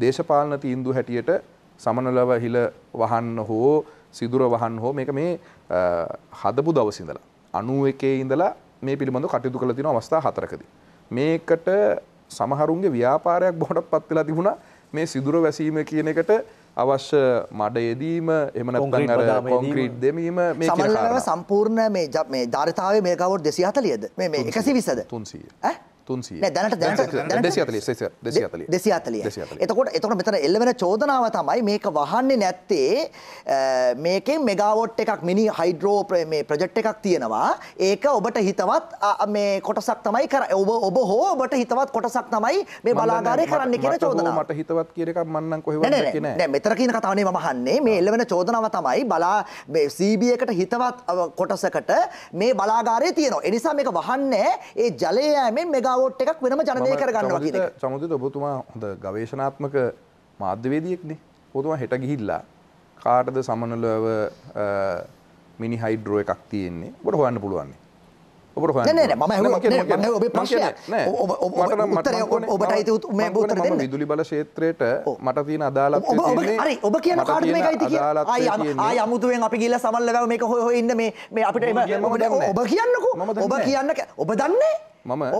දේශපාලන තීන්දු හැටියට සමනලව හිල වහන්න හෝ සිදුර වහන් හෝ මේක මේ හදපු දවසිඳලා. අනුව එකේ ඉඳලා මේ පිළිබඳ කටයුතු කළ තින අවස්ථා හතරකදී. මේකට සමහරුන්ගේ ව්‍යාපාරයක් බොහොටත් පත්වෙලා තිබුණා මේ සිදුර වැසීම කියන එකට අවශ්‍ය මඩ යෙදීම එමන අර කොන්ක්‍රීට් දෙමීම මේ සමල්ලව සම්පූර්ණ මේ ජාරිතාව මේකවොත් දෙසි හතලියද මේ එකසි විසද තුන්සිය තුන්සිය දැනට දැනට දෙසි අතලිය එතකොට එතකොට මෙතන එල්ලවෙන චෝදනාව තමයි මේක වහන්නේ නැත්තේ මේකෙන් මෙගාවොට් එකක් මිනි හයිඩ්‍රෝ මේ ප්‍රජෙට් එකක් තියෙනවා ඒක ඔබට හිතවත් මේ කොටසක් තමයි කර ඔබ ඔබ හෝ ඔබට හිතවත් කොටසක් තමයි මේ බලාගාරය කරන්න කියන චෝදනාව මට හිතවත් කියන එකක් මන්නම් කොහෙවත් දැක්කේ නෑ මෙතන කියන කතාවනේ මම අහන්නේ මේ එල්ලවෙන චෝදනාව තමයි බලා මේ CB එකට හිතවත් කොටසකට මේ බලාගාරය තියෙනවා ඒ නිසා මේක වහන්නේ ඒ ජලය යෑමෙන් මෙගා ඩිස්කවෝට් එකක් වෙනම ජනය කරගන්නවා සමුතිත ඔබතුමා හොඳ ගවේශනාත්මක මාධ්‍යවේදියෙක්නේ පොතුමා හෙට ගිහිල්ලා කාටද සමනලව මිනි හයිඩ්‍රෝ එකක් තියෙන්නේ බොට හොන්න පුළුවන්නේ විදුලි බල ශේත්‍රයට මට තියන අදාල ඔබ කියන කාටයි අමුතුුවෙන් අපි කියල සමල්ලව මේක හොහඉන්න මේ අපිට ඔබ කියන්නකු ඔබ කියන්න ඔබ දන්නේ මම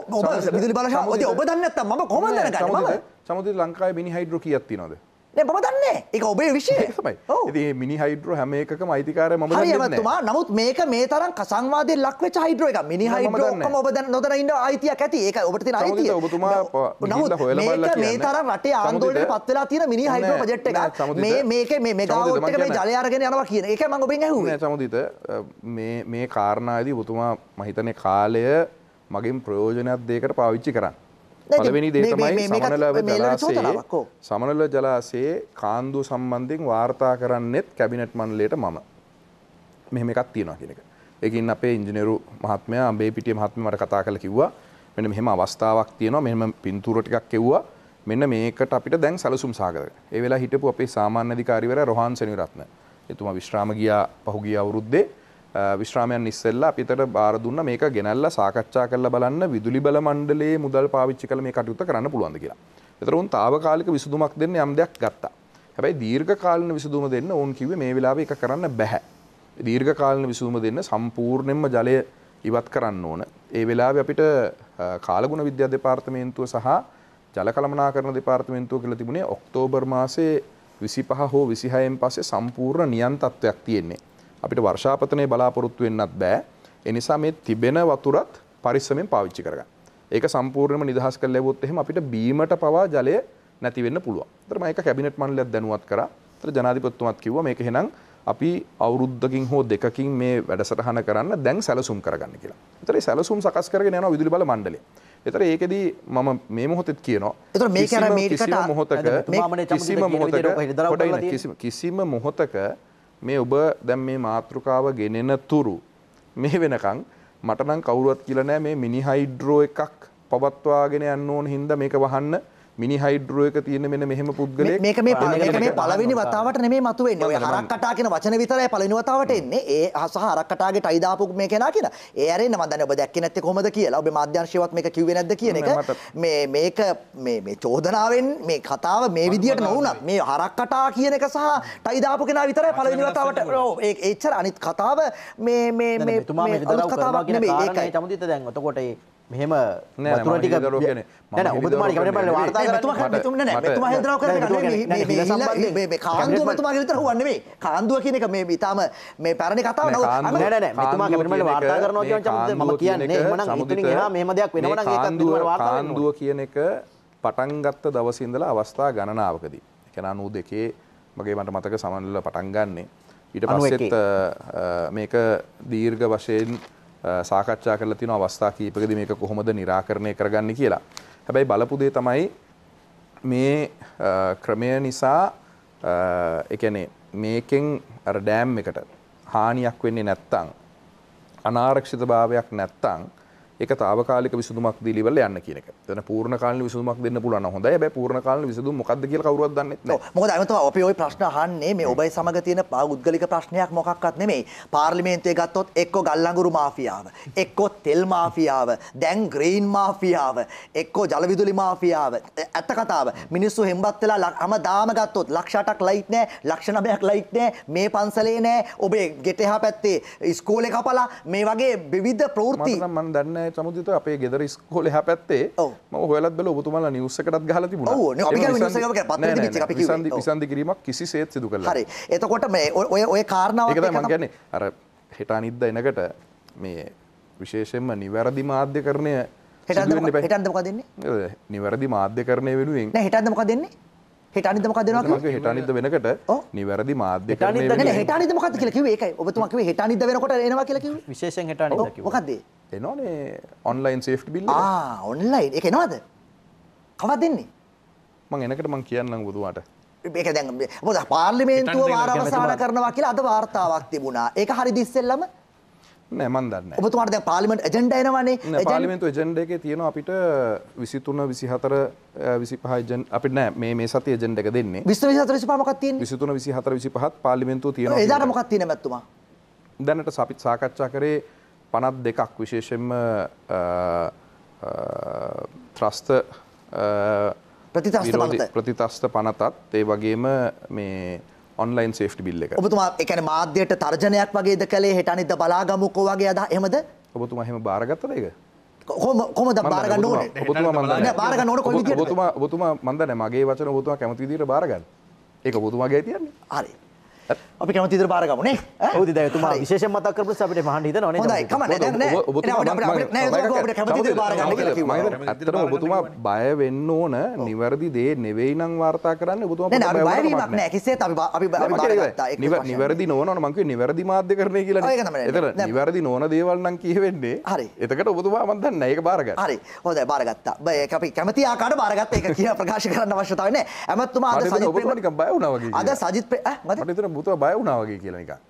විදුලි බල ඔය ඔබ දන්න නැත්තම් මම කොහොමද දැනගන්නේ මම සමුද්‍ර ලංකාවේ මිනි හයිඩ්‍රෝ කීයක් තියෙනවද නෑ මම දන්නේ ඒක ඔබේ විශේෂය තමයි ඉතින් මේ මිනි හයිඩ්‍රෝ හැම එකකම අයිතිකාරය මම දන්නේ නැහැ හරියටම නමුත් මේක මේ තරම් සංවාදයේ ලක් වෙච්ච හයිඩ්‍රෝ එක මිනි හයිඩ්‍රෝ ඔක්කොම ඔබ දැන් නොදැන ඉන්න අයිතියක් ඇති ඒක ඔබට තියෙන අයිතිය ඔබතුමා නමුත් මේක මේ තරම් රටේ ආන්දෝලනයට පත් වෙලා තියෙන මිනි හයිඩ්‍රෝ ප්‍රොජෙක්ට් එක මේ මේකේ මේ මෙගාවොට් එක මේ ජලය අරගෙන යනවා කියන ඒක මම ඔබෙන් ඇහුවේ නෑ සමුදිත මේ මේ කාරණාවේදී ඔබතුමා මම හිතන්නේ කාලය මගින් ප්‍රයෝජනයක් දෙකට පාවිච්චි කරන්න. පළවෙනි දේ තමයි සමනල ජලාශයේ සමනල ජලාශයේ කාන්දු සම්බන්ධයෙන් වාර්තා කරන්නෙත් කැබිනට් මණ්ඩලයට මම. මෙහෙම එකක් තියෙනවා කියන එක. ඒකින් අපේ ඉංජිනේරු මහත්මයා අඹේ පිටිය මහත්මයා මට කතා කරලා කිව්වා මෙන්න මෙහෙම අවස්ථාවක් තියෙනවා මෙහෙම පින්තූර ටිකක් එව්වා මෙන්න මේකට අපිට දැන් සැලසුම් සාගරය. ඒ වෙලාව හිටපු අපේ සාමාන්‍ය අධිකාරිවරයා රොහාන් සෙනවිරත්න. එතුමා විශ්‍රාම ගියා පහුගිය අවුරුද්දේ විශ්‍රාමයන් ඉස්සෙල්ලා අපිතට බාර දුන්න මේක ගෙනල්ලා සාකච්ඡා කරලා බලන්න විදුලි බල මණ්ඩලයේ මුදල් පාවිච්චි කළ මේ කටයුත්ත කරන්න පුළුවන්ද කියලා. ඒතර උන් తాවකාලික විසඳුමක් දෙන්න යම් දෙයක් ගත්තා. හැබැයි දීර්ඝ කාලීන විසඳුම දෙන්න ඕන් කිව්වේ මේ වෙලාවේ එක කරන්න බෑ. දීර්ඝ කාලීන විසඳුම දෙන්න සම්පූර්ණයෙන්ම ජලය ඉවත් කරන්න ඕන. ඒ වෙලාවේ අපිට කාලගුණ විද්‍යා දෙපාර්තමේන්තුව සහ ජල කළමනාකරණ දෙපාර්තමේන්තුව කියලා තිබුණේ ඔක්තෝබර් මාසේ 25 හෝ 26න් පස්සේ සම්පූර්ණ නියන්තත්වයක් තියෙන්නේ. අපිට වර්ෂාපතනය බලාපොරොත්තු වෙන්නත් බෑ එනිසා මේ තිබෙන වතුරත් පරිස්සමෙන් පාවිච්චි කරගන්න. ඒක සම්පූර්ණයෙන්ම නිදහස් කරලා ලැබුවොත් එහෙම අපිට බීමට පවා ජලය නැති වෙන්න පුළුවන්. ඒතර මම ඒක කැබිනට් මණ්ඩලයක් දැනුවත් කරා. ඒතර ජනාධිපතිතුමාත් කිව්වා මේක එහෙනම් අපි අවුරුද්දකින් හෝ දෙකකින් මේ වැඩසටහන කරන්න දැන් සැලසුම් කරගන්න කියලා. ඒතර ඒ සැලසුම් සකස් කරගෙන යනවා විදුලි බල මණ්ඩලය. එතර ඒකෙදී මම මේ මොහොතෙත් කියනවා. ඒතර මේක අර මේකට මොහොතක කිසිම මොහොතක කිසිම මොහොතක මේ ඔබ දැන් මේ මාතෘකාව ගෙනෙන තුරු මේ වෙනකං මටනම් කවුරුවත් කියලනෑ මේ මිනි හයිඩ්‍රෝ එකක් පවත්වාගෙන යන්න ඕන හින්ද මේක වහන්න මිනි හයිඩ්‍රුව එක තියෙන මෙන මෙහෙම පුද්ගලෙක් මේක මේ මේ පළවෙනි වතාවට නෙමේ මතුවෙන්නේ ඔය හරක් කටා කියන වචන විතරයි පළවෙනි වතාවට එන්නේ ඒ සහ හරක් කටාගේ ටයි දාපු මේ කෙනා කියලා. ඒ අරේ නම් දැන් ඔබ දැක්කේ නැත්තේ කොහමද කියලා. ඔබේ මාධ්‍යංශයවත් මේක කිව්වේ නැද්ද කියන එක මේ මේක මේ මේ චෝදනාවෙන් මේ කතාව මේ විදියට නොවුණත් මේ හරක් කටා කියන එක සහ ටයි දාපු කෙනා විතරයි පළවෙනි වතාවට ඔව් ඒක එච්චර අනිත් කතාව මේ මේ මේ මේ කතාවක් නෙමේ ඒකයි. තමයි දැන් එතකොට මෙහම තුමාගේ කාන්දුව කියන එක මේ ඉතාම මේ පැරණි කතාව කාන්දුව කියන එක පටන්ගත්ත දවසින්දල අවස්ථා ගණනාවකදී එකන අනූ දෙකේ මගේ මට මතක සමන්ල පටන්ගන්නේ ඉට පස්සෙත් මේක දීර්ඝ වශයෙන් සාකච්ඡා කරලා තියෙන අවස්ථා කීපකදී මේක කොහොමද निराකරණය කරගන්නේ කියලා. හැබැයි බලපු දේ තමයි මේ ක්‍රමය නිසා ඒ කියන්නේ මේකෙන් අර ඩෑම් එකට හානියක් වෙන්නේ නැත්තම් අනාරක්ෂිතභාවයක් නැත්තම් ඒක తాවකාලික විසඳුමක් දීලා ඉවරලා යන්න කියන එක. එතන පූර්ණ කාලීන විසඳුමක් දෙන්න පුළුවන් නම් හොඳයි. හැබැයි පූර්ණ කාලීන විසඳුම මොකක්ද කියලා කවුරුවත් දන්නේ නැහැ. ඔව්. මොකද අයිමතුමා අපි ওই ප්‍රශ්න අහන්නේ මේ ඔබයි සමග තියෙන උද්ගලික ප්‍රශ්නයක් මොකක්වත් නෙමෙයි. පාර්ලිමේන්තුවේ ගත්තොත් එක්කෝ ගල්ලංගුරු මාෆියාව, එක්කෝ තෙල් මාෆියාව, දැන් ග්‍රීන් මාෆියාව, එක්කෝ ජලවිදුලි මාෆියාව. ඇත්ත කතාව. මිනිස්සු හෙම්බත් වෙලා හැමදාම ගත්තොත් ලක්ෂ 8ක් ලයිට් නැහැ, ලක්ෂ 9ක් ලයිට් නැහැ, මේ පන්සලේ නැහැ, ඔබේ ගෙට එහා පැත්තේ ඉස්කෝලේ කපලා මේ වගේ විවිධ ප්‍රවෘත්ති මම දන්නේ සමුදිත අපේ ගෙදර ස්කෝල හ පැත්තේ ම හොලත් බල ඔබතුමල නිවසකටත් ගහල තිබුණ විසන්ධ කිරීමක් කිසි සේත් සිදු කළ හරි එතකොට මේ ඔය ඔය කාරණාව මං ගැන්නේ අර හෙටා නිද්ද එනකට මේ විශේෂෙන්ම නිවැරදි මාධ්‍ය කරණය හිටන්දමක දෙන්නේ නිවැරදි මාධ්‍ය කරණය වෙනුවෙන් හිටන්දමක දෙන්නේ හෙට අනිද මොකක්ද වෙනවා කිව්වේ හෙට අනිද්ද වෙනකොට නිවැරදි මාධ්‍ය ක්‍රමයේ නේ හෙට අනිද්ද මොකක්ද කියලා කිව්වේ ඒකයි ඔබතුමා කිව්වේ හෙට අනිද්ද වෙනකොට එනවා කියලා කිව්වේ විශේෂයෙන් හෙට අනිද්ද කිව්වේ මොකක්ද ඒ එනවනේ ඔන්ලයින් සේෆ්ටි බිල් ආ ඔන්ලයින් ඒක එනවද කවද දෙන්නේ මං එනකට මං කියන්නම් ඔබතුමාට ඒක දැන් මොකද පාර්ලිමේන්තුව වාරවසාන කරනවා කියලා අද වාර්තාවක් තිබුණා ඒක හරිද ඉස්සෙල්ලම නෑ මන් දන්න ඔබතුමාට පාලිමට ජෙන්ඩ එනවනේ පාලිමෙන්තු ජෙන්ඩ එක තියෙන අපිට විසිතුන විසිහතර විසිපහජන් අපි නෑ මේ මේ සති ජෙන්ඩ එක දෙන්නේ විස් විහතර විසිපමකත්තිය විසිතුන විසිහතර විසිපහත් පාලිමෙන්තු තියෙන ඒදාට මොකක්තින මැත්තුමා දැනට සපිත් සාකච්ඡා කරේ පනත් දෙකක් විශේෂෙන්ම ත්‍රස්ත ප්‍රතිතස්ත පනතත් ඒ වගේම මේ ඔන්ලයින් සේෆ්ටි බිල් එක. ඔබතුමා ඒ කියන්නේ මාධ්‍යයට තර්ජනයක් වගේද කළේ හෙට අනිද්දා බලාගමුකෝ වගේ අදහ එහෙමද? ඔබතුමා එහෙම බාරගත්තද ඒක? කොහොමද බාරගන්න ඕනේ? ඔබතුමා මන් දන්නේ. බාරගන්න ඕනේ කොයි විදිහටද? ඔබතුමා ඔබතුමා මන් දන්නේ මගේ වචන ඔබතුමා කැමති විදිහට බාරගන්න. ඒක ඔබතුමාගේ තියන්නේ. හරි. අපි කැමති විදිහට බාර ගමුනේ ඔව් දිදා එතුමා විශේෂයෙන් මතක් කරපු නිසා අපිට මහන්න හිතනවා නේද හොඳයි කමන්න දැන් නෑ අපිට නෑ අපිට කැමති විදිහට බාර ගන්න කියලා කිව්වා ඇත්තටම ඔබතුමා බය වෙන්න ඕන නිවැරදි දේ නෙවෙයි නම් වාර්තා කරන්න ඔබතුමා නෑ අපි බය වීමක් නෑ කිසිසේත් අපි අපි බාරගත්තා ඒක නිවැරදි නොවනවා මං කිව්වේ නිවැරදි මාධ්‍යකරණය කියලා ඒක තමයි එතන නිවැරදි නොවන දේවල් නම් කියවෙන්නේ හරි එතකොට ඔබතුමා මන් දන්නේ ඒක බාරගන්න හරි හොඳයි බාරගත්තා ඒක අපි කැමති ආකාරයට බාරගත්ත ඒක කියලා ප්‍රකාශ කරන්න අවශ්‍යතාවය නෑ ඇමතුමා අද සජිත් ප්‍රේමනිකම් බය වුණා වගේ අද සජිත් ප්‍රේ මට භූතය බය වුණා වගේ කියලා නිකන්.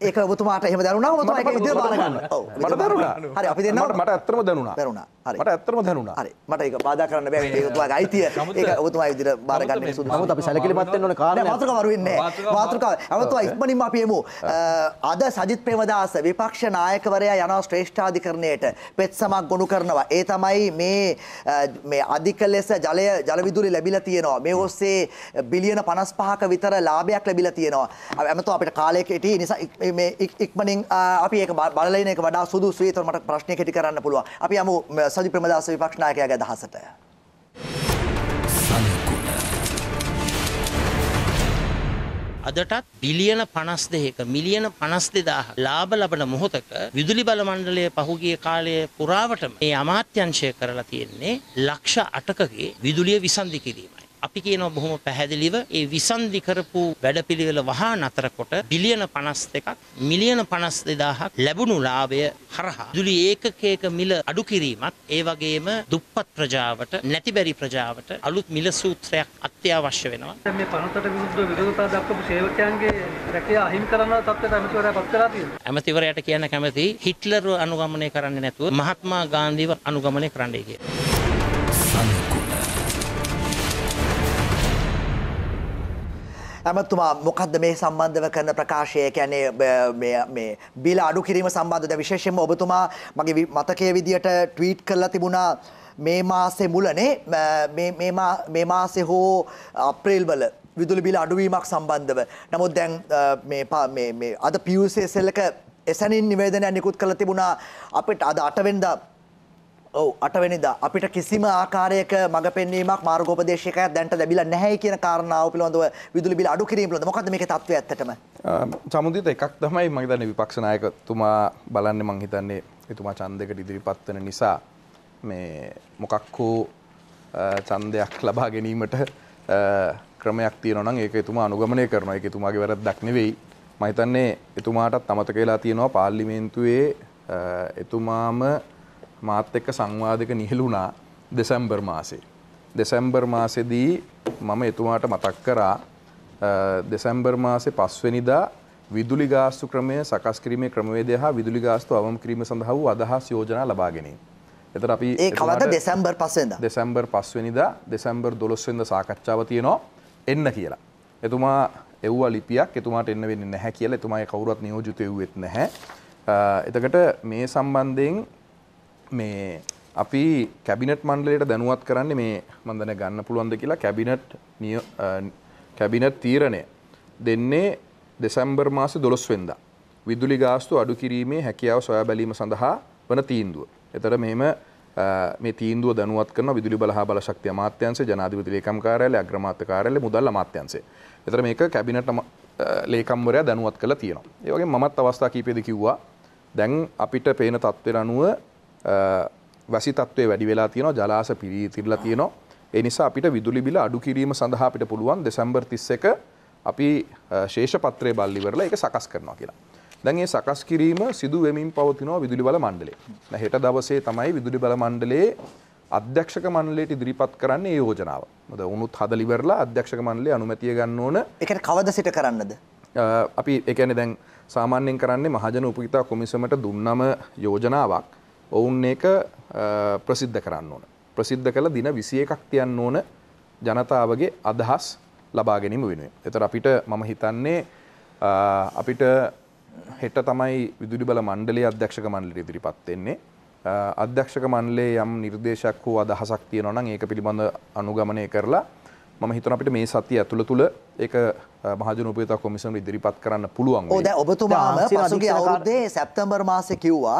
ඒක ඔබතුමාට එහෙම දැනුණා ඔබතුමා ඒක විදියට බාර ගන්න. ඔව්. මට දැනුණා. හරි අපි දෙන්නම මට ඇත්තම දැනුණා. දැනුණා. හරි. මට ඇත්තම දැනුණා. හරි. මට ඒක බාධා කරන්න බෑ. මේක ඔබතුමාගේ අයිතිය. ඒක ඔබතුමා විදියට බාර ගන්න සුදුසු. නමුත් අපි සැලකිලිමත් වෙන්න ඕනේ කාරණා. නෑ මාතෘකාව වරු වෙන්නේ නෑ. මාතෘකාව. අමතුමා ඉක්මනින්ම අපි එමු. අද සජිත් ප්‍රේමදාස විපක්ෂ නායකවරයා යනවා ශ්‍රේෂ්ඨාධිකරණයට පෙත් සමක් ගොනු කරනවා. ඒ තමයි මේ මේ අධික ලෙස ජලය ජල විදුලි ලැබිලා තියෙනවා. මේ ඔස්සේ බිලියන 55ක විතර ලාභයක් ලැබිලා තියෙනවා. අමතුමා අපිට කාලයක හිටියේ නිසා මේ ඉක්මනින් අපි ඒක බලලා ඉන්න එක වඩා සුදුසුයි. ඒතර මට ප්‍රශ්නයක් හිටි කරන්න පුළුවන්. අපි යමු සජි ප්‍රමදාස විපක්ෂ නායකයාගේ අදහසට. අදටත් බිලියන 52ක මිලියන 52000 ලාභ ලබන මොහොතක විදුලි බල මණ්ඩලය පහුගිය කාලයේ පුරාවටම මේ අමාත්‍යංශය කරලා තියෙන්නේ ලක්ෂ 8කගේ විදුලිය විසන්ධි කිරීම. අපි කියනවා බොහොම පැහැදිලිව ඒ විසන්ධි කරපු වැඩපිළිවෙල වහා නතරකොට බිලියන 52ක් මිලියන 52000ක් ලැබුණු ලාභය හරහා දුලි ඒකකයක මිල අඩු කිරීමත් ඒ වගේම දුප්පත් ප්‍රජාවට නැතිබැරි ප්‍රජාවට අලුත් මිල සූත්‍රයක් අත්‍යවශ්‍ය වෙනවා. දැන් මේ 58ට විරුද්ධව විරෝධතා දක්වපු සේවකයන්ගේ රැකියාව අහිමි කරන තත්ත්වයට ඇමතිවරයා පත් කරලා තියෙනවා. ඇමතිවරයාට කියන්න කැමති හිට්ලර්ව අනුගමනය කරන්නේ නැතුව මහත්මා ගාන්ධීව අනුගමනය කරන්නයි කියලා. ඇමතුමා මොකක්ද මේ සම්බන්ධව කරන ප්‍රකාශය කියන්නේ බිල අඩු කිරීම සම්බන්ධද විශේෂයෙන්ම ඔබතුමා මගේ මතකයේ විදියට ට්වීට් කරලා තිබුණා මේ මාසේ මුලනේ මේ මාසේ හෝ අප්‍රේල්වල විදුලි බිල අඩුවීමක් සම්බන්ධව. නමුත් දැන් අද පියසේ සෙල්ලක එසැනින් නිවේදනයක් නිකුත් කළ තිබුණා අපිට අද අටවෙන්දා ඔව් අටවෙනිදා අපිට කිසිම ආකාරයක මඟ පෙන්වීමක් මාර්ගෝපදේශයක් දැන්ට ලැබිලා නැහැ කියන කාරණාව පිළිබඳව විදුලි බිල අඩු කිරීම පිළිබඳව මොකද්ද මේකේ තත්ත්වය ඇත්තටම? සමුදිත එකක් තමයි මම හිතන්නේ විපක්ෂ නායකතුමා බලන්නේ මම හිතන්නේ එතුමා ඡන්දයකට ඉදිරිපත් වෙන නිසා මේ මොකක් හෝ ඡන්දයක් ලබා ගැනීමට ක්‍රමයක් තියෙනවා නම් ඒක එතුමා අනුගමනය කරනවා. ඒක එතුමාගේ වැරද්දක් නෙවෙයි. මම හිතන්නේ එතුමාටත් අමතක වෙලා තියෙනවා පාර්ලිමේන්තුවේ එතුමාම මාත් එක්ක සංවාදක නිහලුණා දෙසැම්බර් මාසේ. දෙසැම්බර් මාසෙදී මම එතුමාට මතක් කරා දෙසැම්බර් මාසේ පස්වෙනිදා විදුලි ගාස්තු ක්‍රමය සකස් කිරීමේ ක්‍රමවේදය හා විදුලි ගාස්තු අවම කිරීම සඳහා වූ අදහස් යෝජනා ලබා ගැනීම. එතන අපි ඒ කවද දෙසැම්බර් 5 වෙනිදා දෙසැම්බර් 5 වෙනිදා දෙසැම්බර් 12 වෙනිදා සාකච්ඡාව තියෙනවා එන්න කියලා. එතුමා එව්වා ලිපියක් එතුමාට එන්න වෙන්නේ නැහැ කියලා එතුමා ඒ කවුරුත් නියෝජිත වෙව්වෙත් නැහැ. එතකට මේ සම්බන්ධයෙන් මේ අපි කැබිනට් මණ්ඩලයට දැනුවත් කරන්න මේ මන්දන ගන්න පුළුවන්ද කියලා කැබිනට් නිය කැබිනට් තීරණය දෙන්නේ දෙසැම්බර් මාස දොළොස් වෙන්ද. විදුලි ගාස්තු අඩු කිරීමේ හැකියාව සොයා බැලීම සඳහා වන තීන්දුව. එතට මෙම මේ තීන්දුව දනුවත් කරන විදුලි බලහ බල ශක්තිය මාත්‍යන්සේ ජනාධිපති ලේකම් කාර්යාලය අග්‍රමාත්‍ය කාර්යාලය මුදල් අමාත්‍යන්සේ. එතර මේක කැබිනට ලේකම්වරයා දැනුවත් කළ තියෙනවා. ඒ වගේ මමත් අවස්ථා කීපෙද කිව්වා දැන් අපිට පේන තත්ත්වර අනුව වැසිතත්වය වැඩි වෙලා තියෙනවා ජලාස පිරී තිරලා තියෙනවා. ඒ නිසා අපිට විදුලි බිල අඩු කිරීම සඳහා අපිට පුළුවන් දෙසැම්බර් 31 අපි ශේෂ පත්‍රය බල්ලි කරලා ඒක සකස් කරනවා කියලා. දැන් ඒ සකස් කිරීම සිදු වෙමින් පවතිනවා විදුලි බල මණ්ඩලය. දැන් හෙට දවසේ තමයි විදුලි බල මණ්ඩලයේ අධ්‍යක්ෂක මණ්ඩලයට ඉදිරිපත් කරන්නේ ඒ යෝජනාව. මොකද උනුත් හදලි වෙරලා අධ්‍යක්ෂක මණ්ඩලය අනුමැතිය ගන්න ඕන. ඒක කවද සිට කරන්නද? අපි ඒ කියන්නේ දැන් සාමාන්‍යයෙන් කරන්නේ මහජන උපකිතා කොමිසමට දුන්නම යෝජනාවක්. ඔවුන් ඒක ප්‍රසිද්ධ කරන්න ඕන. ප්‍රසිද්ධ කළ දින විසිය එකක් තියන්න ඕන ජනතාවගේ අදහස් ලබාගැනීම වෙනුවෙන්. එතර අපිට මම හිතන්නේ අපිට හෙට තමයි විදුලි බල මණ්ඩලේ අධ්‍යක්ෂක මණ්ඩලයට ඉදිරිපත් වෙන්නේ. අධ්‍යක්ෂක මණ්ඩලයේ යම් නිර්දේශයක් හෝ අදහසක් තියෙනවා නම් ඒක පිළිබඳ අනුගමනය කරලා මම හිතන අපිට මේ සතිය ඇතුළ තුළ ඒක මහජන උපේතා කොමිසම ඉදිරිපත් කරන්න පුළුවන් ඕද ඔබතුමාම පසුගේ අවුරුද්දේ සැප්තැම්බර් මාසෙ කිව්වා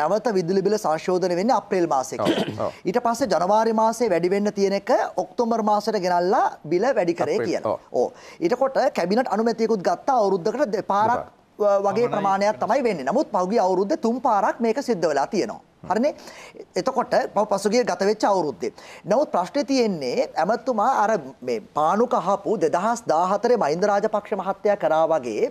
නැවත විදුලි බිල සංශෝධන වෙන්නේ අප්‍රේල් මාසෙ ඊට පස්සේ ජනවාරි මාසේ වැඩි වෙන්න තියෙන එක ඔක්තෝබර් මාසෙට ගෙනල්ලා බිල වැඩි කරේ කියලා. ඕ ඊටකොට කැබිනට් අනුමැතියකුත් ගත්තා අවුරුද්දකට දෙපාරක් වගේ ප්‍රමාණයක් තමයි වෙන්නේ. නමුත් පහුගිය අවුරුද්දේ තුන් පාරක් මේක සිද්ධ වෙලා තියෙනවා. හරිනේ? එතකොට මම පසුගිය ගත වෙච්ච අවුරුද්දේ. නමුත් ප්‍රශ්නේ තියෙන්නේ ඇමතුමා අර මේ පානු කහපු 2014 මහින්ද රාජපක්ෂ මහත්තයා කරා වගේ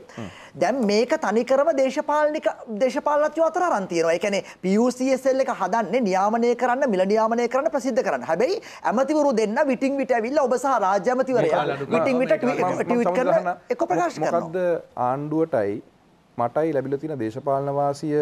දැන් මේක තනිකරම දේශපාලනික දේශපාලනඥයෝ අතර අරන් තියෙනවා. ඒ කියන්නේ PUCSL එක හදන්නේ නියාමනය කරන්න, මිල නියාමනය කරන්න, ප්‍රසිද්ධ කරන්න. හැබැයි ඇමතිවරු දෙන්න විටින් විට ඇවිල්ලා ඔබ සහ රාජ්‍ය ඇමතිවරයා විටින් විට ට්වීට් කරලා එක ප්‍රකාශ කරනවා. මොකද්ද ආණ්ඩුවටයි මටයි ලැබිල තින දේශපාලන වාසිය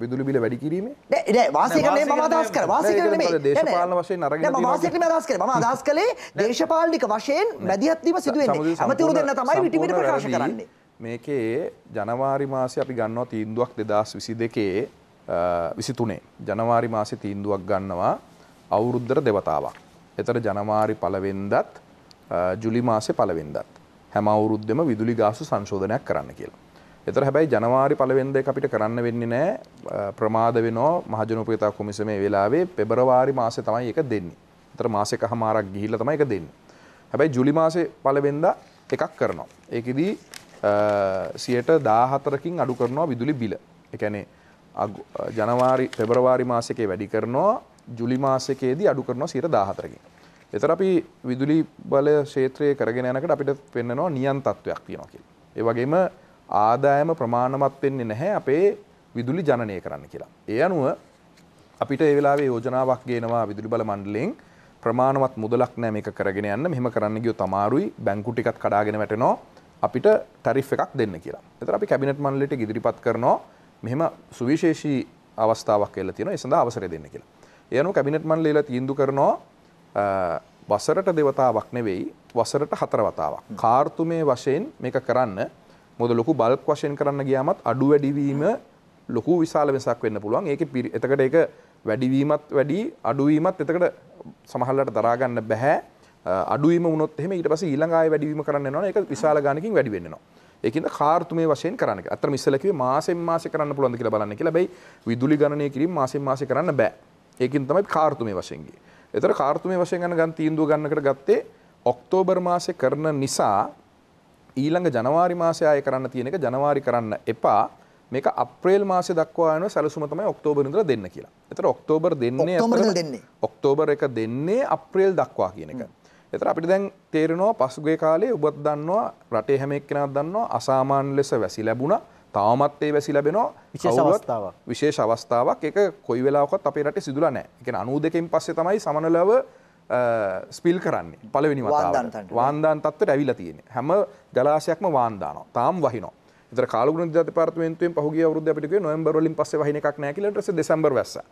විදුලි බිල වැඩි කිරීමේ වාසිකනේ ම අදස් කර වාසිකනේ දේශපාලන වශයෙන් අරගෙන වාසිකනේ අදස් කරේ මම අදහස් කළේ දේශපාලනික වශයෙන් මැදිහත්වීම සිදු වෙන්නේ අමතිවරු දෙන්න තමයි විටිමිට ප්‍රකාශ කරන්නේ මේකේ ජනවාරි මාසය අපි ගන්නවා තීන්දුවක් 2022 23 ජනවාරි මාසේ තීන්දුවක් ගන්නවා අවුරුද්දට දෙවතාවක්. එතර ජනවාරි පළවෙනිදත් ජුලි මාසේ පළවෙනිදත් හැම අවුරුද්දෙම විදුලි ගාස්තු සංශෝධනයක් කරන්න කියලා. එතර හැබැයි ජනවාරි පළවෙනිද අපිට කරන්න වෙන්නේ නැහැ ප්‍රමාද වෙනවා මහජනප්‍රියතා කොමිසමේ වෙලාවේ පෙබරවාරි මාසේ තමයි ඒක දෙන්නේ. එතර මාසෙකමාරක් ගිහිල්ලා තමයි ඒක දෙන්නේ. හැබැයි ජූලි මාසේ පළවෙනිදා එකක් කරනවා. ඒකෙදී 114කින් අඩු කරනවා විදුලි බිල. ඒ කියන්නේ ජනවාරි පෙබරවාරි මාසෙකේ වැඩි කරනවා ජුලි මාසෙකේදී අඩු කරනවා 114කින්. එතර අපි විදුලි බලය ක්ෂේත්‍රයේ කරගෙන යනකොට අපිට පෙන්නනවා නියන් තත්වයක් තියෙනවා කියලා. ඒ වගේම ආදායම ප්‍රමාණවත් වෙන්නේ නැහැ අපේ විදුලි ජනනය කරන්න කියලා. ඒ අනුව අපිට ඒ වෙලාවේ යෝජනාවක් ගේනවා විදුලි බල මණ්ඩලයෙන් ප්‍රමාණවත් මුදලක් නෑ මේක කරගෙන යන්න මෙහෙම කරන්න ගියොත් අමාරුයි බැංකු ටිකක් කඩාගෙන වැටෙනවා අපිට ටැරිෆ් එකක් දෙන්න කියලා. එතන අපි කැබිනට් මණ්ඩලයට ඉදිරිපත් කරනවා මෙහෙම සුවිශේෂී අවස්ථාවක් කියලා තියෙනවා ඒ සඳහා අවසරය දෙන්න කියලා. ඒ අනුව කැබිනට් මණ්ඩලයලා තීන්දුව කරනවා වසරට දෙවතාවක් නෙවෙයි වසරට හතර වතාවක්. කාර්තුමේ වශයෙන් මේක කරන්න මොද ලොකු බල්ක් වශයෙන් කරන්න ගියාමත් අඩු වැඩිවීම ලොකු විශාල වෙනසක් වෙන්න පුළුවන් ඒක එතකට ඒක වැඩිවීමත් වැඩි අඩුවීමත් එතකට සමහල්ලට දරාගන්න බැහැ අඩුවීම මුොත් එහම ඊට පස ඊළඟයි වැඩිවීම කරන්න නවා එක විශාල ගානකින් වැඩි වෙන්නවා ඒකද කාර්තුමේ වශයෙන් කරන්න අතර මිස්සලකිව මාසෙන් මාස කරන්න පුළොඳ කියලා බලන්න කියලා බයි විදුලි ගණනය කිරීම මාසෙන් මාස කරන්න බෑ ඒකින් තමයි කාර්තුමේ වශයෙන්ගේ එතර කාර්තුමේ වශයෙන් ගන්න ගන් තීන්දුව ගන්නකට ගත්තේ ඔක්තෝබර් මාසය කරන නිසා ඊළඟ ජනවාරි මාසය ආය කරන්න තියෙන එක ජනවාරි කරන්න එපා මේක අප්‍රේල් මාසය දක්වා යන සැලසුම තමයි ඔක්තෝබර් ඉඳලා දෙන්න කියලා. ඒතර ඔක්තෝබර් දෙන්නේ ඔක්තෝබර් එක දෙන්නේ අප්‍රේල් දක්වා කියන එක. ඒතර අපිට දැන් තේරෙනවා පසුගිය කාලේ ඔබත් දන්නවා රටේ හැම එක්කෙනාක් දන්නවා අසාමාන්‍ය ලෙස වැසි ලැබුණා. තාමත් ඒ වැසි ලැබෙනවා විශේෂ අවස්ථාවක්. විශේෂ අවස්ථාවක් ඒක කොයි වෙලාවකවත් අපේ රටේ සිදුලා නැහැ. ඒ කියන්නේ 92කින් පස්සේ තමයි සමනලව ස්පිල් කරන්නේ පලවෙනි වතාවට වාන්දාන් තත්වට ඇවිල්ලා තියෙන හැම ජලාශයක්ම වාන්දානවා තාම් වහිනවා ඉතර කාලගුණ ජාති පාර්තමේන්තුවෙන් පහුගිය අවුරුද්ද අපිට කිව්වේ නොවැම්බර් වලින් පස්සේ වහින එකක් නැහැ කියලා ඊට පස්සේ දෙසැම්බර් වැස්සා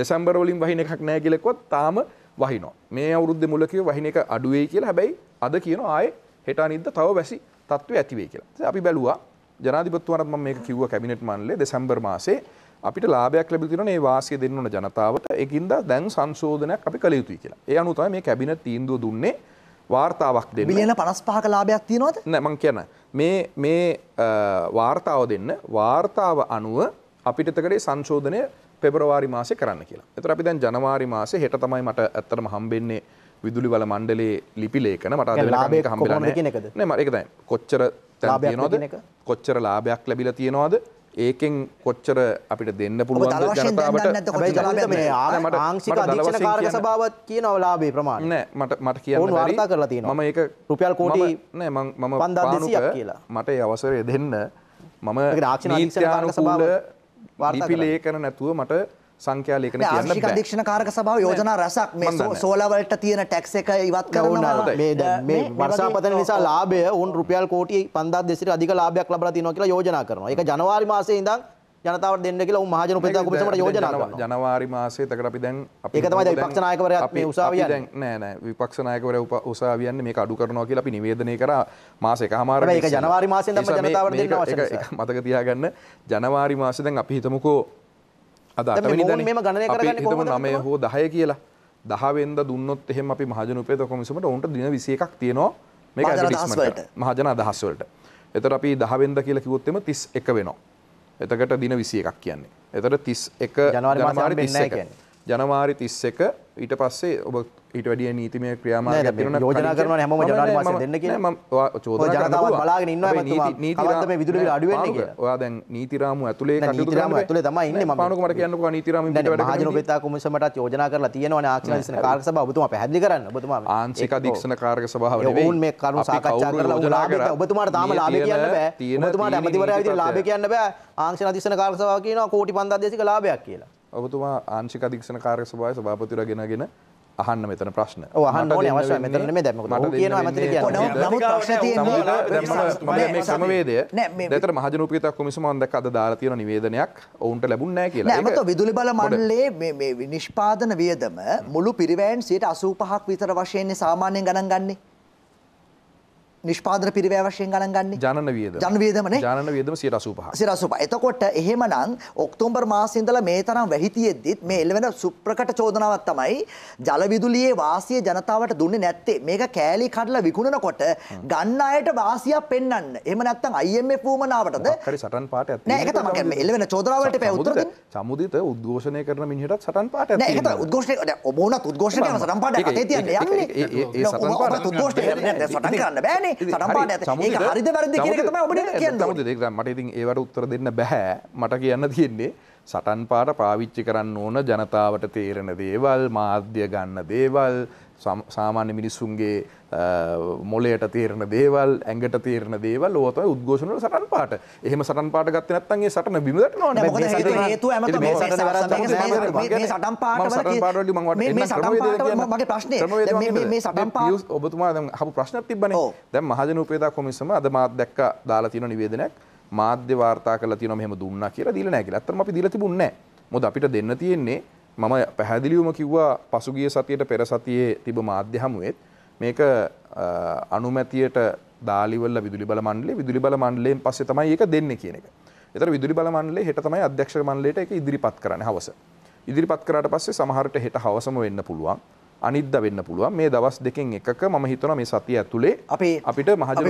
දෙසැම්බර් වලින් වහින එකක් නැහැ කියලා කිව්වත් තාම වහිනවා මේ අවුරුද්දේ මුල කිව්ව වහින එක අඩු වෙයි කියලා හැබැයි අද කියනවා ආයේ හෙට අනිද්දා තව වැසි තත්ත්වය ඇති වෙයි කියලා ඉතින් අපි බැලුවා ජනාධිපතිතුමාට මම මේක කිව්වා කැබිනට් මණ්ඩලයේ දෙසැම්බර් මාසේ අපිට ලාභයක් ලැබිලා තියෙනවා මේ වාසිය දෙන්න ඕන ජනතාවට. ඒකින්ද දැන් සංශෝධනයක් අපි කළ යුතුයි කියලා. ඒ අනුව තමයි මේ කැබිනට් තීන්දුව දුන්නේ වාර්තාවක් දෙන්න. බිලියන 55ක ලාභයක් තියෙනවද? නෑ මං කියන මේ මේ වාර්තාව දෙන්න වාර්තාව අනුව අපිට එතකඩේ සංශෝධනය පෙබරවාරි මාසේ කරන්න කියලා. එතකොට අපි දැන් ජනවාරි මාසේ හෙට තමයි මට ඇත්තටම හම්බෙන්නේ විදුලි වල මණ්ඩලේ ලිපි ලේඛන මට අද වෙනකම් හම්බෙලා නෑ. නෑ මම ඒක දැන් කොච්චර තැන් තියනවද? කොච්චර ලාභයක් ලැබිලා තියනවද? ඒකෙන් කොච්චර අපිට දෙන්න පුළුවන් ජනතාවට ආංශික අධීක්ෂණකාරක සභාවත් කියන ලාභේ ප්‍රමාණය නෑ මට මට කියන්න වාර්තා කරලා තියෙනවා මම ඒක රුපියල් කෝටි නෑ මම මම 5200ක් කියලා මට ඒ අවසරය දෙන්න මම ආරක්ෂණ අධීක්ෂණකාරක සභාව වාර්තා කරලා නැතුව මට සංඛ්‍යා ලේඛන කියන්න බෑ. අධීක්ෂණ කාරක සභාව යෝජනා රසක් මේ සෝලවලට තියෙන ටැක්ස් එක ඉවත් කරනවා. මේ දැන් මේ වර්ෂාපතන නිසා ලාභය උන් රුපියල් කෝටි 5200ට අධික ලාභයක් ලබලා තියෙනවා කියලා යෝජනා කරනවා. ඒක ජනවාරි මාසේ ඉඳන් ජනතාවට දෙන්න කියලා උන් මහජන උපදේශක කොමිසමට යෝජනා කරනවා. ජනවාරි මාසේ එතකොට අපි දැන් අපි ඒක තමයි දැන් විපක්ෂ නායකවරයා මේ උසාවිය යන්නේ. දැන් නෑ නෑ විපක්ෂ නායකවරයා උසාවිය යන්නේ මේක අඩු කරනවා කියලා අපි නිවේදනය කරා මාස එකමාරට. මේක ජනවාරි මාසෙන් තමයි ජනතාවට දෙන්න අවශ්‍ය. ඒක මතක තියාගන්න ජනවාරි මාසේ දැන් අපි හිතමුකෝ අද නමය හෝ දහය කියලා දහවෙන්ද දුන්නොත් එහෙම අපි මහජන උපේත කොමිසමට ඔවුන්ට දින 21ක් තියෙනවා මේක ඇඩ්වර්ටයිස්මන්ට් මහජන අදහස් වලට. එතකොට අපි 10 වෙනිදා කියලා කිව්වොත් එම 31 වෙනවා. එතකට දින 21ක් කියන්නේ. එතකොට 31 ජනවාරි මාසෙ 31 කියන්නේ. ජනවාරි 31 ඊට පස්සේ ඔබ ඊට වැඩිය නීතිමය ක්‍රියාමාර්ගයක් තියෙනවා යෝජනා කරනවා හැමෝම ජනවාරි මාසෙ දෙන්න කියලා මම චෝදනා කරනවා ජනතාවත් බලාගෙන ඉන්නවා එතුමා කවද්ද මේ විදුලි බිල අඩු වෙන්නේ කියලා ඔයා දැන් නීති රාමු ඇතුලේ කටයුතු කරනවා නීති රාමු ඇතුලේ තමයි ඉන්නේ මම පානුක මට කියන්නකෝ නීති රාමු පිට වැඩ කරන්නේ මහජන උපේතා කොමිසමටත් යෝජනා කරලා තියෙනවානේ ආරක්ෂණ අධීක්ෂණ කාර්ක සභාව ඔබතුමා පැහැදිලි කරන්න ඔබතුමා ආංශික අධීක්ෂණ කාර්ක සභාව නෙවෙයි ඔවුන් මේ කරුණු සාකච්ඡා කරලා ඔබලාගේ ඔබතුමාට තාම ලාභය කියන්න බෑ ඔබතුමාට අමතිවරයා විදිහට ලාභය කියන්න බෑ ආංශික අධීක්ෂණ කාර්ක සභාව කියනවා කෝටි 5200ක ලාභයක් කියලා ඔබතුමා ආංශික අධීක්ෂණ කාර්ය සභාවේ සභාපතිවරයා ගෙනගෙන අහන්න මෙතන ප්‍රශ්න අහන්න ඕනේ අවශ්‍ය මෙතන නෙමෙයි දැන් මොකද ඔහු කියනවා මම කියනවා නමුත් ප්‍රශ්න තියෙන්නේ මේ ක්‍රමවේදය දැතර මහජනූපියතා කොමිසම මම දැක්ක අද දාලා තියෙන නිවේදනයක් ඔවුන්ට ලැබුණේ නැහැ කියලා නෑ මතෝ විදුලි බල මණ්ඩලයේ මේ මේ නිෂ්පාදන වියදම මුළු පිරිවැයෙන් 85ක් විතර වශයෙන් සාමාන්‍යයෙන් ගණන් ගන්නේ නිෂ්පාදන පිරිවැය වශයෙන් ගණන් ගන්නේ ජනන වියදම ජන වියදමනේ ජනන වියදම 185 185 එතකොට එහෙමනම් ඔක්තෝබර් මාසයේ ඉඳලා මේ තරම් වැහි තියෙද්දිත් මේ එළවෙන සුප්‍රකට චෝදනාවක් තමයි ජල විදුලියේ වාසිය ජනතාවට දුන්නේ නැත්තේ මේක කෑලි කඩලා විකුණනකොට ගන්න අයට වාසියක් පෙන්වන්න එහෙම නැත්නම් IMF වුමනාවටද හරි සටන් පාටයක් නෑ ඒක තමයි මේ එළවෙන චෝදනාවලට පැය උත්තර දෙන්න සමුදිත උද්ඝෝෂණය කරන මිනිහටත් සටන් පාටයක් නෑ ඒක උද්ඝෝෂණය ඔබ වුණත් උද්ඝෝෂණය කරන සටන් පාටයක් අතේ තියන්න යන්නේ ඒ සටන් පාට උද්ඝෝෂණය කරන්නේ සටන් කරන්න බෑනේ නෑනේ කටපාට ඇත ඒක හරිද වැරදි කියන එක තමයි ඔබට කියන්න මට ඉතින් ඒවට උත්තර දෙන්න බෑ මට කියන්න තියෙන්නේ සටන් පාට පාවිච්චි කරන්න ඕන ජනතාවට තේරෙන දේවල් මාධ්‍ය ගන්න දේවල් සාමාන්‍ය මිනිස්සුන්ගේ මොලයට තේරණ දේවල් ඇඟට තේරණ දේවල් ඕත උද්ඝෝෂණ සටන් පාට එහෙම සටන් පාට ගත්ත නැත්තන්ගේ සටන බිමට නො ඔබතුමා හපු ප්‍රශ්න තිබන දැම් මහජන උපේදා කොමිසම අද මාත් දැක්ක දාලා තියෙන නිවේදනයක් මාධ්‍ය වාර්තා කල තියන මෙහම දුන්න කියලා දිල නැකිල අත්තම අපි දිල තිබුන්නේ මොද අපිට දෙන්න තියෙන්නේ මම පැහැදිලිවම කිව්වා පසුගිය සතියට පෙර සතියේ තිබ මාධ්‍ය හමුවෙත් මේක අනුමැතියට දාලිවල විදුලි බල මණ්ඩලේ විදුලි බල මණ්ඩලයෙන් පස්සේ තමයි ඒක දෙන්නේ කියන එක. ඒතර විදුලි බල මණ්ඩලේ හෙට තමයි අධ්‍යක්ෂක මණ්ඩලයට ඒක ඉදිරිපත් කරන්නේ හවස. ඉදිරිපත් කරාට පස්සේ සමහරට හෙට හවසම වෙන්න පුළුවන්. අනිද්ද වෙන්න පුළුවන් මේ දවස් දෙකෙන් එකක මම හිතනවා මේ සතිය ඇතුලේ අපේ අපිට මහජන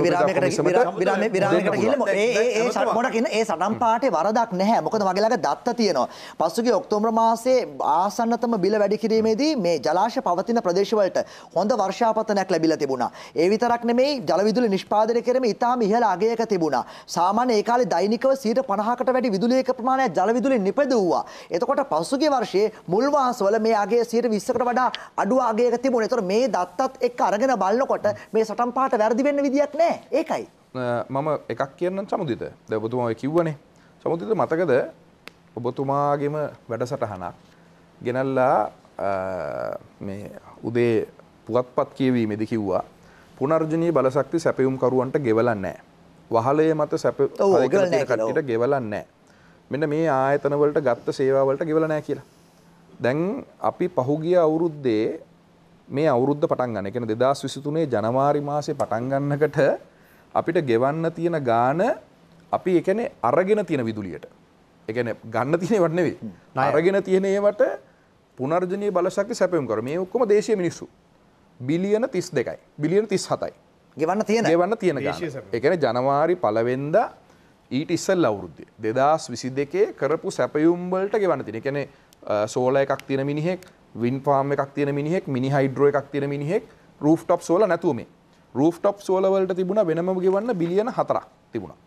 ඒ සටන් පාටේ වරදක් නැහැ මොකද මගේ ළඟ දත්ත තියෙනවා පසුගිය ඔක්තෝබර් මාසයේ ආසන්නතම බිල වැඩි කිරීමේදී මේ ජලාශය පවතින ප්‍රදේශවලට හොඳ වර්ෂාපතනයක් ලැබිලා තිබුණා ඒ විතරක් නෙමෙයි ජල විදුලි නිෂ්පාදනය කිරීම ඉතාම ඉහළ අගයක තිබුණා සාමාන්‍ය ඒ කාලේ දෛනිකව 150කට වැඩි විදුලියක ප්‍රමාණයක් ජල විදුලි නිපදවුවා එතකොට පසුගිය වර්ෂයේ මුල් මාසවල මේ අගය 120කට වඩා අඩු අඩු අගයක තිබුණේ. ඒතර මේ දත්තත් එක්ක අරගෙන බලනකොට මේ සටන් පාට වැරදි වෙන්න විදියක් නැහැ. ඒකයි. මම එකක් කියන්නම් සමුදිත. දැන් ඔබතුමා ඔය කිව්වනේ. සමුදිත මතකද ඔබතුමාගේම වැඩසටහනක් ගෙනල්ලා මේ උදේ පුවත්පත් කියවීමේදී කිව්වා පුනර්ජනීය බලශක්ති සැපයුම්කරුවන්ට ගෙවලන්නේ නැහැ. වහලය මත සැප කට්ටියට ගෙවලන්නේ නැහැ. මෙන්න මේ ආයතන වලට ගත්ත සේවා වලට ගෙවලා නැහැ කියලා. දැන් අපි පහුගිය අවුරුද්දේ මේ අවුරුද්ධ පටන් ගන්න. ඒ කියන්නේ 2023 ජනවාරි මාසේ පටන් ගන්නකට අපිට ගෙවන්න තියෙන ගාන අපි ඒ කියන්නේ අරගෙන තියෙන විදුලියට. ඒ කියන්නේ ගන්න තියෙන ඒවට නෙවෙයි. අරගෙන තියෙන ඒවට පුනර්ජනීය බලශක්ති සැපයුම් කරමු. මේ ඔක්කොම දේශීය මිනිස්සු. බිලියන 32යි. බිලියන 37යි. ගෙවන්න තියෙන. ගෙවන්න තියෙන ගාන. ඒ කියන්නේ ජනවාරි 1 වෙනිදා ඊට ඉස්සෙල් අවුරුද්දේ 2022 කරපු සැපයුම් වලට ගෙවන්න තියෙන. ඒ කියන්නේ 16 එකක් තියෙන මිනිහෙක් වින් පාම් එකක් තියෙන මිනිහෙක් මිනි හයිඩ්‍රෝ එකක් තියෙන මිනිහෙක් රූෆ්ටොප් සෝලා නැතුව මේ රූෆ්ටොප් සෝලා වලට තිබුණා වෙනම ගෙවන්න බිලියන 4ක් තිබුණා.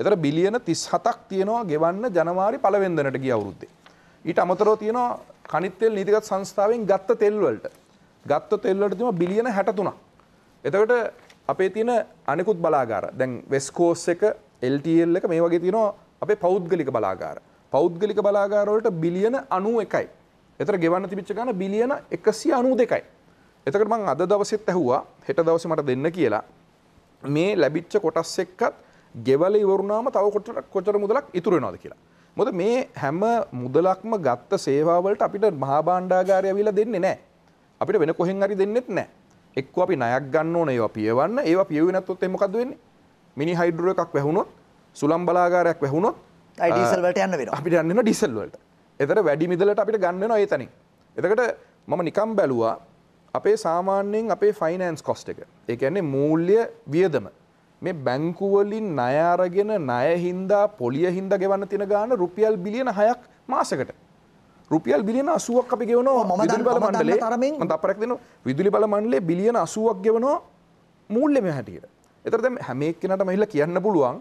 එතර බිලියන 37ක් තියෙනවා ගෙවන්න ජනවාරි පළවෙනිදනට ගිය අවුරුද්දේ. ඊට අමතරව තියෙනවා කනිත් තෙල් නීතිගත් සංස්ථාවෙන් ගත්ත තෙල් වලට. ගත්ත තෙල් වලට තියෙනවා බිලියන 63ක්. එතකොට අපේ තියෙන අනිකුත් බලාගාර දැන් වෙස් කෝස් එක LTL එක මේ වගේ තියෙනවා අපේ පෞද්ගලික බලාගාර. පෞද්ගලික බලාගාර වලට බිලියන 91යි. එතර ගෙවන්න තිබිච්ච ගාන බිලියන 192යි. එතකොට මම අද දවසෙත් ඇහුවා හෙට දවසේ මට දෙන්න කියලා. මේ ලැබිච්ච කොටස් එක්කත් ගෙවල ඉවරුනාම තව කොච්චර කොච්චර මුදලක් ඉතුරු වෙනවද කියලා. මොකද මේ හැම මුදලක්ම ගත්ත සේවාවලට අපිට මහා භාණ්ඩාගාරය අවිලා දෙන්නේ නැහැ. අපිට වෙන කොහෙන් හරි දෙන්නෙත් නැහැ. එක්කෝ අපි ණයක් ගන්න ඕන ඒවා පියවන්න. ඒවා පියුවේ නැත්තොත් එහෙන මොකද වෙන්නේ? මිනි හයිඩ්‍රෝ එකක් වැහුණොත්, සුලම් බලාගාරයක් වැහුණොත්, ඩීසල් වලට යන්න වෙනවා. අපිට යන්න වෙනවා ඩීසල් වලට. එතට වැඩි මිදලට අපිට ගන්නනවා ඒ තැනින් එතකට මම නිකම් බැලුවා අපේ සාමාන්‍යයෙන් අපේ ෆයිනෑන්ස් කොස්ට එක ඒඇන්නේ මූල්්‍ය වියදම මේ බැංකුවලින් නයාරගෙන නයහින්දා පොලිය හින්ද ගෙවන්න තින ගාන රුපියල් බිලියන හයක් මාසකට රුපියල් බිලියන අසුවක් අපි ගෙවනවා ම බල මන්ඩලේ තරමින් අපරක් දෙන විදුලි බල මන්ලේ බිලියන අසුවක් ගෙවනවා මූල්ලෙම හැටියට එතරද හැමෙක් කෙනට මහිල්ල කියන්න පුළුවන්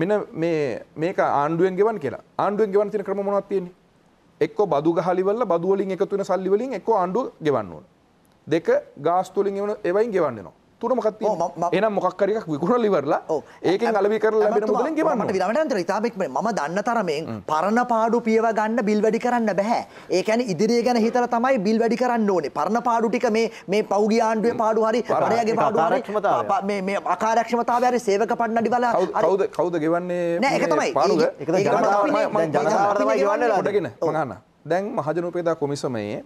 මෙන මේක ආණ්ඩුවෙන් ගෙවන් කියලා ආණ්ඩුවෙන් ගෙවන් තින ක්‍රම මොනත්තියන්නේ එක්ක බදු ගහලිවල බදුවලින් එකතු වෙන සල්ලි වලින් එක්ක ආණ්ඩුව ගෙවන්න ඕන. දෙක ගාස්තු වලින් එවන ඒවයින් ගෙවන්න වෙනවා. තුනම කත්ති එනම් මොක්කරක් විකුණ ලිවරලා ඒක අලවි කරලා ට විරමටන්තර ඉතාමෙක්ම ම දන්න තරමෙන් පරණ පාඩු පියව ගන්න බිල් වැඩි කරන්න බැහැ ඒකැන ඉදිරිය ගැන හිතර තමයි බිල් වැඩි කරන්න ඕනේ පරණ පාඩු ටික මේ මේ පෞගි ආණ්ඩුවේ පාඩු හරි රයාගේ පාඩු මේ අකාරක්ෂමතාවර සේවක පන්නඩි බල කවද කවද ගෙවන්නේ නෑ එක තමයි ගොඩගෙන මහන්න දැන් මහජනුපේතා කොමිසමයේ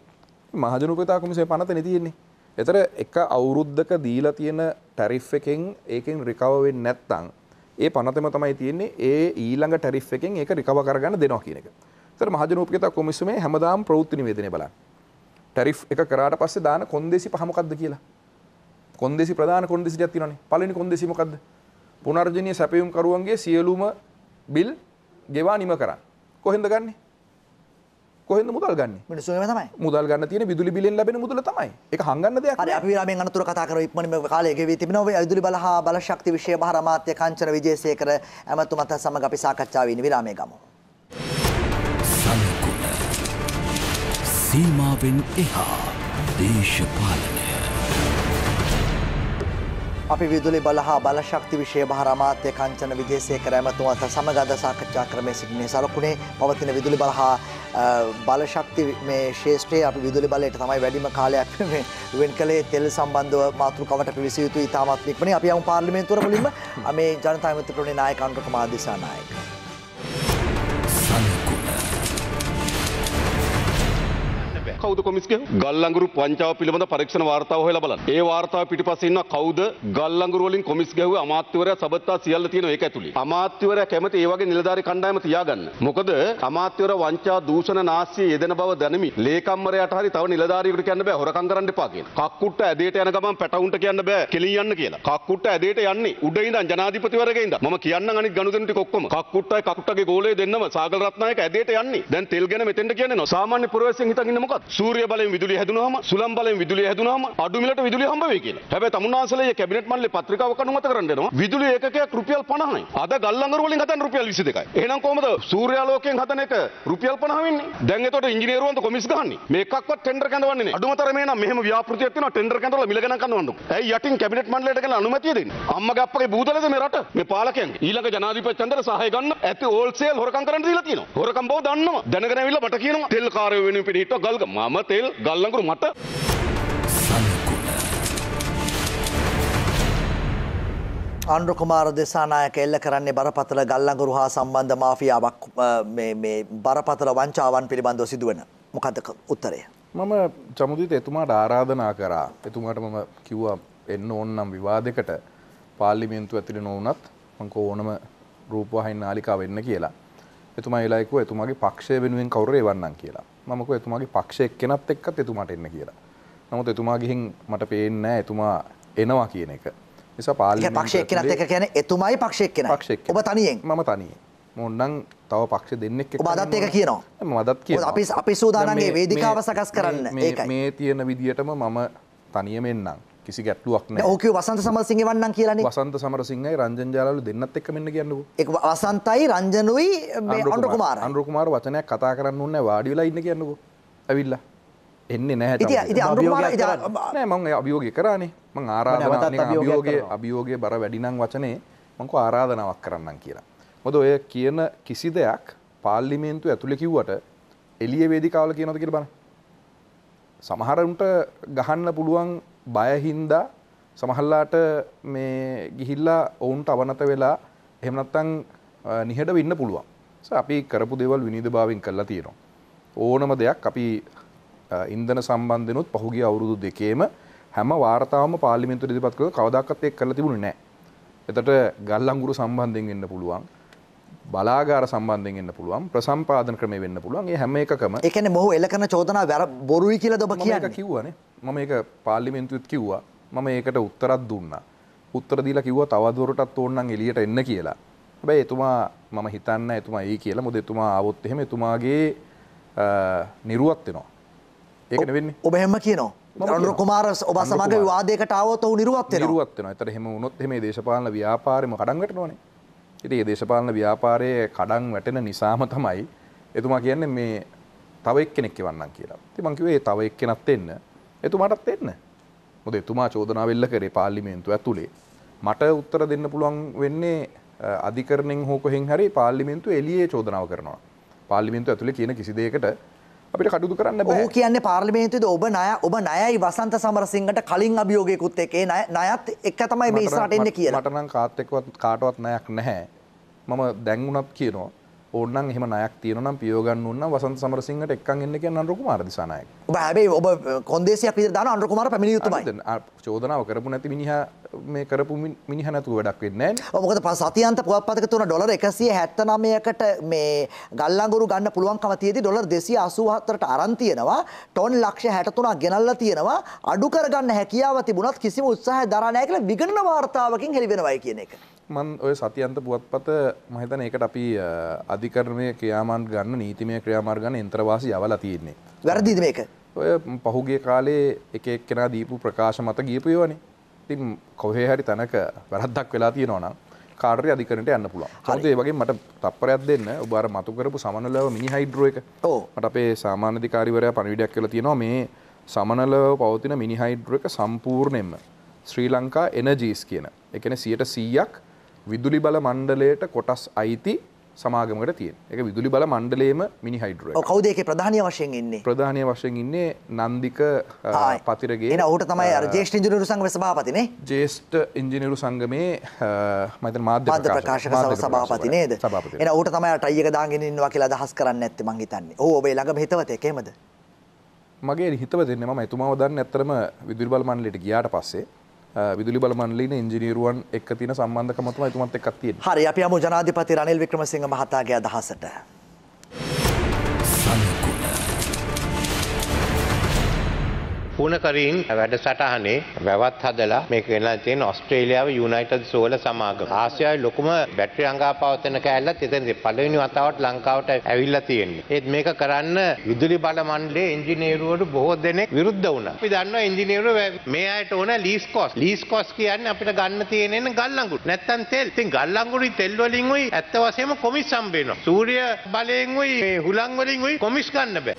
මහජනුපතා කොමිසේ පනත නැතියෙන්නේ එතර එක අවුරුද්ධක දීලා තියෙන ටැරිෆ් එකෙන් ඒකෙන් රිකව වෙන්නේ නැත්නම් ඒ පනතම තමයි තියෙන්නේ ඒ ඊළඟ ටැරිෆ් එකෙන් ඒක රිකව කරගන්න දෙනවා කියන එක. ඒතර මහජනූපිකතා කොමිසමේ හැමදාම ප්‍රවෘත්ති නිවේදනය බලන්න. ටැරිෆ් එක කරාට පස්සේ දාන කොන්දේසි පහ මොකද්ද කියලා. කොන්දේසි ප්‍රධාන කොන්දේසි ටිකක් තියෙනවානේ. පළවෙනි කොන්දේසි මොකද්ද? පුනර්ජනීය සැපයුම් කරුවන්ගේ සියලුම බිල් ගෙවා නිම කරන්න. කොහෙන්ද ගන්නේ? කොහෙද මුදල් ගන්න මිනිස්සුම තමයි මුදල් ගන්න තියෙන විදුලි බිලෙන් ලැබෙන මුදල තමයි ඒක හංගන්න දෙයක් හරි අපි විරාමයෙන් අනතුර කතා කරමු ඉක්මනින්ම කාලය ගෙවී තිබෙනවා ඔය විදුලි බල හා බල ශක්ති විෂය භාර අමාත්‍ය කාංචන විජේසේකර ඇමතුමත් සමග අපි සාකච්ඡාවේ ඉන්නේ විරාමයේ ගමු සීමාවෙන් එහා දේශපාලනය අපි විදුලි බල හා බලශක්ති විෂය මහ අමාත්‍ය කංචන විජේසේකර ඇමතුමත් සමග අද සාකච්ඡා ක්‍රමයේ සිටින්නේ සලකුණේ පවතින විදුලි බල හා බලශක්ති මේ ශේෂ්ඨයේ අපි විදුලි බලයට තමයි වැඩිම කාලයක් මේ වෙන් කළේ තෙල් සම්බන්ධව මාතෘකාවට අපි විසිය යුතු ඉතාමත් ඉක්මනින් අපි යමු පාර්ලිමේන්තුවට මුලින්ම මේ ජනතා විමුක්ති ප්‍රමුණේ නායක අනුරකමාල් දිසානායක කවුද කොමිස්ගේ ගල්ලඟුරු පංචාව පිළිබඳ පරීක්ෂණ වාර්තාව හොයලා බලන්න. ඒ වාර්තාව පිටිපස්සේ ඉන්න කවුද ගල්ලඟුරු වලින් කොමිස් ගැහුවේ අමාත්‍යවරයා සබත්තා සියල්ල තියෙන එක ඇතුලේ. අමාත්‍යවරයා කැමති ඒ වගේ නිලධාරී කණ්ඩායම තියාගන්න. මොකද අමාත්‍යවරයා වංචා දූෂණ නාස්‍ය යෙදෙන බව දැනමි. ලේකම්වරයාට හරි තව නිලධාරියෙකුට කියන්න බෑ හොරකම් කරන්න එපා කියලා. කක්කුට්ට ඇදේට යන ගමන් පැටවුන්ට කියන්න බෑ කෙලින් යන්න කියලා. කක්කුට්ට ඇදේට යන්නේ උඩ ඉඳන් ජනාධිපතිවරගේ ඉඳන්. මම කියන්න අනිත් ගනුදෙනු ටික ඔක්කොම. කක්කුට්ටයි කක්කුට්ටගේ ගෝලය දෙන්නම සාගල රත්නායක ඇදේට යන්නේ. දැන් තෙල් ගැන මෙතෙන්ට කියන්නේ නෝ. සාමාන්‍ය පුරවැසියන් හිතන් ඉන්නේ මොකක්ද? සූර්ය බලයෙන් විදුලිය හැදුනහම සුලම් බලයෙන් විදුලිය හැදුනහම අඩු මිලට විදුලිය හම්බ වෙයි කියලා. හැබැයි තමුන්නාසලේ මේ කැබිනට් මණ්ඩලේ පත්‍රිකාවක් අනුමත කරන්න දෙනවා. විදුලිය ඒකකයක් රුපියල් 50යි. අද ගල්ලංගර වලින් හදන රුපියල් 22යි. එහෙනම් කොහමද සූර්යාලෝකයෙන් හදන එක රුපියල් 50 වෙන්නේ? දැන් එතකොට ඉංජිනේරුවන්ට කොමිස් ගහන්නේ. මේ එකක්වත් ටෙන්ඩර් කැඳවන්නේ නැහැ. අඩුම තරමේ නම් මෙහෙම ව්‍යාපෘතියක් තියෙනවා ටෙන්ඩර් කැඳවලා මිල ගණන් කරනවන්නු. ඇයි යටින් කැබිනට් මණ්ඩලයට කියලා අනුමැතිය දෙන්නේ? අම්මගේ අප්පගේ බූදලද මේ රට? මේ පාලකයන්ගේ. ඊළඟ ජනාධිපති චන්දර සහාය ගන්න ඇති ඕල්සේල් හොරකම් කරන්න දීලා තියෙනවා. හොරකම් බව දන්නවා. දැනගෙන ඇවිල්ලා මට කියනවා තෙල් කාර්ය වෙනුවෙන් පිට හිටව ගල්ගම්. මම තෙල් ගල්ලඟුරු මට අන්ඩුකුමාර දෙසානායක එල්ල කරන්නේ බරපතල ගල්ලඟුරු හා සම්බන්ධ මාෆියාවක් බරපතල වංචාවන් පිළිබඳව සිදුවන මොකදක උත්තරය. මම චමුදිත එතුමාට ආරාධනා කරා එතුමාට මම කිව්වා එන්න ඕන්නම් විවාදකට පාල්ලිමින්තු ඇතිලි නොවනත් මංක ඕනම රූපවාහින් නාලිකා වෙන්න කියලා. එතුමා ඒලායිකුව එතුමාගේ පක්ෂය වෙනුවෙන් කවුරේ වන්නන් කියලා. මමක එතුමාගේ පක්ෂයක් කෙනත් එක්කත් එතුමාට එන්න කියලා. නමුත් එතුමා ගිහින් මට පේන්නේ එතුමා එනවා කියන එක. නිසා පාලි පක්ෂයක් කෙනත් එක කියන්නේ එතුමායි පක්ෂයක් කෙනා. පක්ෂයක්. ඔබ තනියෙන්. මම තනියෙන්. මොන්නම් තව පක්ෂ දෙන්නෙක් එක්ක. ඔබ අදත් ඒක කියනවා. මම අදත් කියනවා. අපි අපි සූදානම්ගේ වේදිකාව සකස් කරන්න ඒකයි. මේ තියෙන විදියටම මම තනියම එන්නම්. කිසි ගැටලුවක් ඕක වසන්ත සමසිංහ වන්න කියලන වසන්ත සමරසිංහයි රංජන් ජාලු දෙන්නත් එක්ක මෙන්න කියන්නු එක වසන්තයි රංජනුයි අන්ඩුකුමාර අන්ඩුකුමාර වචනයක් කතා කරන්න උන්න වාඩිවෙලා ඉන්න කියන්නකු ඇවිල්ලා එන්නේ නැහැ මං අභියෝග කරනේ මං ආරාධ අභියෝගේ අභියෝගය බර වැඩිනම් වචනේ මංකු ආරාධනාවක් කරන්න කියලා. මොද ඔය කියන කිසි දෙයක් පාල්ලිමේන්තු ඇතුළෙ කිව්වට එලිය වේදි කාවල කියනද කියල බන. සමහරන්ට ගහන්න පුළුවන් බයහින්දා සමහල්ලාට මේ ගිහිල්ලා ඔවුන්ට අවනත වෙලා එහෙමනත්තං නිහට වෙන්න පුළුවන් අපි කරපු දෙවල් විනිධ භාවෙන් කරලා තියෙනවා. ඕනම දෙයක් අපි ඉන්දන සම්බන්ධනුත් පහුගේ අවුරුදු දෙකේම හැම වාර්තාවම පාලිමින්තු ඉදිරිපත් කළ කවදක්කත් එක් කරලා තිබුණේ නැහැ. එතට ගල්ලංගුරු සම්බන්ධයෙන් වෙන්න පුළුවන්. බලාගාර සම්බන්ධයෙන් එන්න පුළුවන් ප්‍රසම්පාදන ක්‍රමය වෙන්න පුළුවන් ඒ හැම එකකම ඒ කියන්නේ මොහු එල කරන චෝදනා වැර බොරුයි කියලා ඔබ කියන්නේ මම ඒක කිව්වනේ මම ඒක පාර්ලිමේන්තුවෙත් කිව්වා මම ඒකට උත්තරත් දුන්නා උත්තර දීලා කිව්වා තවදුරටත් ඕනනම් එළියට එන්න කියලා හැබැයි එතුමා මම හිතන්න එතුමා එයි කියලා මොකද එතුමා ආවොත් එහෙම එතුමාගේ නිරුවත් වෙනවා ඒක නෙවෙන්නේ ඔබ හැම කියනවා රො කුමාර ඔබ සමග වාදයකට ආවොත් ඔහු නිරුවත් වෙනවා නිරුවත් වෙනවා එතන එහෙම වුණොත් එහෙම දේශපාලන ව්‍යාපාරෙම කඩන් වැටෙනවනේ ඉතින් මේ දේශපාලන ව්‍යාපාරයේ කඩන් වැටෙන නිසාම තමයි එතුමා කියන්නේ මේ තව එක්කෙනෙක් එවන්නම් කියලා. ඉතින් මං කිව්වේ තව එක්කෙනක් එන්න. එතුමාටත් එන්න. මොකද එතුමා චෝදනාව එල්ල කරේ පාර්ලිමේන්තුව ඇතුලේ. මට උත්තර දෙන්න පුළුවන් වෙන්නේ අධිකරණෙන් හෝ කොහෙන් හරි පාර්ලිමේන්තුව එළියේ චෝදනාව කරනවා. පාර්ලිමේන්තුව ඇතුලේ කියන කිසි දෙයකට අපිට කටුතු කරන්න බෑ කියන්නේ පාර්ලිමේන්තුවේද ඔබ ණය ඔබ ණයයි වසන්ත සමරසිංහට කලින් අභියෝගයකුත් එක්කේ ණයත් එක තමයි මේ ඉස්සරහට එන්නේ කියලා මට නම් කාත් එක්කවත් කාටවත් ණයක් නැහැ මම දැන් උනත් කියනවා ඕනන් එහම නයක් තියනම් පියෝගන්න වන්න වසන් සමරසිංහට එක්කන් එන්න කියන්න අන්රු කුමාර දිසානායක. ඔබ හැබැයි ඔබ කොන්දේසියක් විතර දාන අන්රු කුමාර පැමිණිය යුතුමයි. චෝදනාව කරපු නැති මිනිහා මේ කරපු මිනිහ නැතුව වැඩක් වෙන්නේ නැහැ. ඔබ මොකද සතියන්ත පුවත්පතක තුන ඩොලර් 169කට මේ ගල්ලංගුරු ගන්න පුළුවන්කම තියේදී ඩොලර් 284ට අරන් තියෙනවා. ටොන් ලක්ෂ 63ක් ගෙනල්ලා තියෙනවා. අඩු කරගන්න හැකියාව තිබුණත් කිසිම උත්සාහයක් දරා නැහැ කියලා විගණන වාර්තාවකින් හෙළි වෙනවයි කියන එක. මන් ඔය සතියන්ත පුවත්පත මහිතන ඒකට අපි අධිකරණය ක්‍රියාමාන් ගන්න නීතිමය ක්‍රියාමාර්ගන එන්ත්‍රවාසි යවලා තියෙන්නේ වැරදිද මේක ඔය පහුගේ කාලේ එක එක්කෙන දීපු ප්‍රකාශ මත ගීපයවනේ තින් කොහේ හරි තැනක වැරද්දක් වෙලා තියෙනවනම් කාර්ය අධිකරට යන්න පුළුවන් හදේ වගේ මට තප්පරයක් දෙන්න ඔබාර මතු කරපු සමනලව මිනි හයිඩ්‍රෝ එක මට අපේ සාමාන්‍යධිකාරිවරය පණවිඩයක් කියලා තියෙනවා මේ සමනලව පවතින මිනිහයිඩ්‍ර එක සම්පූර්ණයෙන්ම ශ්‍රී ලංකා එනජීස් කියන එකන සියට සීයක් විදුලි බල මණ්ඩලයට කොටස් අයිති සමාගමට තිය එක විදුලි බල මණ්ඩලේම මිනි හයිඩුව කවදේක ප්‍රධානය වශයෙන් ඉන්නේ ප්‍රධානය වශයෙන් ඉන්නේ නන්දික පතිරගේ ඔට තමයි ජේෂ්ට ඉජිනිරු සංගම සභාපතින ජේෂ්ට ඉංජිනිරු සංගමේ මත මාධ්‍ය ප්‍රකාශ සභාපතිනේද එන ඔට තමයිට අයක දාගෙනන්නවා කියලා දහස් කරන්න ඇත්ත මංගේතන්නේ ඔබේ ළඟ හිතවත එකේමද මගේ හිතව දෙන්නම එතුමාව දන්න ඇතරම විදුල් බල මණ්ඩලට ගියාට පස්සේ විදුලි බලමන්ලින ඉංජිනීරුවන් එක්ක තියෙන සම්බන්ධකම තමයි එතුමත් එක්ක තියෙන්නේ. හරි අපි යමු ජනාධිපති රනිල් වික්‍රමසිංහ මහතාගේ අදහසට. පුණකරින් වැඩසටහනේ වැවත් හදලා මේක වෙනලා තියෙන ඔස්ට්‍රේලියාව යුනයිටඩ් සෝල සමාගම. ආසියාවේ ලොකුම බැටරි අංගාපවර්තන කෑල්ලත් එතනද පළවෙනි වතාවට ලංකාවට ඇවිල්ලා තියෙන්නේ. ඒත් මේක කරන්න විදුලි බල මණ්ඩලයේ ඉංජිනේරුවරු බොහෝ දෙනෙක් විරුද්ධ වුණා. අපි දන්නවා ඉංජිනේරුවරු මේ අයට ඕන ලීස් කොස්. ලීස් කොස් කියන්නේ අපිට ගන්න තියෙන ගල් අඟුරු. නැත්තම් තෙල්. ඉතින් ගල් අඟුරුයි තෙල් වලින් උයි ඇත්ත වශයෙන්ම කොමිස් හම්බ වෙනවා. සූර්ය බලයෙන් උයි හුලං වලින් උයි කොමිස් ගන්න බෑ.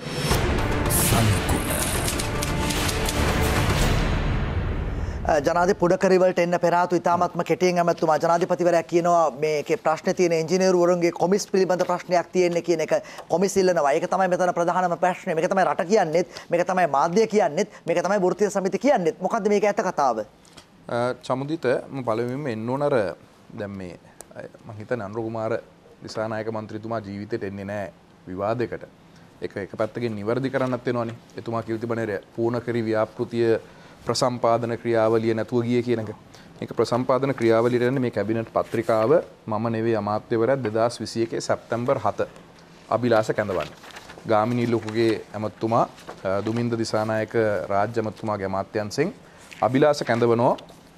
ජනාධ පුඩකරිවලට එන්න පෙරාතු ඉතාමත්ම කෙටෙන් ඇමත්තුම ජනාධිපතිවරයා කියනවා මේ ප්‍රශ්න තියන ඉජිනරුවරුන්ගේ කොමිස් පිළිබඳ ප්‍රශ්නයක් තියෙන්නේ කියන එක කොමිසිල්ලන වයක තමයි මෙතන ප්‍රධානම ප්‍රශ්නය මේක තමයි රට කියන්නෙත් මේක තමයි මාධ්‍ය කියන්නෙත් මේක තමයි වෘත්තීය සමිති කියන්නෙත් මොකද්ද මේක ඇත්ත කතාව චමුදිත මම පළවෙනිම එන්න ඕන අර දැන් මේ මම හිතන්නේ අනුර කුමාර දිසානායක මන්ත්‍රීතුමා ජීවිතේට එන්නේ නැහැ විවාදයකට ඒක එක පැත්තකින් නිවැරදි කරන්නත් වෙනවානේ එතුමා කිව්ව තිබුණේ පූර්ණ කරි ව්‍යාපෘතිය ප්‍රසම්පාදන ක්‍රියාවලිය නැතුව ගිය කියනක එක ප්‍රසම්පාදන ක්‍රියාවලිරන්න මේ කැබිනට පත්‍රිකාව මම නෙවේ අමාත්‍යවරත් දෙදස් විසිය එකේ සැප්තැම්බර් හත අභිලාස කැඳවන්න. ගාමිණී ලොකුගේ ඇමත්තුමා දුමින්ද දිසානායක රාජ්‍යමත්තුමා ගැමාත්‍යන්සිෙන් අභිලාස කැඳවනෝ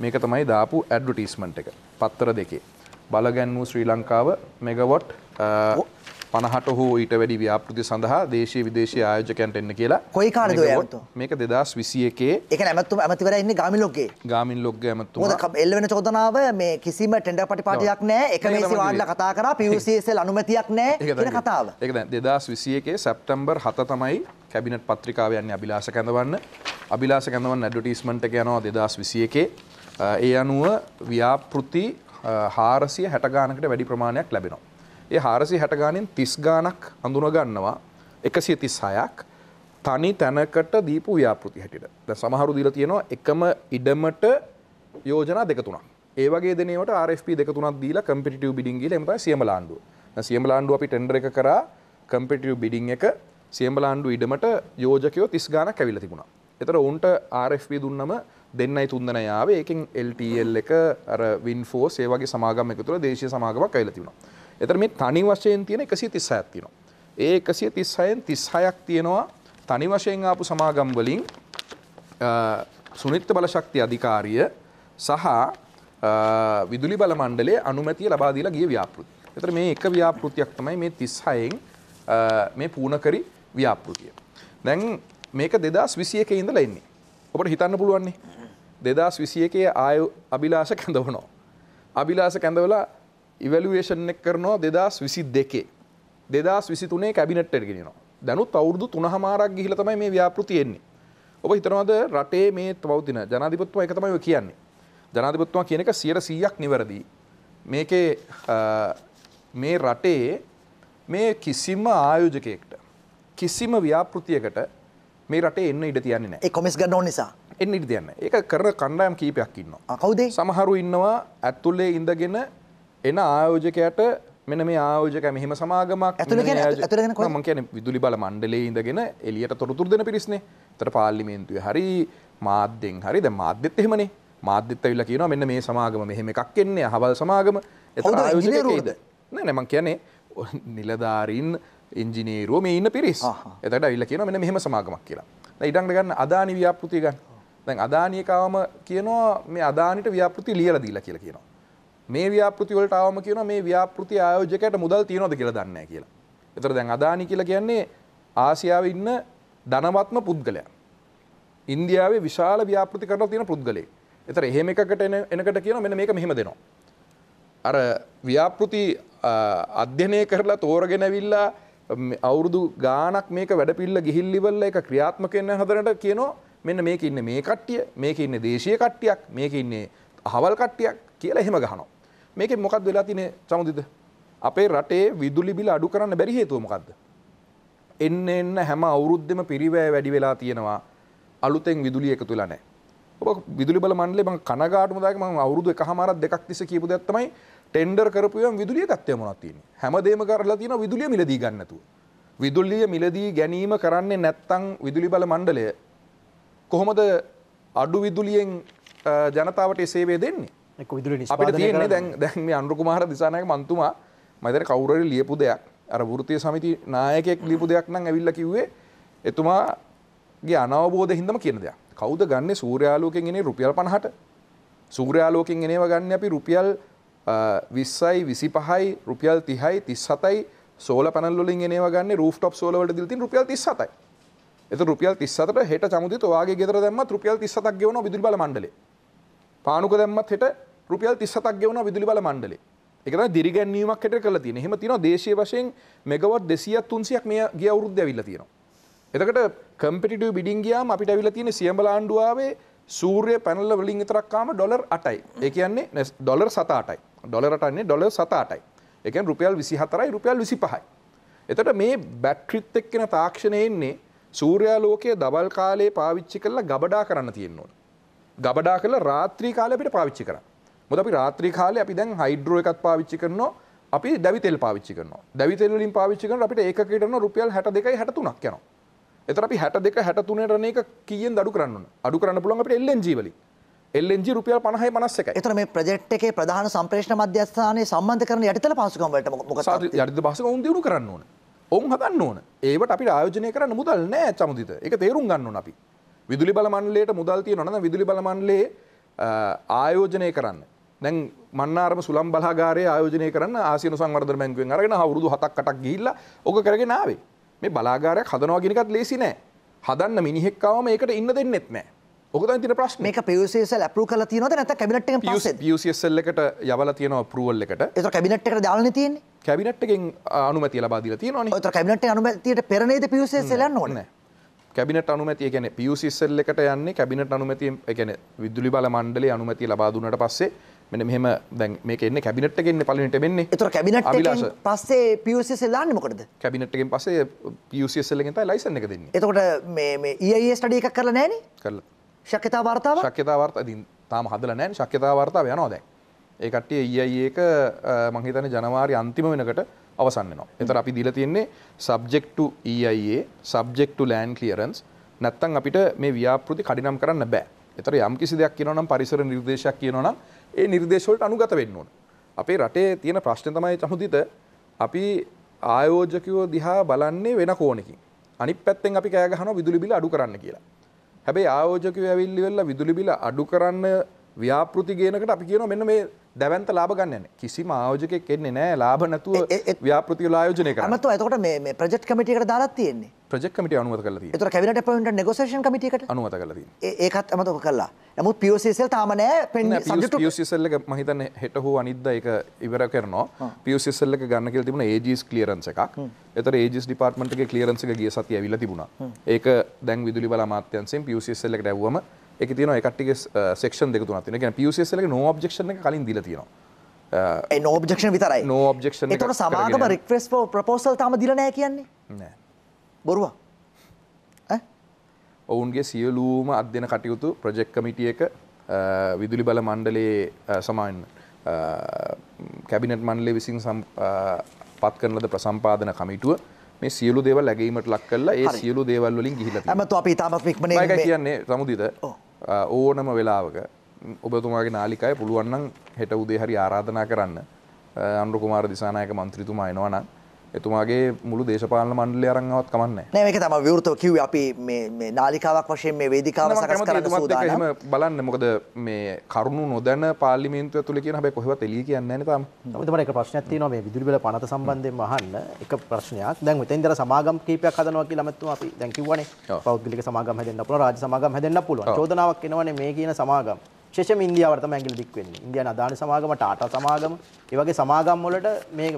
මේක තමයි දාපු ඇඩ්ඩටිස්මට් එක පත්තර දෙකේ බලගැන් වූ ශ්‍රී ලංකාව මෙගවොට් පනහට හෝ ඊට වැඩි ව්‍යාපෘති සඳහා දේශය විදේශය ආයෝජකැන්ට එන්න කියලා කොයි කාලද ඇමතු මේක දෙදස් විසිය එකේ එක ඇමතු ඇමතිවර එන්න ගාමින් ලොකේ ගාමින් ලොග ඇමතු එල්ලවෙන චෝදනාව මේ කිසිම ටෙන්ඩ පටිපාටයක් නෑ එක මේසි වාඩල කතා කර පිවසේසල් අනුමතියක් නෑ කියන කතාව එක දෙදස් විසිය එකේ සැප්ටම්බර් හත තමයි කැබිනට පත්‍රිකාවයන්නේ අභිලාස කැඳවන්න අභිලාස කැඳවන් ඇඩටිස්මට යනවා දෙදස් විසිය එකේ ඒ අනුව ව්‍යාපෘති හාරසිය හැටගානකට වැඩි ප්‍රමාණයක් ලැබෙනවා. ඒ හාරසි හැට ගානෙන් තිස් ගානක් හඳුනගන්නවා එකසිය තිස් හයක් තනි තැනකට දීපු ව්‍යාපෘති හැටිට ද සමහරු දීල තියෙනවා එකම ඉඩමට යෝජනා දෙකතුනක් ඒවගේ දෙනවට RFP දෙකතුනක් දීලා කම්පිටිටව් බිඩින්ගල එම සියම ලාන්ඩු සියම ලාන්ඩු අපි ටෙන්ඩර එක කරා කම්පිටිව් බිඩිං එක සියම ලාන්ඩු ඉඩමට යෝජකයෝ තිස් ගාන කැවිල තිබුණා එතර ඔවුන්ට RFP දුන්නම දෙන්නයි තුන්දන යාව ඒකින් LTL එක අර වින්ෆෝ සේවගේ සමාගම එකතුර දේශය සමාගමක් කයිල තිබුණා එතර මේ තනි වශයෙන් තියෙන එකසිය තිස්සයක් තියෙනවා. ඒ එකසිය තිස්සයෙන් තිස්හයක් තියෙනවා තනි වශයෙන් ආපු සමාගම් වලින් සුනිත්ත බලශක්ති අධිකාරිය සහ විදුලි බල මණ්ඩලයේ අනුමැතිය ලබා දීලා ගිය ව්‍යාපෘති. එතන මේ එක ව්‍යාපෘතියක් තමයි මේ 36න් මේ පූර්ණකරි ව්‍යාපෘතිය. දැන් මේක 2021 ඉඳලා ඉන්නේ. ඔබට හිතන්න පුළුවන් නේ. 2021 ආය අභිලාෂ කැඳවනවා. අභිලාෂ කැඳවලා ඉවලුවේෂන් එක් කරනවා දෙදස් විසි දෙකේ දෙදස් විසි තුනේ කැබිනට්ටගෙනවා දැනුත් අවුරදු තුනහමාරක් ගිහිල තමයි මේ ව්‍යාපෘතියෙන්නේ ඔබ හිතනවාද රටේ මේ පවතින ජනාධිපත්තුම එක තමයි කියන්නේ ජනාධිපත්තුමා කියන එක සියට සීයක් නිවැරදි මේකේ මේ රටේ මේ කිසිම ආයෝජකයෙක්ට කිසිම ව්‍යාපෘතියකට මේ රටේ එන්න ඉඩ තියන්නේ නැහැ. ඒ කොමස් ගන්න ඕන නිසා. එන්න ඉඩ තියන්නේ. ඒක කරන කණ්ඩායම් කීපයක් ඉන්නවා. කවුද? සමහරු ඉන්නවා ඇතුලේ ඉඳගෙන එන ආයෝජකයට මෙන මේ ආයෝජක මෙහෙම සමාගමක් ඇතුළම කියන විදුලි බල මණ්ඩලේ ඉඳගෙන එලියට තොරතුර දෙන පිරිස්නේ තර පාල්ලිමේන්තුවේ හරි මාධ්‍යෙන් හරි ද මාධ්‍යත් එහෙමනේ මාධ්‍යත් ඇවිල්ලා කියනවා මෙන්න මේ සමාගම මෙහෙම එකක් එන්නේ අහවල් සමාගම එතකොට ආයෝජකයද නෑ නෑ මං කියන්නේ නිලධාරීන් ඉංජිනේරුව මේ ඉන්න පිරිස් එතට ඇවිල්ලා කියන මෙන්න මෙහෙම සමාගමක් කියලා. දැන් ඊටඟ ගන්න අදානි ව්‍යාපෘති ගන්න. දැන් අදානිය කවම කියනවා මේ අදානිට ව්‍යාපෘති ලියලා දීලා කියලා කියනවා. මේ ව්‍යාපෘති වලට ආවම කියනවා මේ ව්‍යාපෘති ආයෝජකයට මුදල් තියනවද කියලා දන්නේ නැහැ කියලා. ඒතර දැන් අදානි කියලා කියන්නේ ආසියාවේ ඉන්න ධනවත්ම පුද්ගලයා. ඉන්දියාවේ විශාල ව්‍යාපෘති කරනවා තියෙන පුද්ගලයෙක්. ඒතර එහෙම එකකට එන එනකට කියනවා මෙන්න මේක මෙහෙම දෙනවා. අර ව්‍යාපෘති අධ්‍යයනය කරලා තෝරගෙන ඇවිල්ලා අවුරුදු ගාණක් මේක වැඩපිල්ල ගිහින් ඉවරලා ඒක ක්‍රියාත්මක වෙන හදනට කියනවා මෙන්න මේක ඉන්නේ මේ කට්ටිය මේක ඉන්නේ දේශීය කට්ටියක් මේක ඉන්නේ අහවල් කට්ටියක් කියලා එහෙම ගහනවා මේක මොකක් වෙලා තිනේ සමුදිද අපේ රටේ විදුලි බිල අඩු කරන්න බැරි හේතුව මොකක්ද එන්න එන්න හැම අවුරුද්දෙම පිරිවැය වැඩි වෙලා තියෙනවා අලුතෙන් විදුලිය එකතු වෙලා නැහැ ඔබ විදුලි බල මණ්ඩලේ මම කනගාටුම දායක මම අවුරුදු එකහමාරක් දෙකක් තිස්සේ කියපු දෙයක් තමයි ටෙන්ඩර් කරපු ගමන් විදුලිය ගත්තේ මොනවද තියෙන්නේ හැමදේම කරලා තියෙනවා විදුලිය මිලදී ගන්න නැතුව විදුලිය මිලදී ගැනීම කරන්නේ නැත්තම් විදුලි බල මණ්ඩලය කොහොමද අඩු විදුලියෙන් ජනතාවට ඒ සේවය දෙන්නේ විදුර අපට තියන්නේ දැන් දැන් මේ අන්ුකුමාර දිසානයක මන්තුමා මතර කවුරට ලියපු දෙයක් අර ෘතිය සමිති නායකෙක් ලිපු දෙයක් නම් ඇවිල්ල කිව්වේ එතුමාගේ අනවබෝධ හිදම කියන දෙයක් කවුද ගන්න සූරයාලෝකෙන් එනේ රුපියල් පණහට සූරයාලෝකෙන් එනව ගන්න අපි රුපියල් විස්සයි විසි පහයි රුපියල් තිහයි තිස් සතයි සෝල පැනල්ලින් එනව ගන්න රූප්ටප් සෝලවට දිල්ති රුපියල් තිස් සතයි එත රුපියල් තිස්සට හෙට චමුදි තුවාගේ ගෙදර දැම්ම රුපියල් තිස්සක් ගෙවන විදුල් බල මණ්ඩලේ පානුක දැම්මත් හෙට රුපියල් 37ක් ගෙවනවා විදුලි බල මණ්ඩලේ. ඒක තමයි දිරිගැන්වීමක් හැටියට කරලා තියෙන්නේ. එහෙම තියෙනවා දේශීය වශයෙන් මෙගාවට් 200ක් 300ක් මේ ගිය අවුරුද්දේ අවිල්ලා තියෙනවා. එතකට කම්පිටිටව බිඩින් ගියාම අපිට ඇවිල්ලා තියෙන සියඹල ආණ්ඩුවාවේ සූර්ය පැනල්ල වලින් විතරක් ආම ඩොලර් 8යි. ඒ කියන්නේ ඩොලර් 7.8යි. ඩොලර් 8න්නේ ඩොලර් 7.8යි. ඒ කියන්නේ රුපියල් 24යි රුපියල් 25යි. එතකොට මේ බැටරිත් එක්කන තාක්ෂණය එන්නේ සූර්යාලෝකය දවල් කාලේ පාවිච්චි කරලා ගබඩා කරන්න තියෙනවා. ගබඩා කරලා රාත්‍රී කාලේ අපිට පාවිච්චි කරන්න. මොකද අපි රාත්‍රී කාලේ අපි දැන් හයිඩ්‍රෝ එකක් පාවිච්චි කරනවා අපි දැවි තෙල් පාවිච්චි කරනවා දැවි තෙල් වලින් පාවිච්චි කරන අපිට ඒකකට කරන රුපියල් 62යි 63ක් යනවා එතර අපි 62 63 රන එක කීයෙන් අඩු කරන්න ඕන අඩු කරන්න පුළුවන් අපිට LNG වලින් LNG රුපියල් 50යි 51යි එතන මේ ප්‍රොජෙක්ට් එකේ ප්‍රධාන සංප්‍රේෂණ මධ්‍යස්ථානයේ සම්බන්ධ කරන යටිතල පහසුකම් වලට මොකක්ද යටිතල පහසුකම් උන් දිනු කරන්න ඕන ඔවුන් හදන්න ඕන ඒවට අපිට ආයෝජනය කරන්න මුදල් නෑ චමුදිත ඒක තේරුම් ගන්න ඕන අපි විදුලි බල මණ්ඩලයට මුදල් තියෙනවා නම් විදුලි බල මණ්ඩලයේ ආයෝජනය කරන්න දැන් මන්නාරම සුළම් බලාගාරය ආයෝජනය කරන්න ආසියන සංවර්ධන බැංකුවෙන් අරගෙන අවුරුදු 7ක් 8ක් ගිහිල්ලා ඕක කරගෙන ආවේ. මේ බලාගාරයක් හදනවා කියන එකත් ලේසි නෑ. හදන්න මිනිහෙක් ආවම ඒකට ඉන්න දෙන්නෙත් නෑ. ඔකද තින ප්‍රශ්න මේක පියසල් ඇපරු කල තියනද නැත කැබිනට් එක පස්සේ පියසල් එකට යවලා තියෙනවා අප්‍රූවල් එකට ඒක කැබිනට් එකට දාලා තියෙන්නේ කැබිනට් එකෙන් අනුමැතිය ලබා දීලා තියෙනවනේ ඒක කැබිනට් එකේ අනුමැතියට පෙර නේද පියසල් යන්න ඕනේ කැබිනට් අනුමැතිය කියන්නේ පියසල් එකට යන්නේ කැබිනට් අනුමැතිය ඒ කියන්නේ විදුලි බල මණ්ඩලයේ අනුමැතිය ලබා දුන්නාට පස්සේ මෙන මෙහම දැන් මේකෙන්න කැබිනට ගෙන්න්න පලනට වෙන්නේ තර කැබිනට පස්සේ පියසෙල්ලාන්න මොකටද කැබිනටගෙන් පසේ පියසෙල්ලෙන් තයි ලයිසන එක දෙන්න එතකොට ඒ ස්ටඩිය e එකක් කරලා නෑන කරල ශක්්‍යතා වාර්තාව ශක්්‍යතා වාර්තා තාම හදල නෑන් ශක්්‍යතා වාර්තාව යනවා දැන් ඒකට්ටිය ඒයි e ඒක මහිතන ජනවාරි අන්තිම වෙනකට අවසන්නවා එතර අපි දිල තියෙන්නේ සබ්ජෙක්ටු ඒයිඒ සබ්ජෙක්ටු ලෑන් කලියරන්ස් නැත්තන් අපිට මේ ව්‍යාපෘති කඩිනම් කරන්න බෑ එතර යම් කිසි දෙයක් කියනනම් පරිසර නිර්දේශයක් කියනනම් ඒ නිර්දේශවලට අනුගත වෙන්න ඕන. අපේ රටේ තියෙන ප්‍රශ්න තමයි චමුදිත අපි ආයෝජකයෝ දිහා බලන්නේ වෙන කෝණකින්. අනිත් පැත්තෙන් අපි කෑ ගහනවා විදුලි බිල අඩු කරන්න කියලා. හැබැයි ආයෝජකයෝ ඇවිල්ලි වෙලා විදුලි බිල අඩු කරන්න ව්‍යාපෘති ගේනකට අපි කියන මෙන්න මේ දැවන්ත ලාබ ගන්න කිසි මාෝජකෙක් එන්නේ නෑ ලාබ නැතුව ව්‍යාපෘති ලායෝජනය කරමතු ඇතකට මේ ප්‍රජෙට් කමිටියකට දාලා තියෙන්නේ ප්‍රජෙක් කමිට අනුව කල තර කැවිට පට නෙගෝෂන් කමිටියකට අනුව කල ඒකත් අමතක කලා නමුත් පියෝසිසල් තාමනෑ පෙන් පියසිසල්ලක මහිතන හෙට හෝ අනිද්ද එක ඉවර කරනවා පියසිසල්ලක ගන්න කියල තිබුණ ඒජස් කලියරන්ස එකක් එතර ඒජස් ඩිපර්ටමට කලියරන්සක ගිය සතිය විල තිබුණා ඒක දැන් විදුලි බලාමාත්‍යන්සෙන් පියසිසල්ලක ැව්වම එක තියන එකටගේ සෙක්ෂන් දෙක තුනත් ගැන පිසල නෝ බ්ක්ෂන කලින් දිල තියෙනවා නෝබ්ක්ෂ විතරයි නෝ බ්ක්ෂ තට සමාගම රික්වස් පෝ ප්‍රපෝසල් තම දිලනෑ කියන්නේ බොරුවා ඔවුන්ගේ සියලූම අධ්‍යන කටයුතු ප්‍රජෙක් කමිටිය එක විදුලි බල මණ්ඩලයේ සමාන් කැබිනට මණ්ඩලේ විසින් පත් කරනද ප්‍රසම්පාදන කමිටුව මේ සියලු දේවල් ලැගීමට ලක් කල්ලා ඒ සියලු දේවල් වලින් ගිහිල්ලා තියෙනවා. එමතු අපි තාමත් ඉක්මනින් කියන්නේ සමුදිත. ඔව්. ඕනම වෙලාවක ඔබතුමාගේ නාලිකය පුළුවන්නම් හෙට උදේ හරි ආරාධනා කරන්න අනුරු කුමාර දිසානායක මන්ත්‍රීතුමා එනවා නම් එතුමාගේ මුළු දේශපාලන මණ්ඩලය අරන්වත් කමන්න නෑ මේක තම විවෘතව කිව් අපි මේ නාලිකාවක් වශයෙන් මේ වේදිකාව සකස් කරන සූදානම් බලන්න මොකද මේ කරුණු නොදැන පාර්ලිමේන්තුව තුල කියන හැබැයි කොහෙවත් එළිය කියන්නේ නැහැ තාම. අපි තමයි එක ප්‍රශ්නයක් තියෙනවා මේ විදුලි බල පනත සම්බන්ධයෙන් අහන්න එක ප්‍රශ්නයක්. දැන් මෙතෙන්දර සමාගම් කීපයක් හදනවා කියලා මතුම අපි දැන් කිව්වනේ. පෞද්ගලික සමාගම් හැදෙන්න පුළුවන්, රාජ්‍ය සමාගම් හැදෙන්න පුළුවන්. චෝදනාවක් එනවනේ මේ කියන සමාගම්. විශේෂයෙන්ම ඉන්දියාවට තමයි ඇඟිලි දික් වෙන්නේ. ඉන්දියාවේ අදානි සමාගම, ටාටා සමාගම, ඒ වගේ සමාගම් වලට මේ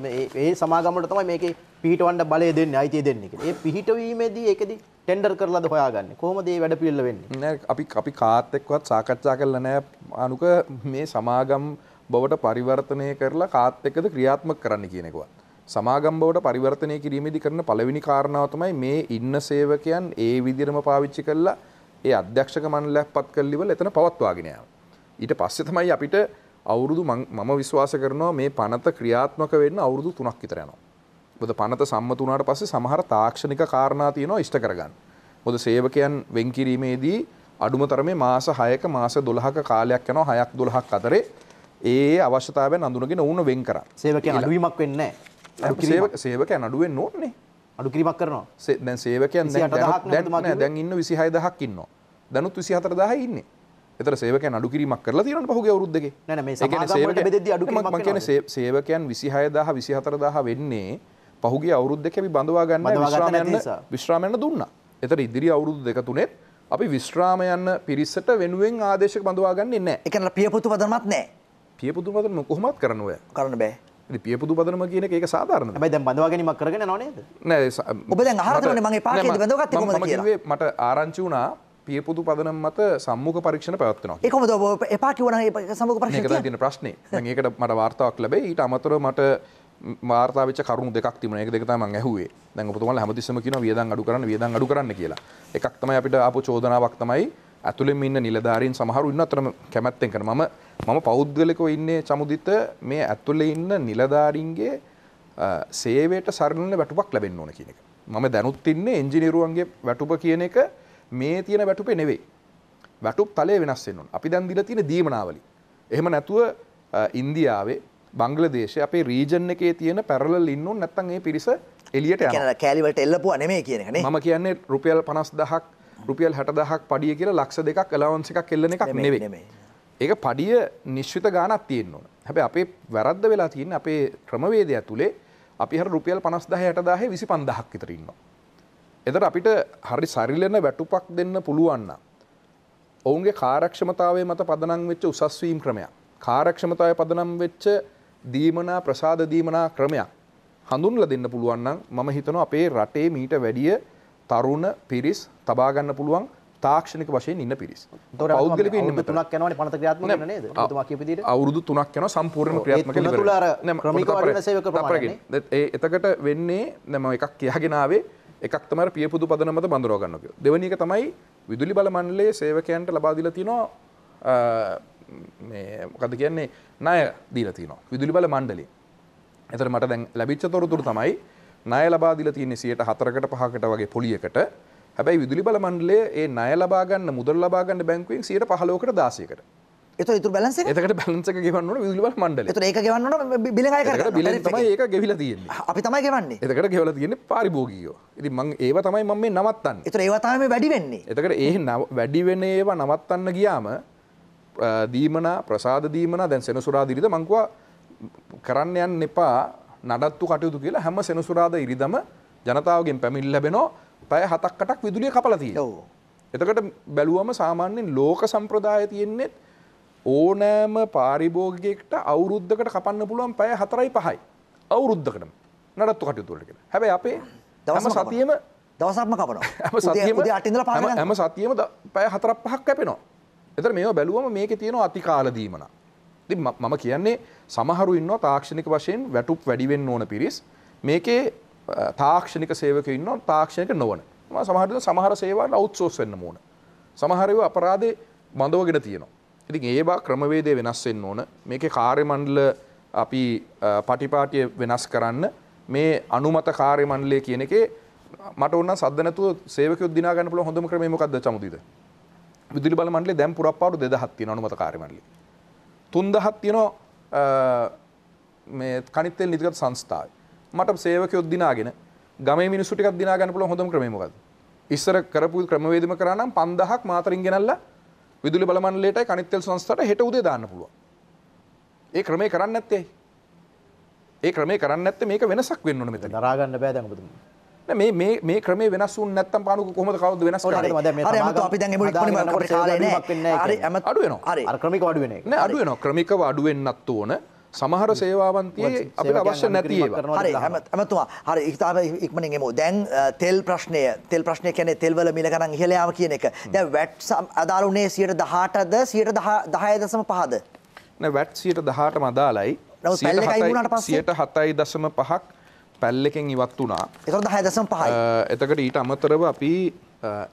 ඒ සමාගම් වලට තමයි මේකේ පිහිටවන්න බලය දෙන්නේ, අයිතිය දෙන්නේ කියලා. ඒ පිහිටවීමේදී ඒකෙදි ටෙන්ඩර් කරලාද හොයාගන්නේ? කොහොමද මේ වැඩ පිළිවෙල වෙන්නේ? නෑ අපි අපි කාත් එක්කවත් සාකච්ඡා කළා නෑ අනුක මේ සමාගම් බවට පරිවර්තනය කරලා කාත් එක්කද ක්‍රියාත්මක කරන්න කියන එකවත්. සමාගම් බවට පරිවර්තනය කිරීමේදී කරන පළවෙනි කාරණාව තමයි මේ ඉන්න සේවකයන් ඒ විදිහටම පාවිච්චි කරලා ඒ අධ්‍යක්ෂක මණ්ඩලයක් පත් කරලිවල එතන පවත්වාගෙන යනවා. ඊට පස්සේ තමයි අපිට අවුරුදු මම විශ්වාස කරනවා මේ පනත ක්‍රියාත්මක වෙන්න අවුරුදු තුනක් විතර යනවා. මොකද පනත සම්මත වුණාට පස්සේ සමහර තාක්ෂණික කාරණා තියෙනවා ඉෂ්ට කරගන්න. මොකද සේවකයන් වෙන් කිරීමේදී අඩුම තරමේ මාස 6ක මාස 12ක කාලයක් යනවා 6ක් 12ක් අතරේ ඒ අවශ්‍යතාවයන් අඳුනගෙන වුණ වෙන් කරා. සේවකයන් අඩුවීමක් වෙන්නේ නැහැ. සේවකයන් අඩු වෙන්න ඕනේ. අඩු කිරීමක් කරනවා. දැන් සේවකයන් දැන් දැන් ඉන්න 26000ක් ඉන්නවා. දැනුත් 24000යි ඉන්නේ. එතර සේවකයන් අඩු කිරීමක් කරලා තියෙනවා පහුගිය අවුරුද්දේ. නෑ නෑ මේ සමාගම් බෙදෙද්දී අඩු කිරීමක් මම කියන්නේ සේවකයන් 26000 24000 වෙන්නේ පහුගිය අවුරුද්දක අපි බඳවා ගන්න විශ්‍රාම යන්න විශ්‍රාම යන්න දුන්නා. එතන ඉදිරි අවුරුදු දෙක තුනේ අපි විශ්‍රාම යන්න පිරිසට වෙනුවෙන් ආදේශක බඳවා ගන්නේ නැහැ. ඒ කියන්නේ පියපොතු පදනමක් නැහැ. පියපුදු පදනම කොහොමත් කරන්න ඔය. කරන්න බෑ. පියපුදු පදනම කියන එක ඒක සාධාරණද? හැබැයි දැන් බඳවා ගැනීමක් කරගෙන යනව නේද? නෑ ඔබ දැන් අහලා තියෙනවනේ මම ඒ පාකේ බඳවගත්තේ කොහොමද කියලා. මට ආරංචි වුණා පිය පුදු පදනම් මත සම්මුඛ පරීක්ෂණ පැවත්වනවා එකමද එපා කිවන සමග පරක්ෂ තින ප්‍රශ්නය ඒකට මට වාර්තාවක් ලැබේ ඊට අමතර මට මාර්තාවිච කරුණු දෙක් තිබන එක දෙක තම ඇහුවේ දැන් පුතුමල් හැමතිස්සම කියන වියදන් අඩු කරන්න වියදන් අඩු කරන්න කියලා එකක් තමයි අපිට ආපු චෝදනාවක් තමයි ඇතුළෙම ඉන්න නිලධාරීන් සමහරු ඉන්න අතරම කැමැත්තෙන් කර මම මම පෞද්ගලකව ඉන්නේ චමුදිත මේ ඇතුළේ ඉන්න නිලධාරීන්ගේ සේවයට සරණන වැටුපක් ලැබෙන්න ඕන කියන එක. මම දැනුත් ඉන්නේ එන්ජිනිරුවන්ගේ වැටුප කියන එක මේ තියෙන වැටුපේ නෙවෙයි. වැටුප් තලය වෙනස් වෙන්න ඕන. අපි දැන් දීලා තියෙන දීමනාවලි. එහෙම නැතුව ඉන්දියාවේ බංගලදේශ අපේ රීජන් එකේ තියෙන පැරලල් ඉන්නු නැත්තන් ඒ පිරිස එලියට කෑලිවට එල්ලපුවා නෙමේ කියන ම කියන්නේ රුපියල් පනස් දහක් රුපියල් හැට දහක් පඩිය කියලා ලක්ෂ දෙකක් එලවන්ස එකක් එල්ලන එකක් නෙවේ ඒක පඩිය නිශ්විත ගානක් තියෙන් ඕන හැබැ අපේ වැරද්ද වෙලා තියන් අපේ ක්‍රමවේදය ඇතුළේ අපි හර රුපියල් පනස් දහ හැට දාහ විසි පන්දහක් ඉතරීන්නවා එදර අපිට හරි සරිලන වැටුපක් දෙන්න පුළුවන්න. ඔවුන්ගේ කාරක්ෂමතාවේ මත පදනම් වෙච්ච උසස්වීම් ක්‍රමයක් කාරක්ෂමතාව පදනම් වෙච්ච දීමනා ප්‍රසාද දීමනා ක්‍රමයක් හඳුන්ල දෙන්න පුළුවන්නම් මම හිතන අපේ රටේ මීට වැඩිය තරුණ පිරිස් තබාගන්න පුළුවන් තාක්ෂණක වශයෙන් ඉන්න පිරිස් පෞද්ගලික ඉන්න තුනක් යනවා පනත ක්‍රියාත්මක නේද ඔබතුමා කියපු විදිහට අවුරුදු තුනක් යනවා සම්පූර්ණ ක්‍රියාත්මක ඉවරයි එතකට වෙන්නේ මම එකක් කියාගෙන ආවේ එකක් තමයි පියපුදු පදනම මත බඳවා ගන්න කියලා. දෙවෙනි එක තමයි විදුලි බල මණ්ඩලයේ සේවකයන්ට ලබා දීලා තිනවා මේ මොකද කියන්නේ ණය දීලා තිනවා විදුලි බල මණ්ඩලය. එතකොට මට දැන් ලැබිච්ච තොරතුරු තමයි ණය ලබා දීලා තින්නේ 104කට 5කට වගේ පොලියකට. හැබැයි විදුලි බල මණ්ඩලය ඒ ණය ලබා ගන්න මුදල් ලබා ගන්න බැංකුවෙන් 115කට 16කට. එත ඉතු බලස එතකට බලන්සක ගවන්න විදුලි බල මණ්ඩල එත ඒක ගවන්න බිලගය කරට බිල තමයි ඒක ගෙවිලා තියෙන්නේ අපි තමයි ගවන්නේ එතකට ගෙවල තියෙන පාරිභෝගියෝ ඉති මං ඒව තමයි මම මේ නවත්තන්න එත ඒවතම වැඩි වෙන්නේ එතකට ඒ වැඩිවෙන ඒවා නවත්තන්න ගියාම දීමනා ප්‍රසාද දීමන දැන් සෙනසුරාදිරිද මංකවා කරන්න යන්න එපා නඩත්තු කටයුතු කියලා හැම සෙනසුරාද ඉරිදම ජනතාවගෙන් පැමිල් ලැබෙනෝ පැය හතක්කටක් විදුලිය කපලතිය එතකට බැලුවම සාමාන්‍යෙන් ලෝක සම්ප්‍රදාය තියෙන්නේෙත් ඕනෑම පාරිභෝගිකෙක්ට අවුරුද්ධකට කපන්න පුළුවන් පැය හතරයි පහයි අවුරුද්ධකටම නඩත්තු කටයුතුවලට හැබැයි අපේ දවස සතියම දවසක්ම කපනවා හැම සතියම පැය හතරක් පහක් කැපෙනවා එතර මේ බැලුවම මේක තියෙනවා අතිකාලදීමන මම කියන්නේ සමහරු ඉන්න තාක්ෂණික වශයෙන් වැටුප් වැඩිවෙන්න ඕන පිරිස් මේකේ තාක්ෂණික සේවක ඉන්න තාක්ෂණක නොවන සමහර සමහර සේවාට අවත්සෝස් වෙන්න මූුණ සමහරව අපරාධය බඳවගෙන තියෙනවා ඉතින් ඒවා ක්‍රමවේදය වෙනස් වෙන්න ඕන මේකේ කාර්ය මණ්ඩල අපි පටිපාටිය වෙනස් කරන්න මේ අනුමත කාර්ය මණ්ඩලය කියන එකේ මට ඕන සද්ද නැතුව සේවකයෝ දිනා ගන්න පුළුවන් හොඳම ක්‍රමය මොකක්ද චමුදිද විදුලි බල මණ්ඩලේ දැන් පුරප්පාඩු 2000ක් තියෙන අනුමත කාර්ය මණ්ඩලේ 3000ක් තියෙනවා මේ කණිත් තෙල් නිතිගත සංස්ථාවේ මට සේවකයෝ දිනාගෙන ගමේ මිනිස්සු ටිකක් දිනා ගන්න පුළුවන් හොඳම ක්‍රමය මොකද්ද ඉස්සර කරපු ක්‍රමවේදම කරා නම් 5000ක් මාතරින් ගෙනල්ලා විදුලි බලමණ්ඩලයටයි අනිත් තෙල් සංස්ථාවට හෙට උදේ දාන්න පුළුවන්. ඒ ක්‍රමේ කරන්නේ නැත්තේ. ඒ ක්‍රමේ කරන්නේ නැත්තේ මේක වෙනසක් වෙන්න ඕන මෙතන. දරා ගන්න බෑ දැන් ඔබතුමා. නෑ මේ මේ මේ ක්‍රමේ වෙනස් වුනේ නැත්තම් පානුක කොහොමද කවුද වෙනස් කරන්නේ? හරි අමතෝ අපි දැන් එමුණි කොහොමද අපේ කාලේ නෑ. හරි අමතෝ අඩු වෙනවා. අර ක්‍රමිකව අඩු වෙන එක. නෑ අඩු වෙනවා. ක්‍රමිකව අඩු වෙන්නත් ඕන. සමහර සේවාවන්තිය අපිට අවශ්‍ය නැති හරි හැම ඇමතුමා හරි ඉතාම ඉක්මනින් එමු දැන් තෙල් ප්‍රශ්නය තෙල් ප්‍රශ්නය කැනෙ තෙල්වල මිල ගණන් ඉහළයාව කියන එක දැ වැට් අදාළුනේ සියට දහටද සියට දහය දසම පහද වැට් සියට දහටම අදාලයි සියට හතයි දසම පහක් පැල්ලෙකෙන් ඉවත් වුණා එක දහය දසම් පහ එතකට ඊට අමතරව අපි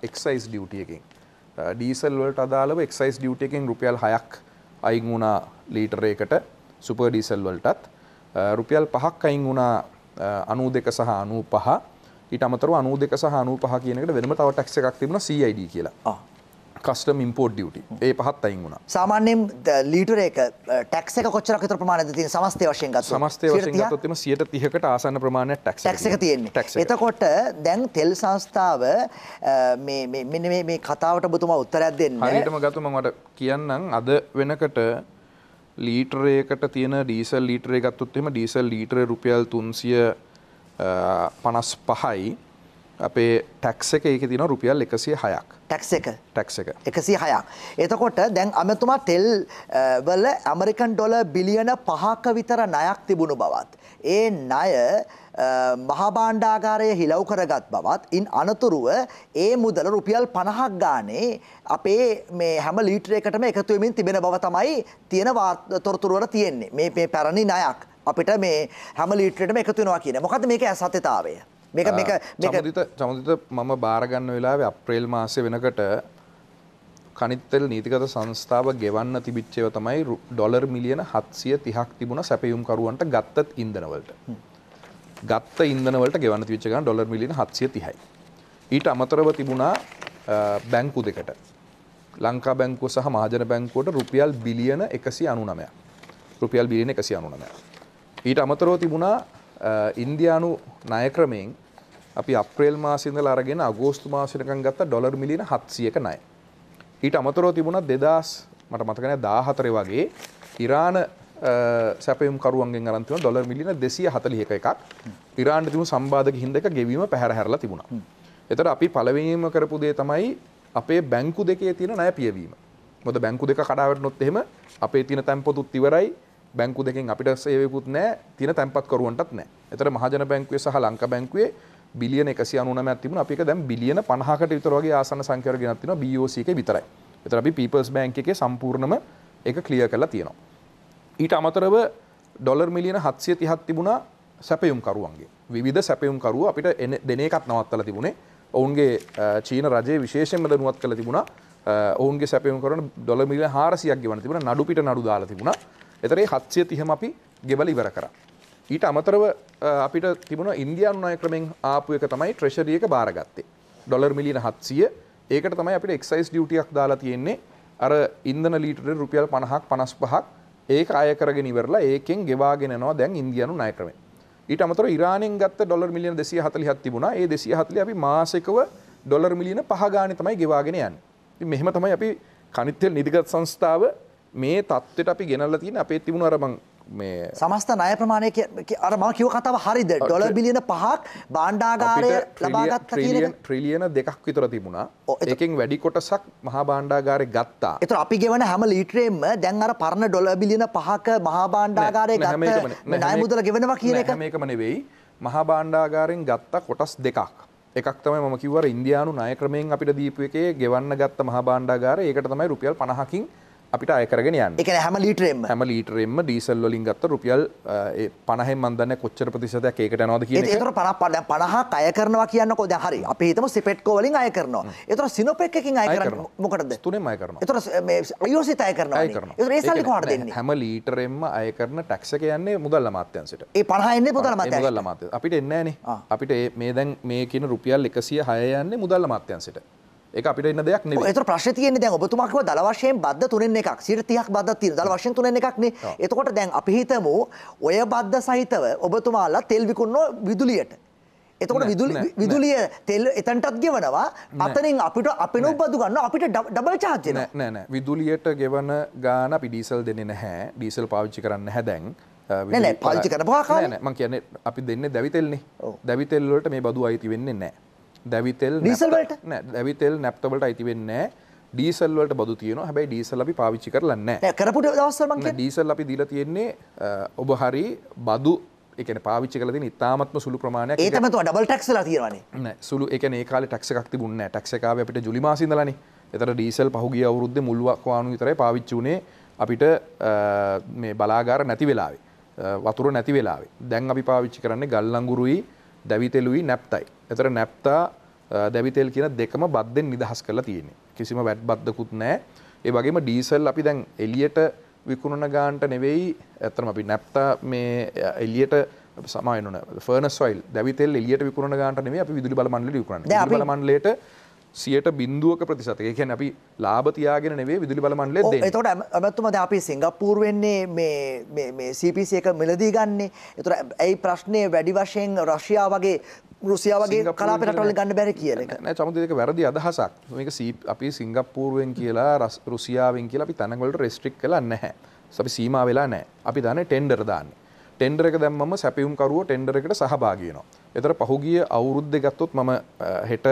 එක්සයිස් ඩියටියකින් ඩීසල්වලට අදාලව එක්සයිස් ඩියටියකින් රුපියල් හයක් අයිගුණා ලීටරේකට සුපර් ඩීසල් වලටත් රුපියල් පහක් අයින් වුණා අනූ දෙක සහ අනූ පහ ඊට අමතරව අනූ දෙක සහ අනූ පහ කියනකට වෙනම තව ටැක්ස් එකක් තිබුණා CID කියලා. කස්ටම් ඉම්පෝට් ඩියුටි ඒ පහත් අයින් වුණා. සාමාන්‍යයෙන් ලීටර එක ටැක්ස් එක කොච්චරක් විතර ප්‍රමාණයද තියෙන්නේ සමස්තය වශයෙන් ගත්තොත්? සමස්තය වශයෙන් ගත්තොත් එimhe 130කට ආසන්න ප්‍රමාණයක් ටැක්ස් ටැක්ස් එක තියෙන්නේ. එතකොට දැන් තෙල් සංස්ථාව මේ මේ මෙන්න මේ කතාවට ඔබතුමා උත්තරයක් දෙන්න. හරියටම ගත්තොත් මම කියන්නම් අද වෙනකොට ලීටරයකට තියෙන ඩීසල් ලීටරේ ගත්තොත් එම ඩීසල් ලීටර රුපියල් තුන්සිය පනස් පහයි අපේ ටැක්ස එක ඒක තින රුපියල් එකසිය හයක් ටැක්ස එක ටැක්ස එක එකසි හයක් එතකොට දැන් අමතුමා තෙල් වල ඇමරිකන් ඩොල බිලියන පහක විතර නයක් තිබුණු බවත් ඒ ණය මහාබාණ්ඩාගාරය හිලව් කරගත් බවත් ඉන් අනතුරුව ඒ මුදල රුපියල් පණහක් ගානේ අපේ මේ හැම ලීටරයකටම එකතුවමින් තිබෙන බව තමයි තියෙන තොරතුරුවට තියෙන්නේ මේ පැරණි නයක් අපිට මේ හැම ලීටරටම එකතුවෙනවා කියන මොකද මේක ඇසතතාවය මේක මේක චමදිත චමදිත මම බාරගන්න වෙලාව අප්‍රේල් මාසය වෙනකට කනිත්තෙල් නීතිගත සංස්ථාව ගෙවන්න තිබිච්චයව තමයි ඩොලර් මිලියන හත්සිය තිහක් තිබුණ සැපයුම්කරුවන්ට ගත්තත් ඉන්දනවලට ගත්ත ඉන්දනවලට ගෙවන්න තිවිච්චගන් ඩොර් මිලියන හත්සිය තිහයි ඊට අමතරව තිබුණා බැංකු දෙකට ලංකා බැංකුව සහ මහජන බැංකුවට රුපියල් බිලියන එකසි අනුනමය රුපියල් බිලියන එකසි අනුනමය ඊට අමතරව තිබුණා ඉන්දයානු නායක්‍රමයෙන් අපි අප්‍රේල් මාසිදල අරගෙන අගෝස්තු මාසිනකන් ගත්ත ඩොර් මිලින හත්සියක නයි. ඊට අමතරෝ තිබුණත් දෙදස් මට මතකන දාහතරය වගේ ඉරාණ සැපම් කරුවන්ගෙන් අරන්තිව ඩොර් මිලින දෙසිය හතලියක එකක් ඉරාණ තිබු සම්බාධක හිදක ගෙවීම පැහැරහැරලා තිබුණා. එතට අපි පලවීම කරපු දේ තමයි අපේ බැංකු දෙකේ තියෙන නය පියවීම මොද බැංකු දෙක කඩාවට නොත් එහෙම අපේ තින තැම්පොතුත් ඉවරයි බැංකු දෙකින් අපිට සේවකුත් නෑ තින තැම්පත් කරුවන්ටත් නෑ එතර මහජන බැංකුවේ සහ ලංක බැංකුවේ බිලියන එකසි අනුනමයක් තිබුණා අපි එක දැන් බිලියන 50කට විතර වගේ ආසන්න සංඛ්‍යාවක් ගෙනත් තිනවා BOC එකේ විතරයි. ඒතර අපි People's Bank එකේ සම්පූර්ණම ඒක ක්ලියර් කරලා තියෙනවා. ඊට අමතරව ඩොලර් මිලියන 730ක් තිබුණා සැපයුම් කරුවන්ගේ. විවිධ සැපයුම් කරුවෝ අපිට දෙන එකක් නවත්තලා තිබුණේ. ඔවුන්ගේ චීන රජයේ විශේෂයෙන්ම දනුවත් කළා තිබුණා. ඔවුන්ගේ සැපයුම් කරන ඩොලර් මිලියන 400ක් ගෙවන්න තිබුණා. නඩු පිට නඩු දාලා තිබුණා. ඒතරේ 730ම අපි ගෙවලා ඉවර කරා. ඊට අමතරව අපිට තිබුණ ඉන්දියන් නාය ක්‍රමෙන් ආපු එක තමයි ට්‍රෙෂරිය එක බාරගත්තේ. ඩොලර් මිලියන 700. ඒකට තමයි අපිට එක්සයිස් ඩියුටි එකක් දාලා තියෙන්නේ. අර ඉන්ධන ලීටරේ රුපියල් 50ක් 55ක් ඒක අය කරගෙන ඉවරලා ඒකෙන් ගෙවාගෙන යනවා දැන් ඉන්දියානු ණය ක්‍රමය. ඊට අමතරව ඉරානයෙන් ගත්ත ඩොලර් මිලියන 240ක් තිබුණා. ඒ 240 අපි මාසිකව ඩොලර් මිලියන 5 ගානේ තමයි ගෙවාගෙන යන්නේ. ඉතින් මෙහෙම තමයි අපි කනිත් තෙල් නිදිගත් සංස්ථාව මේ தත්ත්වයට අපි ගෙනල්ලා තියෙන අපේ තිබුණ අර මං මේ සමස්ත නය ප්‍රමාණය අර මම කිව්ව කතාව හරිද ඩොලර් බිලියන පහක් බාණ්ඩාගාරය ලබාගත් ට්‍රිලියන් ට්‍රිලියන දෙකක් විතර තිබුණා ඒකෙන් වැඩි කොටසක් මහා බාණ්ඩාගාරේ ගත්තා. ඒතර අපි ගෙවන හැම ලීටරේම දැන් අර පරණ ඩොලර් බිලියන පහක මහා බාණ්ඩාගාරේ ගත්ත ණය මුදල ගෙවනවා කියන එක මේකම නෙවෙයි. මහා බාණ්ඩාගාරෙන් ගත්ත කොටස් දෙකක්. එකක් තමයි මම කිව්වර ඉන්දියානු ණය ක්‍රමයෙන් අපිට දීපු එකේ ගෙවන්න ගත්ත මහා බාණ්ඩාගාරය ඒකට තමයි රුපියල් 50කින් අපිට අයකරගෙන යන්න එක හැම ලීටරෙම හැම ලීටරෙම ඩීසල් වලින් ගත්ත රුපියල් පනහෙන් මන්දන්න කොච්චර ප්‍රතිශතයක් ඒකට යනවාද කියන ඒතර පන පන පනහක් අය කරනවා කියන්නකෝ දැන් හරි අපි හිතමු සිපෙට්කෝ වලින් අය කරනවා ඒතර සිනොපෙක් එකකින් අය කරන්නේ මොකටද තුනෙම අය කරනවා ඒතර මේ අයෝසිත අය කරනවා ඒතර ඒ සල්ලි කොහට දෙන්නේ හැම ලීටරෙම අය කරන ටැක්ස් එක යන්නේ මුදල් අමාත්‍යාංශයට ඒ 50 එන්නේ මුදල් අමාත්‍යාංශයට මුදල් අමාත්‍යාංශයට අපිට එන්නේ නැහනේ අපිට මේ දැන් මේ කියන රුපියල් 106 යන්නේ මුදල් අමාත්‍යාංශයට එක අපිට ඉන්න දෙයක් නෙවෙයි. ඒතර ප්‍රශ්නේ තියෙන්නේ දැන් ඔබතුමා කිව්වා දල වශයෙන් බද්ද තුනෙන් එකක් 130ක් බද්දක් තියෙනවා. දල වශයෙන් තුනෙන් එකක් නේ. එතකොට දැන් අපි හිතමු ඔය බද්ද සහිතව ඔබතුමාලා තෙල් විකුණනවා විදුලියට. එතකොට විදුලි විදුලිය තෙල් එතනටත් ගෙවනවා. අතනින් අපිට අපිනු බදු ගන්නවා. අපිට ඩබල් චාර්ජ් එනවා. නෑ නෑ විදුලියට ගෙවන ගාන අපි ඩීසල් දෙන්නේ නැහැ. ඩීසල් පාවිච්චි කරන්නේ නැහැ දැන්. නෑ නෑ පාවිච්චි කරපුවා කාලේ. නෑ නෑ මං කියන්නේ අපි දෙන්නේ දැවිතෙල්නේ. දැවිතෙල් වලට මේ බදු අයිති වෙන්නේ නැහැ. දැවිතෙල් ඩීසල්වලට නෑ දැවිතෙල් නැප්තවලට අයිති වෙන්නේ ඩීසල්වලට බදු තියෙන හැබයි ඩීසල් අපි පාවිච්චි කරලන්න කරපුට දවස්සම ඩීසල් අපි දිල තියෙන්නේ ඔබ හරි බදු එකන පාවිච්චි කලද ඉතාමත්ම සුළු ප්‍රමාණයක් ඒතම ඩබල් ටක්ස් තියවන සුළු එක කාල ටක්සක් තිබුන්න ටක්සකාව අපිට ජුලිමාසිදලන එතර ඩීසල් පහුගේ අවුරුද්ධ මුල්වක්වානු විතරයි පාවිච්චුනේ අපිට මේ බලාගාර නැති වෙලාවේ වතුර නැති වෙලාවේ දැන් අපි පාවිච්චි කරන්නේ ගල්ලංගුරුයි දැවිතෙලුයි නැප්තයි. එතර නැප්තා දැවිතෙල් කියන දෙකම බද්ධෙන් නිදහස් කරලා තියෙන්නේ. කිසිම වැට් බද්ධකුත් නෑ. ඒ වගේම ඩීසල් අපි දැන් එලියට විකුණන ගාන්ට නෙවෙයි ඇත්තම අපි නැප්තා මේ එලියට සමායන ෆර්නස් සොයිල් දැවිතෙල් එලියට විකුණන ගාන්ට නෙවෙයි අපි විදුලි බල මණ්ඩලයට විකුණන්නේ. විදුලි බල මණ්ඩලයට සියට බින්දුවක ප්‍රතිශත එකැන අපි ලාබතියාගෙන නේ විදුලි බලමන්ල එතොට ඇමත්තුමද අපි සිංගපූර්වෙන්නේ සපිසි එක මිලදී ගන්නේ එතුර ඇයි ප්‍රශ්නය වැඩි වශයෙන් රශ්යා වගේ රුසියාවගේ කලාපටවල ගන්න බැර කියල චමුතික වැරදි අදහසක් මේක අපි සිංගප්පූර්ුවෙන් කියලා රස් රුසියාවෙන් කියලා අපි තැනගොලට රෙස්ට්‍රික් කලා නැහැ සපි සීම වෙලා නෑ අපි දන ටෙන්ඩර් දාන්න ටෙන්ඩර එක දැම්ම සැපියුම්කරුව ටෙන්ඩර එකට සහභාගයනවා එතර පහුගිය අවුරුද්ධ ගත්තොත් මම හෙට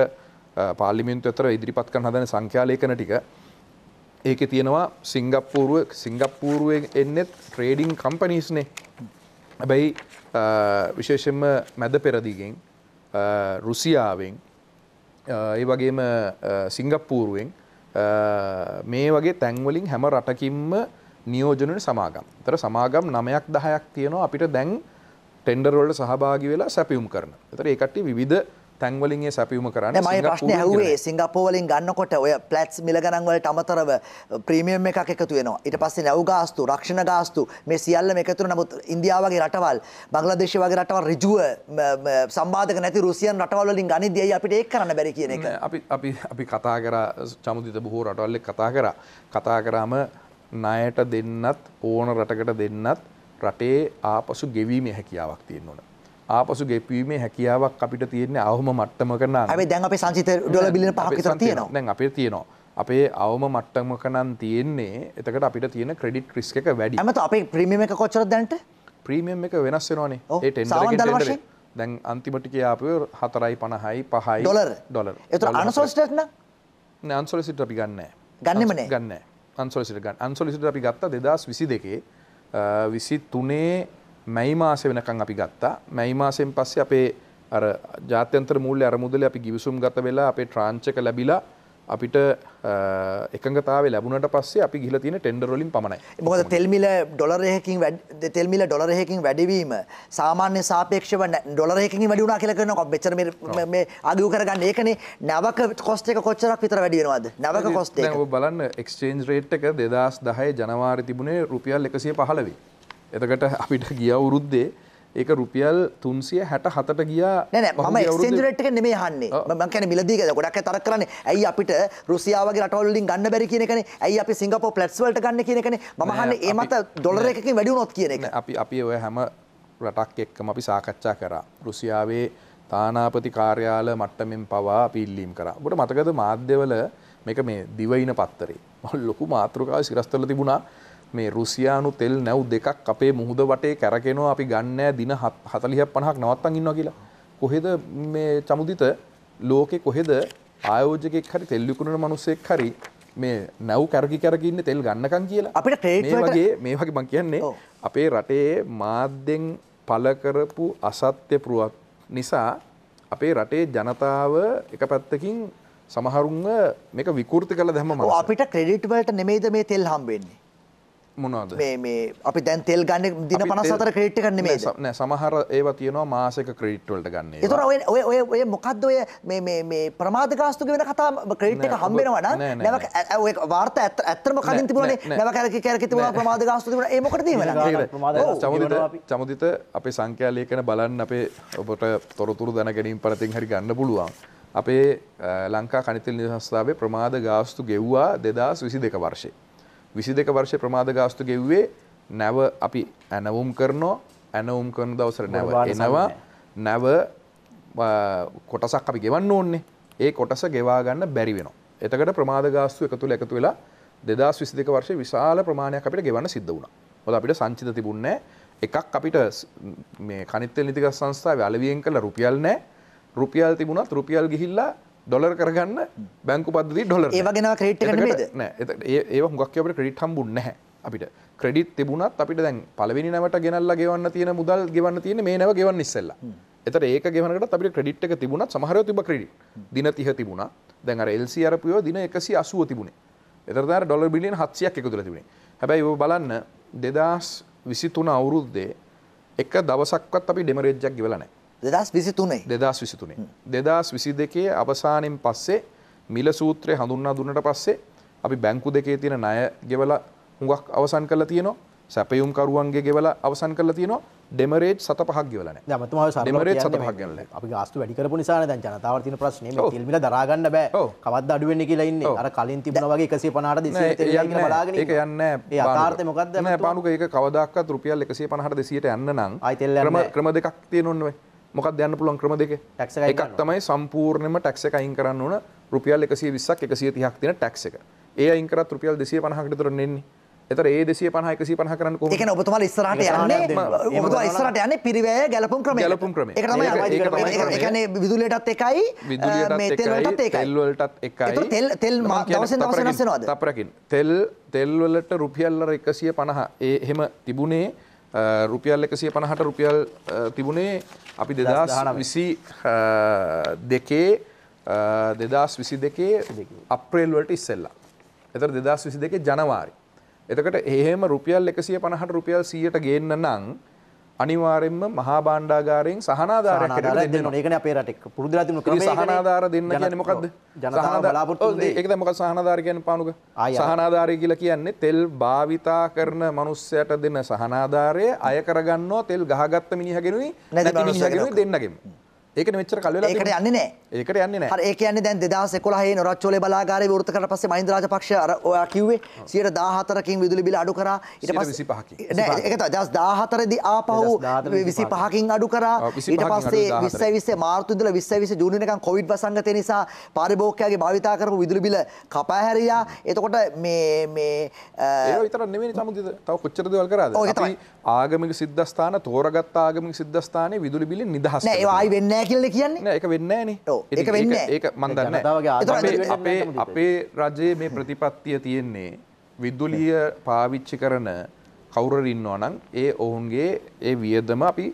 පාලිමින්තු ඇතර ඉදිරිපත් කන හදන සංඛ්‍යාලයකන ටික ඒක තියෙනවා සිංගප්පූරුව සිංගප්පූරුවෙන් එන්නෙත් ට්‍රේඩිං කම්පනීස්නේ හැබැයි විශේෂෙන්ම මැද පෙරදිගෙන් රුසියාවෙන් ඒ වගේම සිංගප්පූරුවෙන් මේ වගේ තැන්වලින් හැම රටකින්ම නියෝජනට සමාගම් තර සමාගම් නමයක් දහයක් තියෙනවා අපිට දැන් ටෙන්ඩර්වලට සහභාගි වෙලා සැපියුම් කරන එතර ඒකට විධ තැන්වලින් සැපියුම කරන්න මයි ප්‍රශ්න ඇවේ සිංගපෝවලින් ගන්නකොට ඔය පලට්ස් මිලගනන්වලට අමතරව ප්‍රීමියම් එකක් එකතු වෙනවා ඉට පස්සේ නැව් ගාස්තු රක්ෂණ ගාස්තු මේ සියල්ල එකතුර නමුත් ඉන්දියාවගේ රටවල් බංලදේශ වගේ රටවල් රිජුව සම්බාධක නැති රුසියන් රටවල්ලින් ගනි දිය අපිට ඒ කරන්න බැරි කියන එක අපි අපි කතා කර චමුදිත බොහෝ රටවල්ලෙ කතා කර කතා කරාම ණයට දෙන්නත් ඕන රටකට දෙන්නත් රටේ ආපසු ගෙවීම හැකියාවක් තියෙන්වන ආපසු ගැපීමේ හැකියාවක් අපිට තියෙන්නේ අවම මට්ටම කරන ඇයි දැන් අප සංචිත ඩොල බිලින පහක් තියෙනවා දැන් අපේ තියෙනවා අපේ අවම මට්ටමකනන් තියෙන්නේ එතකට අපිට තියෙන ක්‍රඩිට් රිස්ක එක වැඩි ඇමත අපේ ප්‍රීමියම එක කොච්චර දැන්ට ප්‍රීමියම් එක වෙනස් වෙනවානේ ඒ දැන් අන්තිමටික ආපය හතරයි පණහයි පහයි ඩොලර් ඩොලර් එතු අනසෝස්ටන අන්සොලිසිට අපි ගන්න ගන්නමන ගන්න අන්සොලිසිට ගන්න අන්සොලිසිට අපි ගත්ත දෙදස් විසි දෙකේ විසි තුනේ මැයි මාස වෙනකං අපි ගත්තා මැයි මාසෙන් පස්සේ අපේ අර ජාත්‍යන්තර මූල්‍ය අරමුදල අපි ගිවිසුම් ගත වෙලා අපේ ට්‍රාංචක ලැබිලා අපිට එකගතාව ලැබුණට පස්සේ අපි ගිල තින ටෙන්ඩරොලින් පමණයි මොකද තෙල්මිල ඩොලරයකින් තෙල්මිල ඩොලරයකින් වැඩවීම සාමාන්‍ය සාපේක්ෂව ඩොලරයකින් වැඩුණා කියලකන කො බෙචර මේ අදූ කරගන්න ඒකන නවක කොස්ටක කොච්චරක් විතර වැඩියෙනවාද නවක කොස්ට බලන්න එක්ස්චේන්ජ් රේට් එක දෙදස් දහය ජනවාරි තිබුණේ රුපියල් එකසිය පහලවී එතකට අපිට ගිය අවුරුද්දේ ඒක රුපියල් තුන්සිය හැට හතට ගියා ම ක්ෙන්ජරට්ක නෙේ හන්නේ මංකැන මිලදීක ගොඩක් තර කරන ඇයි අපිට රුසියාවගේ රටවල්ලින් ගන්න බැරි කියනකන ඇයි අපි සිංගපෝ පලට්ස්වල්ට ගන්න කියනකන මහන්න ඒමත දොලර එකක වැඩියුනොත් කියන එක අපි අපි ඔය හැම රටක් එක්කම අපි සාකච්ඡා කරා රුසියාවේ තානාපති කාර්යාල මට්ටමෙන් පවා පිල්ලීම් කරා ගොට මතකද මාධ්‍යවල මේක මේ දිවයින පත්තරේ මල් ලොකු මාතෘකාව සිරස්තල තිබුණා මේ රුසියානු තෙල් නැව් දෙකක් අපේ මුහුද වටේ කැරකෙනවා අපි ගන්නෑ දින හතලිහ පනහක් නවත්තන් ඉන්නවා කියලා. කොහෙද මේ චමුදිත ලෝකෙ කොහෙද ආයෝජකෙක් හරි තෙල්ලිකුණන මනුස්සෙක් හරි මේ නැව් කැරකි කරකින්න තෙල් ගන්නකම් කියලා අපිට වගේ මේ වගේ මං කියන්නේ අපේ රටේ මාධ්‍යෙන් පලකරපු අසත්‍ය පුරුවක් නිසා අපේ රටේ ජනතාව එක පැත්තකින් සමහරුන්ව මේක විකෘති කළ දැම අපිට ක්‍රෙඩිට් වලට නෙමෙයිද මේ තෙල් හම්බෙන්නේ මොනවද මේ මේ අපි දැන් තෙල් ගන්න දින 54 ක්‍රෙඩිට් එකක් නෙමෙයිද නෑ සමහර ඒවා තියෙනවා මාසෙක ක්‍රෙඩිට් වලට ගන්න ඒවා ඒතර ඔය ඔය ඔය මොකද්ද ඔය මේ මේ මේ ප්‍රමාද ගාස්තු කියන කතාව ක්‍රෙඩිට් එක හම්බ වෙනවා නම් නැවක ඔය වාර්තා ඇත්තම කලින් තිබුණනේ නැවක කැරකි කැරකි තිබුණා ප්‍රමාද ගාස්තු තිබුණා ඒ මොකටද මේ චමුදිත චමුදිත අපේ සංඛ්‍යා ලේඛන බලන්න අපේ ඔබට තොරතුරු දැන ගැනීම පරිතින් හරි ගන්න පුළුවන් අපේ ලංකා කනිතල් නිසස්ථාවේ ප්‍රමාද ගාස්තු ගෙව්වා දෙදස් විසි දෙක වර්ෂේ විසි දෙක වර්ෂ ප්‍රමාධ ගාස්තු ගෙව්වේ නැව අපි ඇනවුම් කරනෝ ඇනවුම් කරන දවසර නැව එනවා නැව කොටසක් අපි ගෙවන්න ඕන්නේ ඒ කොටස ගෙවා ගන්න බැරි වෙන. එතකට ප්‍රමාධ ගාස්තු එකතුළ එකතු වෙලා දෙදස් විසි දෙක වර්ෂ විශාල ප්‍රමාණයක් අපිට ගෙවන්න සිද්ධ වුණ හොද අපිට සංචිත තිබුන්නේ එකක් අපිට මේ කනිත්තෙල් නිතික සංස්ථාව අලවියෙන් කළ රුපියල් නෑ රුපියල් තිබුණත් රුපියල් ගිහිල්ලා ඩොලර් කරගන්න බැංකු පද ඩොල ඒවගෙන ක්‍රට ඒ හොගක් අපට ක්‍රඩිට හම්බුන් නැහැ අපිට ක්‍රඩිට් තිබුණත් අපිට දැන් පලවෙනි නමට ගෙනල්ලා ගෙවන්න තියෙන මුදල් ගෙවන්න තියෙන මේ නව ගෙවන්න ඉස්සෙල්ල එත ඒක ගෙවනට අපිට ක්‍රඩිට් එක තිබුණත් සමහර තිබ ක්‍රඩි දින තිහ තිබුණා දැන් අර එල්සි අරපයෝ දින එකසි අසුව තිබුණේ එතරදා ඩොල බිලියන් හත්සියක් එකතුර තිබුණේ හැබැයි ඔ බලන්න දෙදස් විසි තුන අවුරුද්දේ එක දවසක්වත් අපි ඩෙමරේජ්ජක් ගෙවලනෑ දෙදස් විසි තුනේ දෙදස් විසි තුනේ දෙදස් විසි දෙකේ අවසානෙන් පස්සේ මිල සූත්‍රය හඳුන්නා දුන්නට පස්සේ අපි බැංකු දෙකේ තියෙන ණය ගෙවල හුඟක් අවසන් කරලා තියෙනවා සැපයුම් කරුවන්ගේ ගෙවල අවසන් කරලා තියෙනවා ඩෙමරේජ් සත පහක් ගෙවලන ඩෙමරේජ් සත පහක් ගෙවල අපි ගාස්තු වැඩි කරපු නිසා දැන් ජනතාවට තියෙන ප්‍රශ්නේ මේ තිල් මිල දරා ගන්න බෑ කවද්ද අඩු වෙන්නේ කියලා ඉන්නේ අර කලින් තිබුණා වගේ 150ට 200 තෙල් යන බලාගෙන ඒක යන්නේ ඒ අකාර්ථය මොකද්ද නෑ පානුක ඒක කවදාකවත් රුපියල් 150ට 200ට යන්න නම් ආයි තෙල් යන්නේ ක්‍රම දෙකක් තියෙනුන්නේ මොකක් දයන්න පුළුවන් ක්‍රම දෙක එකක් තමයි සම්පූර්ණයම ටැක්ස එක අයින් කරන්න ඕන රුපියල් එකසිය විස්සක් එකසිය තිහක් තියෙන ටැක්ස එක ඒ අයින්කරත් රුපියල් දෙසිය පනහකට තුර නෙන්නේ එතර ඒ දෙසිය පහ එකසි පහ කරන්න කො එකන ඔබතුමා ඉස්සරහට යන්නේ ඔබතුමා ඉස්සරහට යන්නේ පිරිවැය ගැලපුම් ක්‍රමය ගැලපුම් ක්‍රමය ඒක තමයි ඒ කියන්නේ විදුලියටත් එකයි මේ තෙල් වලටත් එකයි තෙල් වලටත් එකයි ඒක තෙල් තෙල් දවසෙන් දවස වෙනස් වෙනවද තප්පරකින් තෙල් තෙල් වලට රුපියල් අර 150 ඒ එහෙම තිබුණේ රුපියල් 150ට රුපියල් තිබුණේ අපි දෙදස් විසි දෙකේ දෙදස් විසි දෙකේ අප්‍රේල්වලට ඉස්සෙල්ලා. එතර දෙදස් විසි දෙකේ ජනවාරි. එතකට ඒහෙම රුපියල් එකසිය පණහට රුපියල් සියයට ගේන්න නං අනිවාරෙන්ම මහා බණ්ඩාගාරයෙන් සහනාධාරයක් දෙන්න ඒකන අපේ රට පුරදුරාතිම සහනාධාර දෙන්න කියන මොකක්ද ඒක මොක සහනාධාරකයන් පනුක සහනාධාරය කියලා කියන්නේ තෙල් භාවිතා කරන මනුස්සයට දෙන්න සහනාධාරය අය කරගන්නවා තෙල් ගහගත්ත මිනිහගෙනුයි නැති මිනිහගෙනුයි දෙන්නගෙම ඒකනේ මෙච්චර කල් වෙලා ඒකට යන්නේ නැහැ ඒකට යන්නේ නැහැ හරි ඒ කියන්නේ දැන් 2011 නොරච්චෝලේ බලාගාරය විවෘත කරලා පස්සේ මහින්ද රාජපක්ෂ අර ඔයා කිව්වේ 114කින් විදුලි බිල අඩු කරා ඊට පස්සේ 25කින් නෑ ඒක තමයි 2014 දී ආපහු 25කින් අඩු කරා ඊට පස්සේ 20 20 මාර්තු ඉඳලා 20 20 ජූනි වෙනකන් කොවිඩ් වසංගතය නිසා පාරිභෝගිකයාගේ භාවිතා කරපු විදුලි බිල කපා හැරියා එතකොට මේ මේ ඒක විතරක් නෙමෙයි සමුදිත තව කොච්චර දේවල් කරාද අපි ආගමික සිද්ධස්ථාන තෝරගත් ආගමික සිද්ධස්ථානේ විදුලි බිල නිදහස් නෑ ඒ ආයි වෙන්නේ නෑ කියල කියන්නේ එක වෙන්නන එක වෙන්න ඒ මන්දන්න අපේ අපේ රජයේ මේ ප්‍රතිපත්තිය තියෙන්නේ විද්දුලිය පාවිච්චි කරන කවුරර ඉන්නවා නම් ඒ ඔවුන්ගේ ඒ වියදම අපි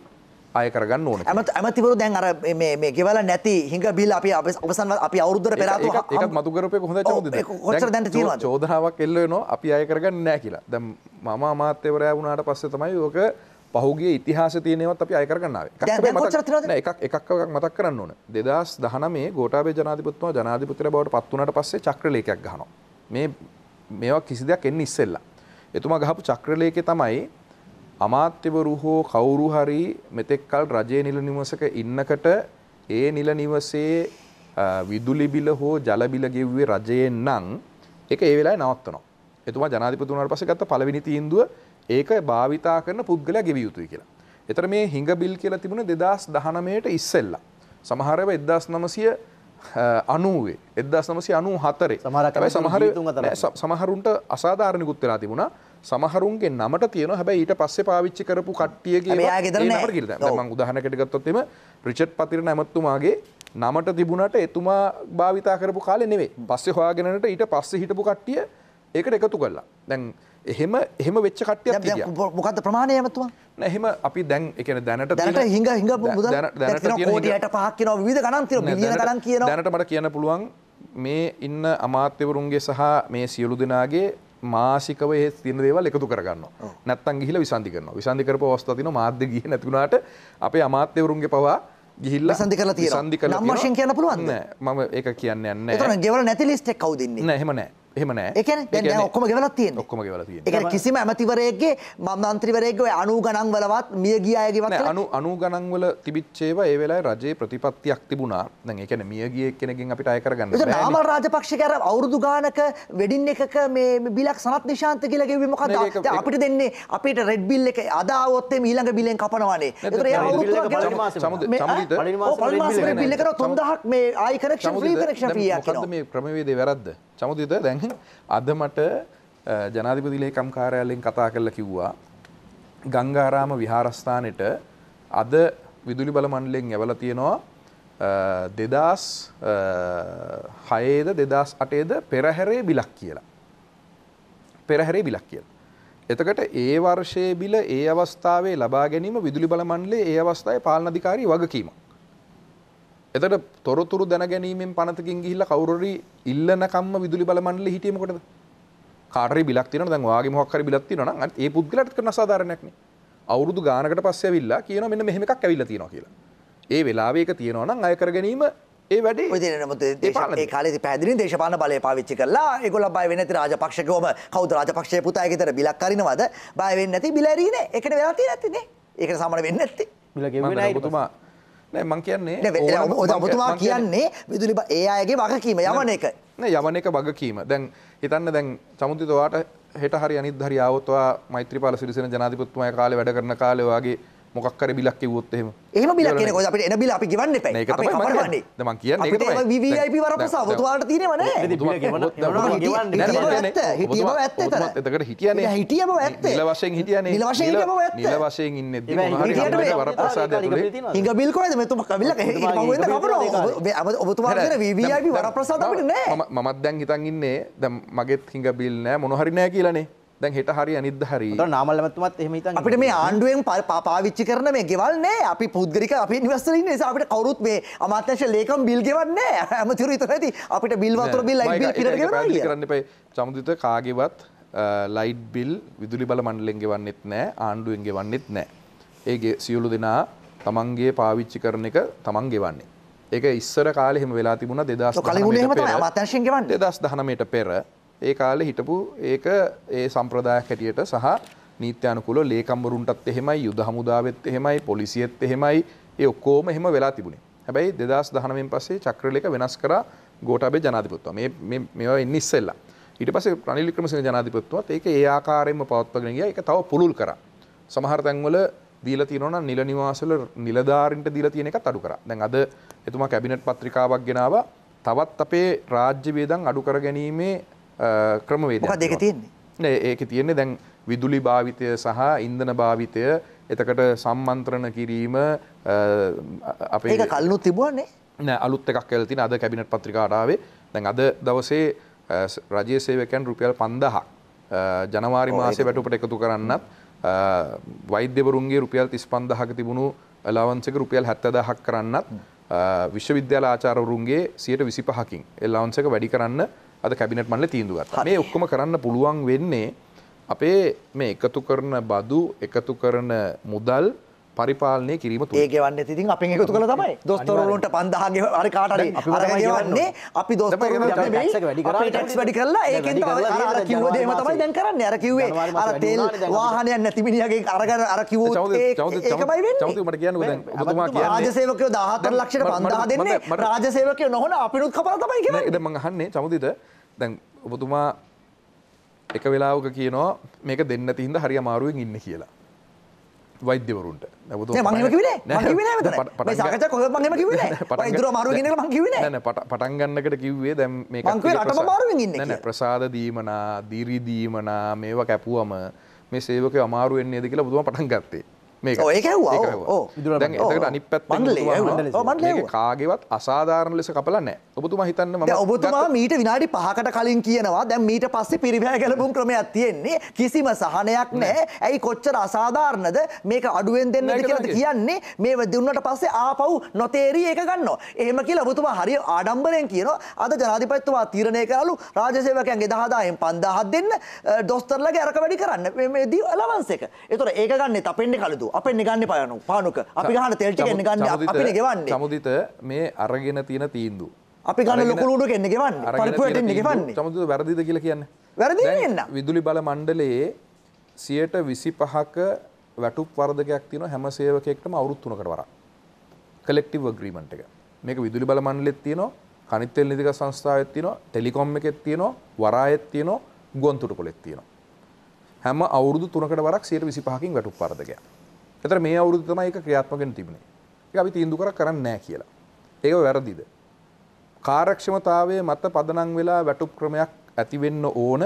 අයකරගන්න ඕන ඇමත් ඇමතිවරු දැන් අර මේ ගෙවල නැති හිඟ බිල් අපි අවසන් අපි අවුද්දර පෙරාතු මතුකරපය හොඳ චෝද දැට චෝදාවක් එල්ලනවා අපි අයකරගන්න නෑ කියලා දැම් මම අමාත්‍යවරයා වුණට පස්සේ තමයි ඕක පහුගේ ඉතිහාස තියනවත් අපි අය කරගන්න එකක් එකක් මතක් කරන්න ඕන දෙදස් දහනමේ ගෝටාබේ ජනාධිපත්තුම ජනාධිපතර බවට පත්වනට පස්සේ චක්‍රලේකයක් ගහනවා මේ මේවා කිසි දෙයක් එන්න ඉස්සෙල්ලා එතුමා ගහපු චක්‍රලේකේ තමයි අමාත්‍යවරු හෝ කවුරු හරි මෙතෙක්කල් රජයේ නිල නිවසක ඉන්නකට ඒ නිල නිවසේ විදුලි බිල හෝ ජල බිල ගෙව්වේ රජයෙන් නම් ඒක ඒ වෙලාවේ නවත්තනවා එතුමා ජනාධිපති වුණාට පස්සේ ගත්ත පළවෙනි තීන්දුව ඒක භාවිතා කරන පුද්ගලයා ගෙවිය යුතුයි කියලා. එතර මේ හිඟ බිල් කියලා තිබුණේ 2019ට ඉස්සෙල්ලා. සමහරව 1900 අනුවේ 1994 සමහරක් සමහර සමහරුන්ට අසාධාරණිකුත් වෙලා තිබුණා. සමහරුන්ගේ නමට තියෙන හැබැයි ඊට පස්සේ පාවිච්චි කරපු කට්ටියගේ නමට කියලා. දැන් මම උදාහරණයකට ගත්තොත් එimhe රිචඩ් පතිරණ ඇමතුමාගේ නමට තිබුණට එතුමා භාවිතා කරපු කාලේ නෙවෙයි. පස්සේ හොයාගෙනනට ඊට පස්සේ හිටපු කට්ටිය ඒකට එකතු කළා. දැන් එහෙම එහෙම වෙච්ච කට්ටියක් මොකද ප්‍රමාණය ඇමතුවා එහෙම අපි දැන් එකන දැනට දැනට හිඟ හිඟ ට පහක් කියන විධ ගණන් තිර මිිය ගණන් කියන දැනට මට කියන්න පුළුවන් මේ ඉන්න අමාත්‍යවරුන්ගේ සහ මේ සියලු දෙනාගේ මාසිකව ඒ තින දේවල් එකතු කරගන්න නැත්තන් ගිහිල විසන්ධි කරන විසන්ධි කරප අවස්ථාතින මාධ්‍ය ගිහ නැතිුණට අපේ අමාත්‍යවරුන්ගේ පවා ගිහිල්ල සඳි කල තිය සඳි කල වශයෙන් කියන්න පුළුවන්න්න මම ඒ කියන්න න්න ගෙවල නැති ලිස්ටෙක් කවදන්න හෙමනෑ එහම නෑ ඔක්කම ගෙවලත් තියෙන් ඔක්කම ගෙවල එක කිසිම ඇමතිවරයගේ මම අන්ත්‍රිවරයක අනු ගණන් වලවත් මිය ගියයගේවත් අනු අනු ගණන්වල තිබිච්චේව ඒවෙලා රජයේ ප්‍රතිපත්තියක් තිබුණා දැන් එකන මියගිය කෙනකින් අපිට අයකරගන්න නාම රාජපක්ෂ කර අවුරුදු ගානක වෙඩින් එකක මේ බිලක් සනත් නිශාන්ත කියලගේ මොකද අපිට දෙන්නේ අපිට රෙඩ් බිල් එක අදාවොත්තේ මීළඟ බිලෙන් කපනවානේ ඒ පල්ලිමාස බිල්ලකර තුන්දහක් මේ ආයි කරක්ෂන් ්‍රී කරක්ෂ මේ ක්‍රමවේදේ වැරද්ද සමුදිත දැන් අද මට ජනාධිපතිලේකම් කාර්යාලයෙන් කතා කරලා කිව්වා ගංගාරාම විහාරස්ථානෙට අද විදුලි බල මණ්ඩලෙන් ඇවල තියෙනවා දෙදස් හයේද දෙදස් අටේද පෙරහැරේ බිලක් කියලා. පෙරහැරේ බිලක් කියල. එතකට ඒ වර්ෂයේ බිල ඒ අවස්ථාවේ ලබා ගැනීම විදුලි බලමන්ලේ ඒ අවස්ථාව පාලනධිකාරී වගකීමක්. එතට තොරතුරු දැනගැනීමෙන් පනතකින් ගිහිල්ලා කවුරුරි ඉල්ලනකම්ම විදුලි බල මණ්ඩලෙ හිටියේ මොකටද? කාටරි බිලක් තියෙනවා දැන් වාගේ මොකක් හරි බිලක් තියෙනවා නම් ඒ පුද්ගලයාට කරන අසාධාරණයක් නේ. අවුරුදු ගානකට පස්සේ ඇවිල්ලා කියනවා මෙන්න මෙහෙම එකක් ඇවිල්ලා තියෙනවා කියලා. ඒ වෙලාවේ ඒක තියෙනවා නම් අය කර ගැනීම ඒ වැඩේ නමුත් ඒ කාලේ පැදිලින් දේශපාලන බලය පාවිච්චි කරලා ඒගොල්ලෝ බය වෙන්නේ නැති රාජපක්ෂකවම කවුද රාජපක්ෂයේ පුතා ඒකේතර බිලක් කරිනවද බය වෙන්නේ නැති බිලැරීනේ ඒකට වෙලා තියෙන්නේ නැත්තේ නේ ඒකට සාමාන්‍ය වෙන්නේ නැත්තේ බිල ගෙවුවේ නැහැ ඔබතුමා නෑ මං කියන්නේ ඔබතුමා කියන්නේ විදුලි ඒ අයගේ වගකීම යවන එක නෑ යවන එක වගකීම දැන් හිතන්න දැන් සමුතිත ඔයාට හෙට හරි අනිත් හරි ආවොත් ඔයා මෛත්‍රීපාල සිරිසේන ජනාධිපතිතුමා කාලේ වැඩ කරන කාලේ ඔයාගේ මොකක් හරි බිලක් කිව්වොත් එහෙම. එහෙම බිලක් කියනකොට අපිට එන බිල අපි ගෙවන්න එපා. අපි කවරවන්නේ. දැන් මම කියන්නේ ඒක තමයි. අපිට VIP වරපසා ඔයාලට තියෙනව නෑ. හිටියම ඇත්ත එතන. එතකොට හිටියනේ. හිටියම ඇත්ත. නිල වශයෙන් හිටියනේ. නිල වශයෙන් හිටියම ඇත්ත. නිල වශයෙන් ඉන්නේදී මොනවාරි අපිට වරප්‍රසාද ඇතුලේ. හිඟ බිල් කොහෙද මේ තුම කවිල්ල කවෙන්න කවරෝ. ඔබතුමා කියන VIP වරප්‍රසාද අපිට නෑ. මමත් දැන් හිතන් ඉන්නේ දැන් මගෙත් හිඟ බිල් නෑ මොනවාරි නෑ කියලානේ. දැන් හෙට හරි අනිද්ද හරි නාමල්ලමතුමත් එහෙම හිතන්නේ අපිට මේ ආණ්ඩුවෙන් පාවිච්චි කරන මේ ගෙවල් නෑ අපි පුද්ගලික අපි නිවස්වල ඉන්න නිසා අපිට කවුරුත් මේ අමාත්‍යංශ ලේකම් බිල් ගෙවන්නේ නෑ හැමතිරු විතරයි ඉතින් අපිට බිල් වතුර බිල් ලයිට් බිල් පිරට ගෙවනවා කියලා කරන්න එපා සමුදිත කාගේවත් ලයිට් බිල් විදුලි බල මණ්ඩලෙන් ගෙවන්නෙත් නෑ ආණ්ඩුවෙන් ගෙවන්නෙත් නෑ ඒගේ සියලු දෙනා තමන්ගේ පාවිච්චි කරන එක තමන් ගෙවන්නේ ඒක ඉස්සර කාලෙ එහෙම වෙලා තිබුණා 2019 කලින් උනේ එහෙම තමයි අමාත්‍යංශයෙන් ගෙවන්නේ 2019 පෙර ඒ කාලේ හිටපු ඒක ඒ සම්ප්‍රදායක් හැටියට සහ නීත්‍යානුකූල ලේකම්වරුන්ටත් එහෙමයි යුද හමුදාවෙත් එහෙමයි පොලිසියෙත් එහෙමයි ඒ ඔක්කොම එහෙම වෙලා තිබුණේ. හැබැයි 2019න් පස්සේ චක්‍රලේක වෙනස් කරා ගෝඨාභය ජනාධිපතිතුමා. මේ මේ මේවා එන්නේ ඉස්සෙල්ලා. ඊට පස්සේ රනිල් වික්‍රමසිංහ ජනාධිපතිතුමාත් ඒක ඒ ආකාරයෙන්ම පවත්වාගෙන ගියා. ඒක තව පුළුල් කරා. සමහර තැන්වල දීලා තියෙනවා නම් නිල නිවාසවල නිලධාරින්ට දීලා තියෙන එකත් අඩු කරා. දැන් අද එතුමා කැබිනට් පත්‍රිකාවක් ගෙනාවා. තවත් අපේ රාජ්‍ය වේදන් අඩු කර ගැනීමේ ක්‍රමවේද දෙක තියන්නේ ඒක තියෙන්නේ දැන් විදුලි භාවිතය සහ ඉන්දන භාවිතය එතකට සම්මන්ත්‍රණ කිරීම අපේ කල්නු තිබුවන්නේ නෑ අලුත් එකක් ඇලතින අද කැබිනට පත්‍රිකාටාවේ දැන් අද දවසේ රජය සේවකැන් රුපියල් පන්දහක් ජනවාරි මාසේ වැටුපට එකතු කරන්නත් වෛද්‍යවරුන්ගේ රුපියල් තිස් පන්දහක තිබුණු ලවන්සක රුපියල් හැත්තදහක් කරන්නත් විශ්වවිද්‍යාල ආචාරවරුන්ගේ සියට විසි පහකින් එල්ලවන්සක වැඩි කරන්න අද කැබිනට මල්ල තීන්දු ගත්ත මේ ඔක්කොම කරන්න පුළුවන් වෙන්නේ අපේ මේ එකතු කරන බදු එකතු කරන මුදල් පරිපාලනය කිරීම ඒගවන්න තින් අපි එකතු කළ තමයි දොස්තරලුන්ට පන්දහගේ අර කාට අරගවන්නේ අපි දොස් වැඩි කරලා ඒ කිව දේම තමයි දැන් කරන්න අර කිවේ අර තෙල් වාහනයන් නැතිමිනිියගේ අරගන අර කිව රාජසේවකය දහතර ලක්ෂට පන්දහ දෙන්න රාජසේවකය නොහන අපිනුත් කපල තමයි ම හන්නේ චමුතිද දැන් ඔබතුමා එක වෙලාවක කියනවා මේක දෙන්න තිහින්ද හරි අමාරුවෙන් ඉන්න කියලා වෛද්‍යවරුන්ට පටන් ගන්නකට කිව්වේ දැම් ප්‍රසාද දීමනා දිරිදීමනා මේවා කැපුවම මේ සේවක අමාරුවෙන් නේද කියලා බුදුම පටන් ගත්තේ ඒක දැන් අනි පැත් කාගෙවත් අසාධාරණ ලෙස කපලන ඔබතුම හිතන්න ම ඔබතුමා මීට විනාඩි පහකට කලින් කියනවා දැන් මීට පස්සේ පිරිවෑ ගැලපුම් ක්‍රමයක් තියෙන්නේ කිසිම සහනයක් නෑ ඇයි කොච්චර අසාධාරණද මේක අඩුවෙන් දෙන්න කියලද කියන්නේ මේ දුන්නට පස්සේ ආපව් නොතේරී ඒක ගන්න එහෙම කියලා ඔබතුමා හරි ආඩම්බරයෙන් කියන අද ජනාධිපත්තුවා තීරණය කරලු රාජසේවකයන්ගේ දහදායෙන් පන්දාහත් දෙන්න දොස්තරලගේ අරක වැඩි කරන්න මේ දී අලවන්සේක එතුර ඒක ගන්න අපෙන්න්නේ කලතු අපේ නිගන්න පයනු පානුක අපි ගහන තෙල්ටික නිගන්න අපින ගෙවන්නේ සමුදිත මේ අරගෙන තියෙන තීන්දු අපි ගන්න ලොකුලුඩු කෙන්න ගෙවන්න පරිපුවට ගෙවන්නේ සමුදිත වැරදිද කියලා කියන්නේ වැරදි වෙන්න විදුලි බල මණ්ඩලයේ සියට විසි පහක වැටුප් වර්ධකයක් තියෙන හැම සේවකයෙක්ටම අවුරුදු තුනකට වරක් කලෙක්ටිව් අග්‍රීමන්ට් එක මේක විදුලි බල මණ්ඩලෙත් තියෙනවා කනිත් තෙල් නිධික සංස්ථාවෙත් තියෙනවා ටෙලිකොම් එකෙත් තියෙනවා වරායෙත් තියෙනවා ගුවන්තොටුපළෙත් තියෙනවා හැම අවුරුදු තුනකට වරක් 125කින් වැටුප් වර්ධකයක් එතර මේ අවුරුදු තමයි එක ක්‍රියාත්මකෙන් තිබුණේ. ඒක අපි තීන්දුව කර කරන්නේ නැහැ කියලා. ඒක වැරදිද? කාර්යක්ෂමතාවයේ මත පදනම් වෙලා වැටුප් ක්‍රමයක් ඇති වෙන්න ඕන.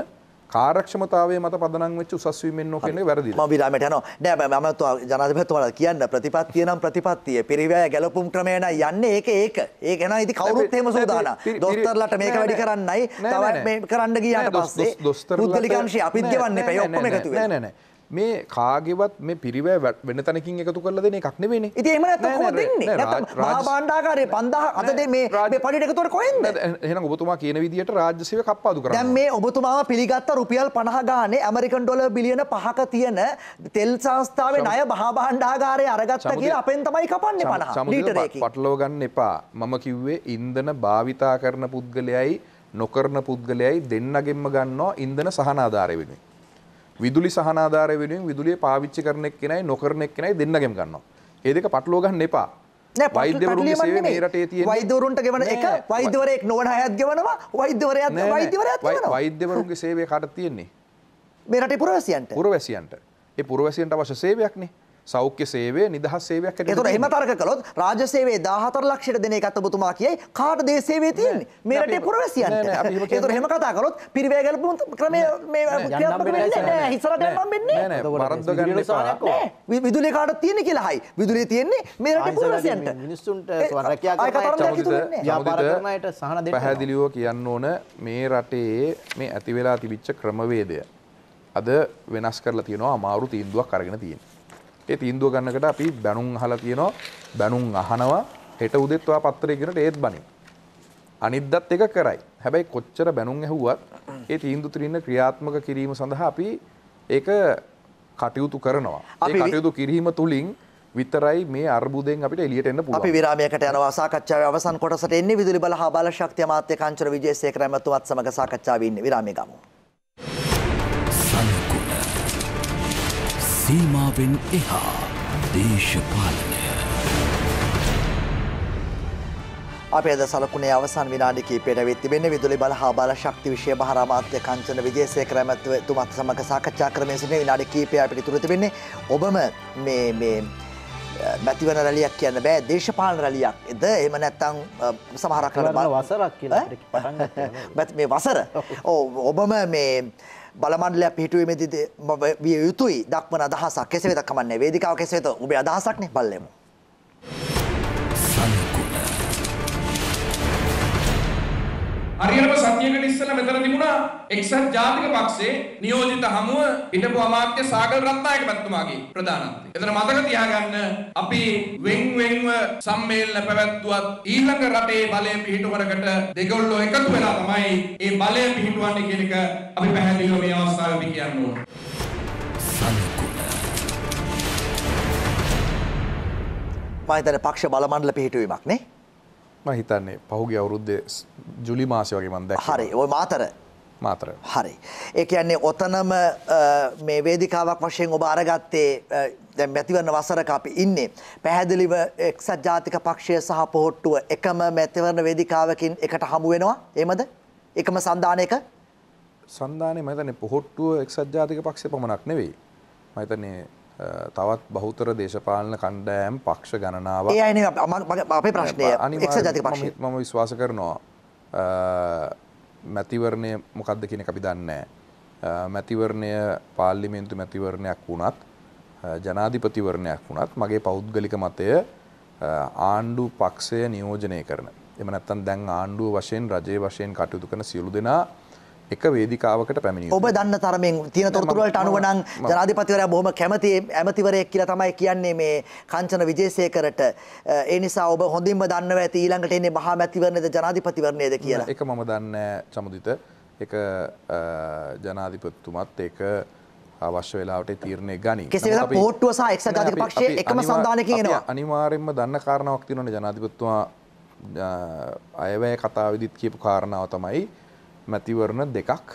කාර්යක්ෂමතාවයේ මත පදනම් වෙච්ච උසස් වීම වෙන්න ඕන කියන එක වැරදිද? මම විරාමයට යනවා. නෑ මම ජනාධිපතිතුමාලා කියන්න ප්‍රතිපත්තිය නම් ප්‍රතිපත්තිය. පිරිවැය ගැලපුම් ක්‍රමය නම් යන්නේ ඒක ඒක. ඒක නෑ ඉතින් කවුරුත් එහෙම සෝදානම්. දොස්තරලට මේක වැඩි කරන්නයි තවත් මේ කරන්න ගියාට පස්සේ පුද්ගලිකංශي අපිත් ගෙවන්නේ නැහැ. ඔක්කොම එකතු වෙලා. නෑ නෑ නෑ. මේ කාගෙවත් මේ පිරිවැ වෙන තැනකින් එකතු කරලා දෙන එකක් නෙවෙයිනේ. ඉතින් එහෙම නැත්නම් කොහොමද දෙන්නේ? නැත්නම් මහා භාණ්ඩාගාරයේ 5000 අතේ මේ මේ පඩියට එකතු කර කොහෙන්ද? එහෙනම් ඔබතුමා කියන විදිහට රාජ්‍ය සේවය කප්පාදු කරනවා. දැන් මේ ඔබතුමාම පිළිගත්ත රුපියල් 50 ගානේ ඇමරිකන් ඩොලර් බිලියන 5ක තියෙන තෙල් සංස්ථාවේ ණය මහා භාණ්ඩාගාරයේ අරගත්ත කියලා අපෙන් තමයි කපන්නේ 50 ලීටරයකින්. පටලව ගන්න එපා. මම කිව්වේ ඉන්ධන භාවිතා කරන පුද්ගලයයි නොකරන පුද්ගලයයි දෙන්නගෙන්ම ගන්නවා ඉන්ධන සහනාධාරය වෙනුවෙන්. විදුලි සහනාධාර වෙනුවෙන් විදුලිය පාවිච්චි කරන එක්කෙනයි නොකරන එක්කෙනයි දෙන්නගෙම ගන්නවා. ඒ දෙක පටලවා ගන්න එපා. වෛදවරුන්ට ගෙවන එක වෛදවරයෙක් නොවන අයත් ගෙවනවා වෛද්‍යවරයත් වෛද්‍යවරයත් වෛද්‍යවරුන්ගේ සේවය කාට තියෙන්නේ මේ රටේ පුරවැසියන්ට පුරවැසියන්ට ඒ පුරවැසියන්ට අවශ්‍ය සේවයක්නේ සෞඛ්‍ය සේවය නිදහස් සේවයක් හැටියට. ඒතකොට එහෙම තර්ක කළොත් රාජ්‍ය සේවයේ 14 ලක්ෂයට දෙන එකත් ඔබතුමා කියයි කාටද ඒ සේවය තියෙන්නේ? මේ රටේ පුරවැසියන්ට. ඒතකොට එහෙම කතා කළොත් පිරිවැය ගලපමු ක්‍රමය මේ ක්‍රියාත්මක වෙන්නේ නැහැ. හිසරට යන්නම් වෙන්නේ නැහැ. වරද්ද ගන්න එපා. විදුලිය කාටද තියෙන්නේ කියලා හයි. විදුලිය තියෙන්නේ මේ රටේ පුරවැසියන්ට. මිනිස්සුන්ට රැකියා කරන්න ව්‍යාපාර කරන අයට සහන දෙන්න. පැහැදිලිව කියන්න ඕන මේ රටේ මේ ඇති වෙලා තිබිච්ච ක්‍රමවේදය අද වෙනස් කරලා තියෙනවා අමාරු තීන්දුවක් අරගෙන තියෙනවා. ඒ තීන්දුව ගන්නකට අපි බැනුම් අහලා තියෙනවා බැනුම් අහනවා හෙට උදෙත්වා පත්තරේ කියනට ඒත් බණි අනිද්දත් එක කරයි හැබැයි කොච්චර බැනුම් ඇහුවත් ඒ තීන්දුව තුරින්න ක්‍රියාත්මක කිරීම සඳහා අපි ඒක කටයුතු කරනවා ඒ කටයුතු කිරීම තුලින් විතරයි මේ අර්බුදයෙන් අපිට එළියට එන්න පුළුවන්. අපි විරාමයකට යනවා සාකච්ඡාවේ අවසන් කොටසට එන්නේ විදුලි බල හා බල ශක්තිය මාත්‍ය කංචර විජේසේකර මැතිවත් සමග සාකච්ඡාවේ ඉන්නේ විරාමයේ ගමු. සීමාවෙන් එහා දේශපාලනය. අපේද සලකුණේ අවසන් විනාඩි කීපයට වෙත් තිබෙන විදුලි බල හා බල ශක්ති විෂය බහර අමාත්‍ය කංචන විජේසේකර ඇමතුමත් සමග සාකච්ඡා කරමින් සිටින විනාඩි කීපය අපිට ඉතුරු තිබෙන්නේ ඔබම මේ මේ මැතිවන රැලියක් කියන්න බෑ දේශපාලන රැලියක් එද එම නැත්තං සමහරක් වසරක් මේ වසර ඔබම මේ බලමණ්ඩලයක් පිහිටුවීමේදී විය යුතුයි දක්වන අදහසක් කෙසේ වෙතත් කමන්නේ වේදිකාව කෙසේ වෙතත් ඔබේ අදහසක්නේ බලලෙමු හරියටම සතියකට ඉස්සෙල්ලා මෙතන තිබුණා එක්සත් ජාතික පක්ෂයේ නියෝජිත හමුව ඉඳපු අමාත්‍ය සාගල් රත්නායක මැතිතුමාගේ ප්‍රධානත්වයෙන්. එතන මතක තියාගන්න අපි වෙන් වෙන්ව සම්මේලන පැවැත්වුවත් ඊළඟ රටේ බලය පිහිටුවරකට දෙගොල්ලෝ එකතු වෙලා තමයි මේ බලය පිහිටුවන්නේ කියන එක අපි පැහැදිලිව මේ අවස්ථාවේ කියන්න ඕන. මම හිතන්නේ පක්ෂ බලමණ්ඩල පිහිටුවීමක් නේ? ම හිතන්නේ පහුගේ අවුරුද්ද ජුලි මාසය වගේ මන්ද හරි ඔය මාතර මාතර හරි ඒ කියන්නේ ඔතනම මේ වේදිකාවක් වශයෙන් ඔබ අරගත්තේ දැන් මැතිවරණ වසරක අපි ඉන්නේ පැහැදිලිව එක්සත් ජාතික පක්ෂය සහ පොහොට්ටුව එකම මැතිවරණ වේදිකාවකින් එකට හමු වෙනවා එහෙමද එකම සන්දානයක සන්දානේ මම හිතන්නේ පොහොට්ටුව එක්සත් ජාතික පක්ෂය පමණක් නෙවෙයි මම හිතන්නේ තවත් බහුතර දේශපාලන කණ්ඩෑම් පක්ෂ ගණනාව යන අපේ ප්‍රශ්නය මම විශ්වාස කරනවා මැතිවරණය මොකක්ද කියන අපි දන්නේ මැතිවරණය පාල්ලිමේන්තු මැතිවරණයක් වුණත් ජනාධිපතිවරණයක් වුණත් මගේ පෞද්ගලික මතය ආණ්ඩු පක්ෂය නියෝජනය කරන එම නැත්තන් දැන් ආණ්ඩුව වශයෙන් රජය වශයෙන් කටයුතු කරන සියලු දෙනා එක වේදිකාවකට පැමිණි ඔබ දන්න තරමෙන් තියෙන තොරතුරුවලට අනුව නම් ජනාධිපතිවරයා බොහොම කැමති ඇමතිවරයෙක් කියලා තමයි කියන්නේ මේ කංචන විජේසේකරට ඒ නිසා ඔබ හොඳින්ම දන්නව ඇති ඊළඟට එන්නේ මහා මැතිවරණයද ජනාධිපතිවරණයද කියලා ඒක මම දන්නේ චමුදිත ඒක ජනාධිපතිතුමත් ඒක අවශ්‍ය වෙලාවට තීරණය ගනි කෙසේ වෙලා පොට්ටුව සහ එක්සත් ජාතික පක්ෂයේ එකම සන්ධානයකින් එනවා අනිවාර්යයෙන්ම දන්න කාරණාවක් තියෙනවනේ ජනාධිපතිතුමා අයවැය කතාවෙදිත් කියපු කාරණාව තමයි මැතිවරණ දෙකක්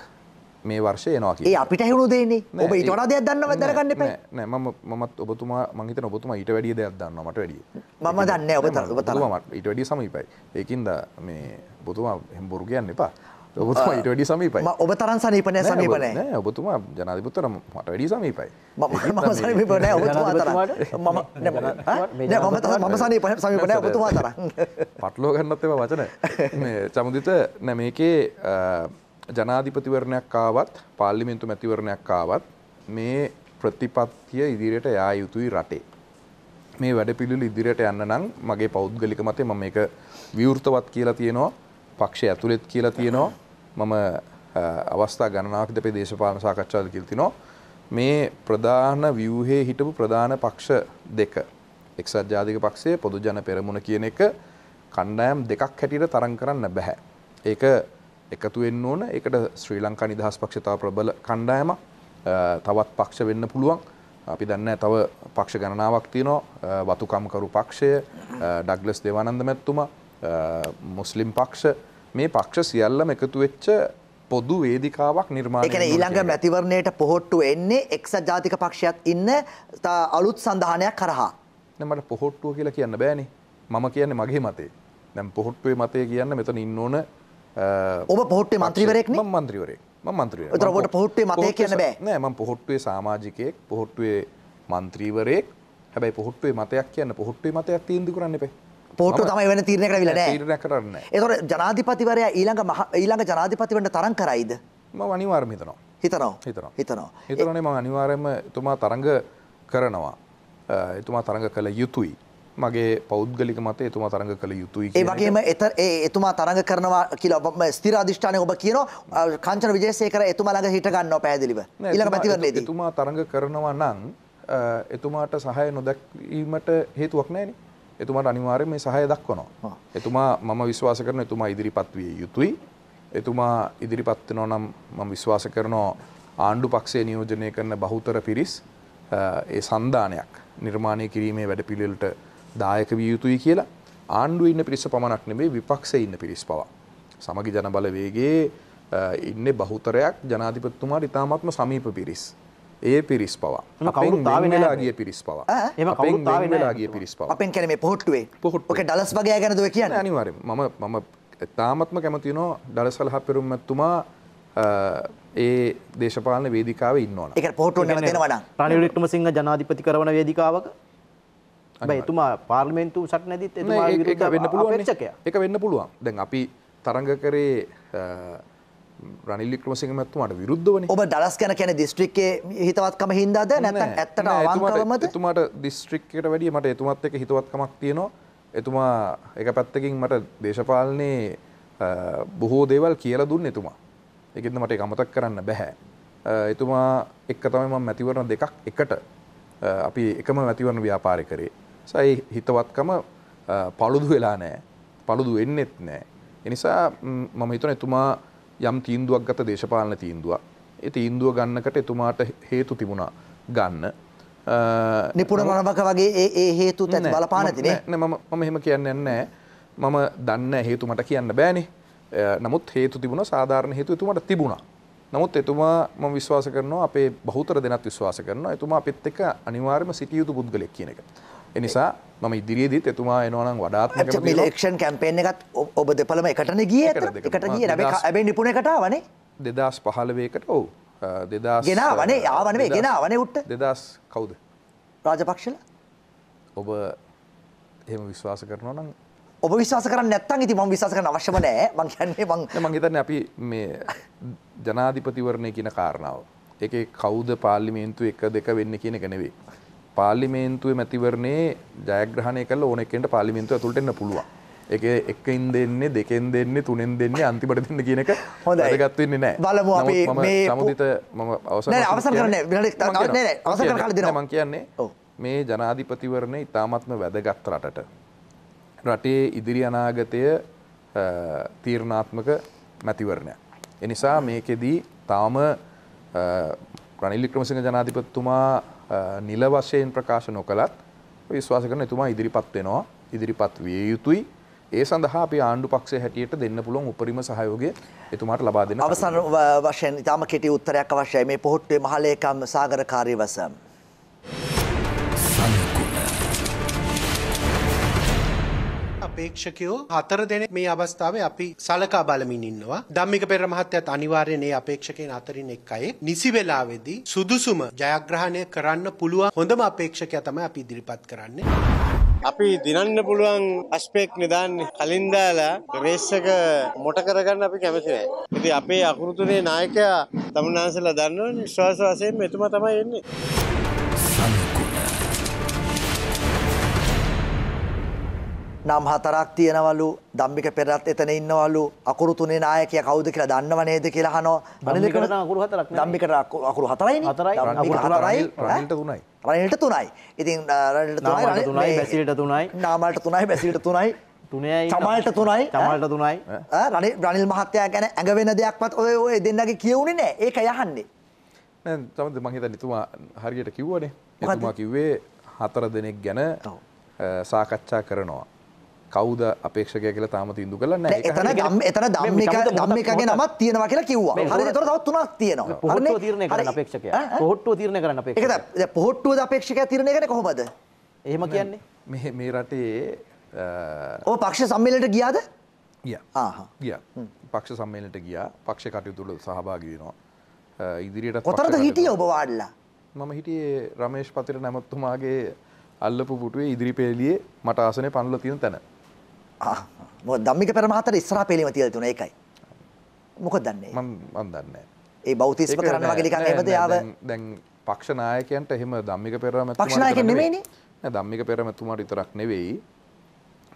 මේ වර්ෂය නවා කිය අපිට හෙුණු දේන්නේ ඔබ ඉටන දෙයක් දන්නව දරගන්න ප නෑ ම මත් ඔබතුමා මහිත ඔබතුමා ඊට වැඩිය දෙයක් දන්න මට වැඩිය මම දන්න ඔබ ත ඊට වැඩිය සමහිපයි ඒකින්ද මේ බොතුමා හෙම්බොරු කියන්න එපා ඔබතුමා ඊට වැඩි සමීපයි. ඔබ තරම් සනීපනේ සමීප නෑ. ඔබතුමා ජනාධිපතිතුමා මට වැඩි සමීපයි. මම සමීප නෑ ඔබතුමා තරම්. මම නෑ මම මම සනීප සමීප නෑ ඔබතුමා තරම්. පටලවා ගන්නත් එපා වචන. මේ චමුදිත නෑ මේකේ ජනාධිපතිවරණයක් ආවත් පාර්ලිමේන්තු මැතිවරණයක් ආවත් මේ ප්‍රතිපත්තිය ඉදිරියට යා යුතුයි රටේ. මේ වැඩපිළිවෙල ඉදිරියට යන්න නම් මගේ පෞද්ගලික මතය මම මේක විවෘතවත් කියලා තියෙනවා. පක්ෂය ඇතුළෙත් කියලා තියෙනවා මම අවස්ථා ගණනාක්ද පේ දේශපාලන සාකච්ඡාද කිල්තිනෝ මේ ප්‍රධාන ව්‍යූහේ හිටපු ප්‍රධාන පක්ෂ දෙක එක්සත් ජාතික පක්ෂයේ පොදු ජන පෙරමුණ කියන එක කණ්ඩායම් දෙකක් හැටියට තරම් කරන්න බැහැ. ඒක එකතු වෙන්න ඕන. ඒකට ශ්‍රී ලංකා නිදහස් පක්ෂය තව ප්‍රබල කණ්ඩායමක්. තවත් පක්ෂ වෙන්න පුළුවන්. අපි දන්නේ තව පක්ෂ ගණනාවක් තියෙනවා. වතුකම්කරු පක්ෂය, ඩග්ලස් දේවානන්ද මැතිතුමා, මුස්ලිම් පක්ෂ මේ පක්ෂ සියල්ලම එකතු වෙච්ච පොදු වේදිකාවක් නිර්මාණය ඊළඟ මැතිවරණයට පොහොට්ටු එන්නේ එක්ස ජාතික පක්ෂයක් ඉන්න අලුත් සඳහනයක් කරහා. මට පොහොට්ටුව කියලා කියන්න බෑනි මම කියන්නේ මගේ මතේ දැම් පොහොට්ටුවේ මතය කියන්න මෙතන ඉන්න ඕන ඔබ පොහොට්ටේ මන්ත්‍රීවරෙක් මන්ත්‍රීවරේ මන්ත්‍රීව ොට පොහොට්ටේ මතය කියන්න බෑ නෑ ම පොහොට්ටුවේ සාමාජිකයෙක් පොහොට්ටුවේ මන්ත්‍රීවරයෙක් හැබයි පොහොට්ටුවේ මතයක් කියන්න පොහොට්ටේ මතයක් තීන්දු කරන්න පේ පෝට්ටු තමයි වෙන තීරණය කරවිලා නෑ. තීරණය කරන්නේ නෑ. ඒතකොට ජනාධිපතිවරයා ඊළඟ ඊළඟ ජනාධිපතිවරට තරම් කරයිද? මම අනිවාර්යයෙන්ම හිතනවා. හිතනවා. හිතනවා. හිතනවා. හිතනනේ මම අනිවාර්යයෙන්ම එතුමා තරඟ කරනවා. එතුමා තරඟ කළ යුතුයි. මගේ පෞද්ගලික මත එතුමා තරඟ කළ යුතුයි ඒ වගේම එත ඒ එතුමා තරඟ කරනවා කියලා ස්ථිර අධිෂ්ඨානය ඔබ කියන කංචන විජේසේකර එතුමා ළඟ හිට ගන්නවා පැහැදිලිව ඊළඟ ප්‍රතිවරණයේදී එතුමා තරඟ කරනවා නම් එතුමාට සහාය නොදැක්වීමට හේතුවක් නැහැ නේ එතුමාට අනිවාර්යෙන් මේ සහාය දක්වනවා. එතුමා මම විශ්වාස කරන එතුමා ඉදිරිපත් විය යුතුයි. එතුමා ඉදිරිපත් වෙනවා නම් මම විශ්වාස කරනවා ආණ්ඩු පක්ෂය නියෝජනය කරන බහුතර පිරිස් ඒ සන්දානයක් නිර්මාණය කිරීමේ වැඩපිළිවෙලට දායක විය යුතුයි කියලා ආණ්ඩුවේ ඉන්න පිරිස පමණක් නෙමෙයි විපක්ෂයේ ඉන්න පිරිස් පවා. සමගි ජනබල වේගයේ ඉන්නේ බහුතරයක් ජනාධිපතිතුමාට ඉතාමත්ම සමීප පිරිස්. ඒ පිරිස් පවා කවුරුතාවලාගේ පිරිස් පවා එම කවුරුතාවලාගේ පිරිස් පවා අපෙන් කැනේ පොහොට්ටුවේ පොහොට් ක ඩලස් වගේ ගැනද කියන්න අනිවාරෙන් මම මම තාමත්ම කැමතිනෝ ඩලසල්හ පෙරුම්මැත්තුමා ඒ දේශපාලන වේදිකාව ඉන්නවන එක පොටු රනිලක්ම සිංහ ජනාධිපති කරන වේදිකාවක එතුමා පාර්මෙන්තු සට නැදිත් එක වෙන්න පුළුවන් එක වෙන්න පුළුවන් දැන් අපි තරඟ කරේ රනිල්ලි ක්‍රමසිංහ මැතිතුමාට විරුද්ධවනේ. ඔබ ඩලස් ගැන කියන්නේ දිස්ත්‍රික්කයේ හිතවත්කම හින්දාද නැත්නම් ඇත්තට අවංකවමද? එතුමාට දිස්ත්‍රික්කයට වැඩිය මට එතුමාත් එක්ක හිතවත්කමක් තියෙනවා. එතුමා එක පැත්තකින් මට දේශපාලනේ බොහෝ දේවල් කියලා දුන්න එතුමා. ඒකෙන්ද මට ඒක අමතක කරන්න බෑ. එතුමා එක්ක තමයි මම මැතිවරණ දෙකක් එකට අපි එකම මැතිවරණ ව්‍යාපාරය කරේ. සයි හිතවත්කම පළුදු වෙලා නෑ. පළුදු වෙන්නෙත් නෑ. එනිසා මම හිතන එතුමා යම් තීන්දුවක් ගත දේශපාලන තීන්දුවක්. ඒ තීන්දුව ගන්නකට එතුමාට හේතු තිබුණා ගන්න. නිපුණ මනවක වගේ ඒ හේතු තැන බලපාන තිනේ මම මෙහෙම කියන්න නෑ මම දන්න හේතු මට කියන්න බෑනේ නමුත් හේතු තිබුණ සාධාරණ හේතු එතුමට තිබුණා නමුත් එතුමා මම විශ්වාස කරනවා අපේ බහුතර දෙනත් විශ්වාස කරනවා එතුමා අපිත් එක්ක අනිවාර්යයෙන්ම සිටිය යුතු පුද්ගලෙක් කියන එක. ඒ නිසා මම ඉදිරියේදීත් එතුමා එනවනම් වඩාත් ඉලෙක්ෂන් කැම්පේන එකත් ඔබ දෙපළම එකටන ගිය එකට ගිය ඇබයි නිපුණ එකටාවනේ දෙදස් පහලවේකට ඔවු දෙදා ගෙනවනේ ආවනේ ගෙනවනේ උට්ට දෙදස් කවුද රාජපක්ෂල ඔබ එහෙම විශ්වාස කරනවා නම් ඔබ විශවාස කරන්න නැත්තන් ඉති මං විශවාස කරන අවශ්‍යම නෑ මං කියන්නේ මං මං හිතන්නේ අපි මේ ජනාධිපතිවරණය කියන කාරණාව. ඒකේ කවුද පාර්ලිමේන්තුව එක දෙක වෙන්නේ කියන එක නෙවෙයි. පාර්ලිමේන්තුවේ මැතිවරණේ ජයග්‍රහණය කළ ඕන එකෙන්ට පාර්ලිමේන්තුව ඇතුළට එන්න පුළුවන්. එක එකකින් දෙන්නේ දෙකෙන් දෙන්නේ තුනෙන් දෙන්නේ අන්තිමට දෙන්න කියන එක වැදගත් වෙන්නේ නැහැ. බලමු අපි මේ සමුදිත මම අවසන් නෑ අවසන් කරන්නේ නෑ නෑ අවසන් කරන කාලේ දෙනවා. මම කියන්නේ මේ ජනාධිපතිවරණේ ඉතාමත්ම වැදගත් රටට රටේ ඉදිරි අනාගතය තීරණාත්මක මැතිවරණයක්. එනිසා මේකෙදී තාම රනිල් වික්‍රමසිංහ ජනාධිපතිතුමා නිල වශයෙන් ප්‍රකාශ නොකළත් විශ්වාස කරන එතුමා ඉදිරිපත් වෙනවා ඉදිරිපත් විය යුතුයි ඒ සඳහා අපි ආණ්ඩු පක්ෂය හැටියට දෙන්න පුළුවන් උපරිම සහයෝගය එතුමාට ලබා දෙන්න අවසන් වශයෙන් ඉතාම කෙටි උත්තරයක් අවශ්‍යයි මේ පොහොට්ටුවේ මහලේකම් සාගරකාරී වසම් අපේක්ෂකයෝ හතර දෙනෙක් මේ අවස්ථාවේ අපි සලකා බලමින් ඉන්නවා. ධම්මික පෙර මහත්තයත් අනිවාර්යෙන් මේ අපේක්ෂකයන් අතරින් එක් අයෙක්. නිසි වෙලාවේදී සුදුසුම ජයග්‍රහණය කරන්න පුළුවන් හොඳම අපේක්ෂකයා තමයි අපි ඉදිරිපත් කරන්නේ. අපි දිනන්න පුළුවන් අස්පෙක් නිදාන්නේ කලින් දාලා රේස් එක මොට කරගන්න අපි කැමති නැහැ. ඉතින් අපේ අකුරු තුනේ නායකයා තමන්හන්සලා දන්නවනේ විශ්වාස වශයෙන් මෙතුමා තමයි එන්නේ. නම් හතරක් තියෙනවලු ධම්මික පෙරත් එතන ඉන්නවලු අකුරු තුනේ නායකයා කවුද කියලා දන්නව නේද කියලා අහනවා අනිලකට අකුරු හතරක් ධම්මික අකුරු හතරයිනේ හතරයි හතරයි රනිල්ට තුනයි රනිල්ට තුනයි ඉතින් රනිල්ට තුනයි තුනයි බැසිලට තුනයි නාමල්ට තුනයි බැසිලට තුනයි තමල්ට තුනයි තමල්ට තුනයි රනි රනිල් මහත්තයා ගැන ඇඟ වෙන දෙයක්වත් ඔය ඔය දෙන්නගේ කියවුනේ නෑ ඒක යහන්නේ නෑ තමයි මං හිතන්නේ තුමා හරියට කිව්වනේ එතුමා කිව්වේ හතර දෙනෙක් ගැන සාකච්ඡා කරනවා කවුද අපේක්ෂකය කියලා තාම තින්දු කළ නෑ එතන ගම් එතන දම් එක දම් එකගේ නමක් තියෙනවා කියලා කිව්වා හරි ඒතර තවත් තුනක් තියෙනවා පොහොට්ටුව තීරණය කරන්න අපේක්ෂකය පොහොට්ටුව තීරණය කරන්න අපේක්ෂකය ඒක පොහොට්ටුවද අපේක්ෂකයා තීරණය කරන්නේ කොහොමද එහෙම කියන්නේ මේ මේ රටේ ඔව් පක්ෂ සම්මේලනට ගියාද ගියා ආහා ගියා පක්ෂ සම්මේලනට ගියා පක්ෂ කටයුතු වල සහභාගී වෙනවා ඉදිරියට කොතරද හිටියේ ඔබ වාඩිලා මම හිටියේ රමේෂ් පතිර නැමතුමාගේ අල්ලපු පුටුවේ ඉදිරිපේලියේ මට ආසනේ පනල තියෙන තැන දම්මික පරමහතර ඉස්රා පෙලිම තියල තුන එකයි මොකක් දන්නේ මන් දන්න ඒ බෞතිස්ම කරන්න වගේලික ඇමද යාව දැන් පක්ෂනායකයන්ට එහෙම දම්මික පෙරම පක්ෂනායක නෙමේනි දම්මික පෙරමැතුමාට ඉතරක් නෙවෙයි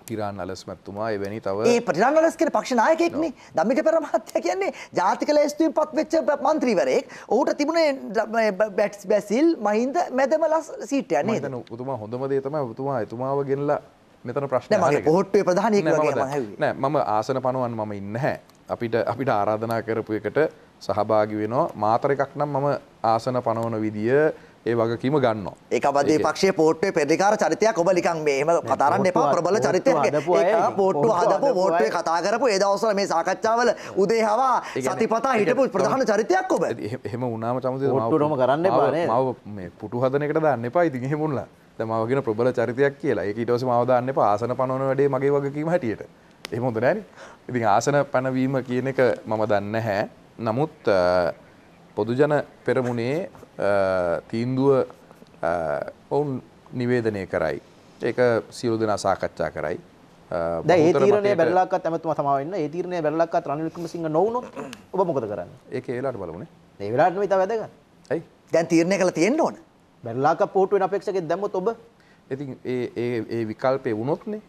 ටිරාන් අලස් මැත්තුමා එවැනි තව ඒ ප්‍රතිරාන් අලස් කියන පක්ෂ නායකයෙක්නේ දම්මික පෙර මහත්තයා කියන්නේ ජාතික ලේස්තුවෙන් පත්වෙච්ච മന്ത്രിවරයෙක්. ඌට තිබුණේ බැට්ස් බැසිල් මහින්ද මැදම ලස් සීට් එක නේද? එතන උතුමා හොඳම දේ තමයි උතුමා එතුමාව ගෙනලා මෙතන ප්‍රශ්න පොහොට්ටේ ප්‍රධානය නෑ මම ආසන පනුවන් මම ඉන්නහැ අපිට අපිට ආරාධනා කරපු එකට සහභාගි වෙනවා මාතර එකක් නම් මම ආසන පනවන විදිිය ඒ වගකීම ගන්න ඒකබදේ පක්ෂේ පෝට්ටේ පෙදිකාර චරිතයක් ඔබ ලිකන් මේම කතරන්න එපා ප්‍රබල චරිතය පෝට්ටු හදපු ෝට්ටේ කතා කරපු ඒදවසර මේ සාකච්ඡාවල උදේහවා සතිපතා හිටපු ප්‍රධාන චරිතයක් ඔබ එහෙම උනාම චමත ොට්ටුරම කරන්න බ පුටු හදනකට දන්න එපා ඉතින් හෙමුණලා දමවගෙන ප්‍රබල චරිතයක් කියලා එක ඉටවස මවදාන්න පාසන පනවන වැඩේ මගේ වගකීම හැටියට එහොඳ නෑන ඉතින් ආසන පැනවීම කියන එක මම දන්න හැ නමුත් පොදුජන පෙරමුණේ තීන්දුව ඔවුන් නිවේදනය කරයි ඒක සියලු දෙනා සාකච්ඡා කරයි ඒ තීරණය බැලලක් ඇමතුම සමවෙන්න ඒ තීරණය බැලලක් රනිල්කම සිංහ නොවනොත් ඔබ මොකද කරන්න ඒ ඒලාට බලමුණේ ඒ වෙලාටම ඉතා වැදග ඇයි දැන් තීරණය කළ තියෙන්න්න ඕන බැරලාක පෝටුවෙන් අපේක්ෂකෙන් දැම්මොත් ඔබ ඉතින් ඒ ඒ ඒ විකල්පේ වුණොත්නේ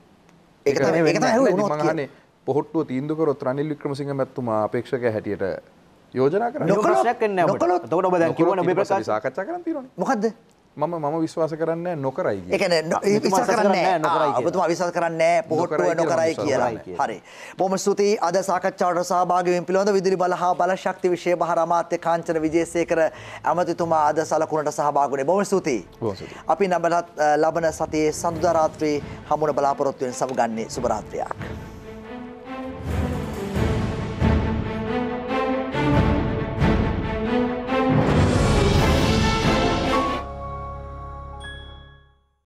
ඒක තමයි ඒක තමයි වුණොත් මං අහන්නේ පොහොට්ටුව තීන්දුව කරොත් රනිල් වික්‍රමසිංහ මැතිතුමා අපේක්ෂකයා හැටියට යෝජනා කරන්නේ. නොකළොත් එතකොට ඔබ දැන් කියවන ඔබේ ප්‍රකාශ සාකච්ඡා කරන් තියෙනවනේ. මොකද්ද? මම මම විශ්වාස කරන්න නොකරයි ඔබතුමා විශස කරන්නේ පොහොටුව නොකරයි කියලා හරි බොම ස්තුති අද සාකච්ඡාවට සභාගවෙන් පිළොඳ විදුරි බල හා බල ශක්ති විශය භාරමාත්‍ය කාංචන විජේසේකර ඇමතිතුමා අද සලකුණට සහභාගුණේ බොම ස්තුතියි අපි නබලත් ලබන සතියේ සඳුදරාත්‍රී හමුණ බලාපොරොත්තුවෙන් සමගන්නේ සුභරාත්‍රයක්.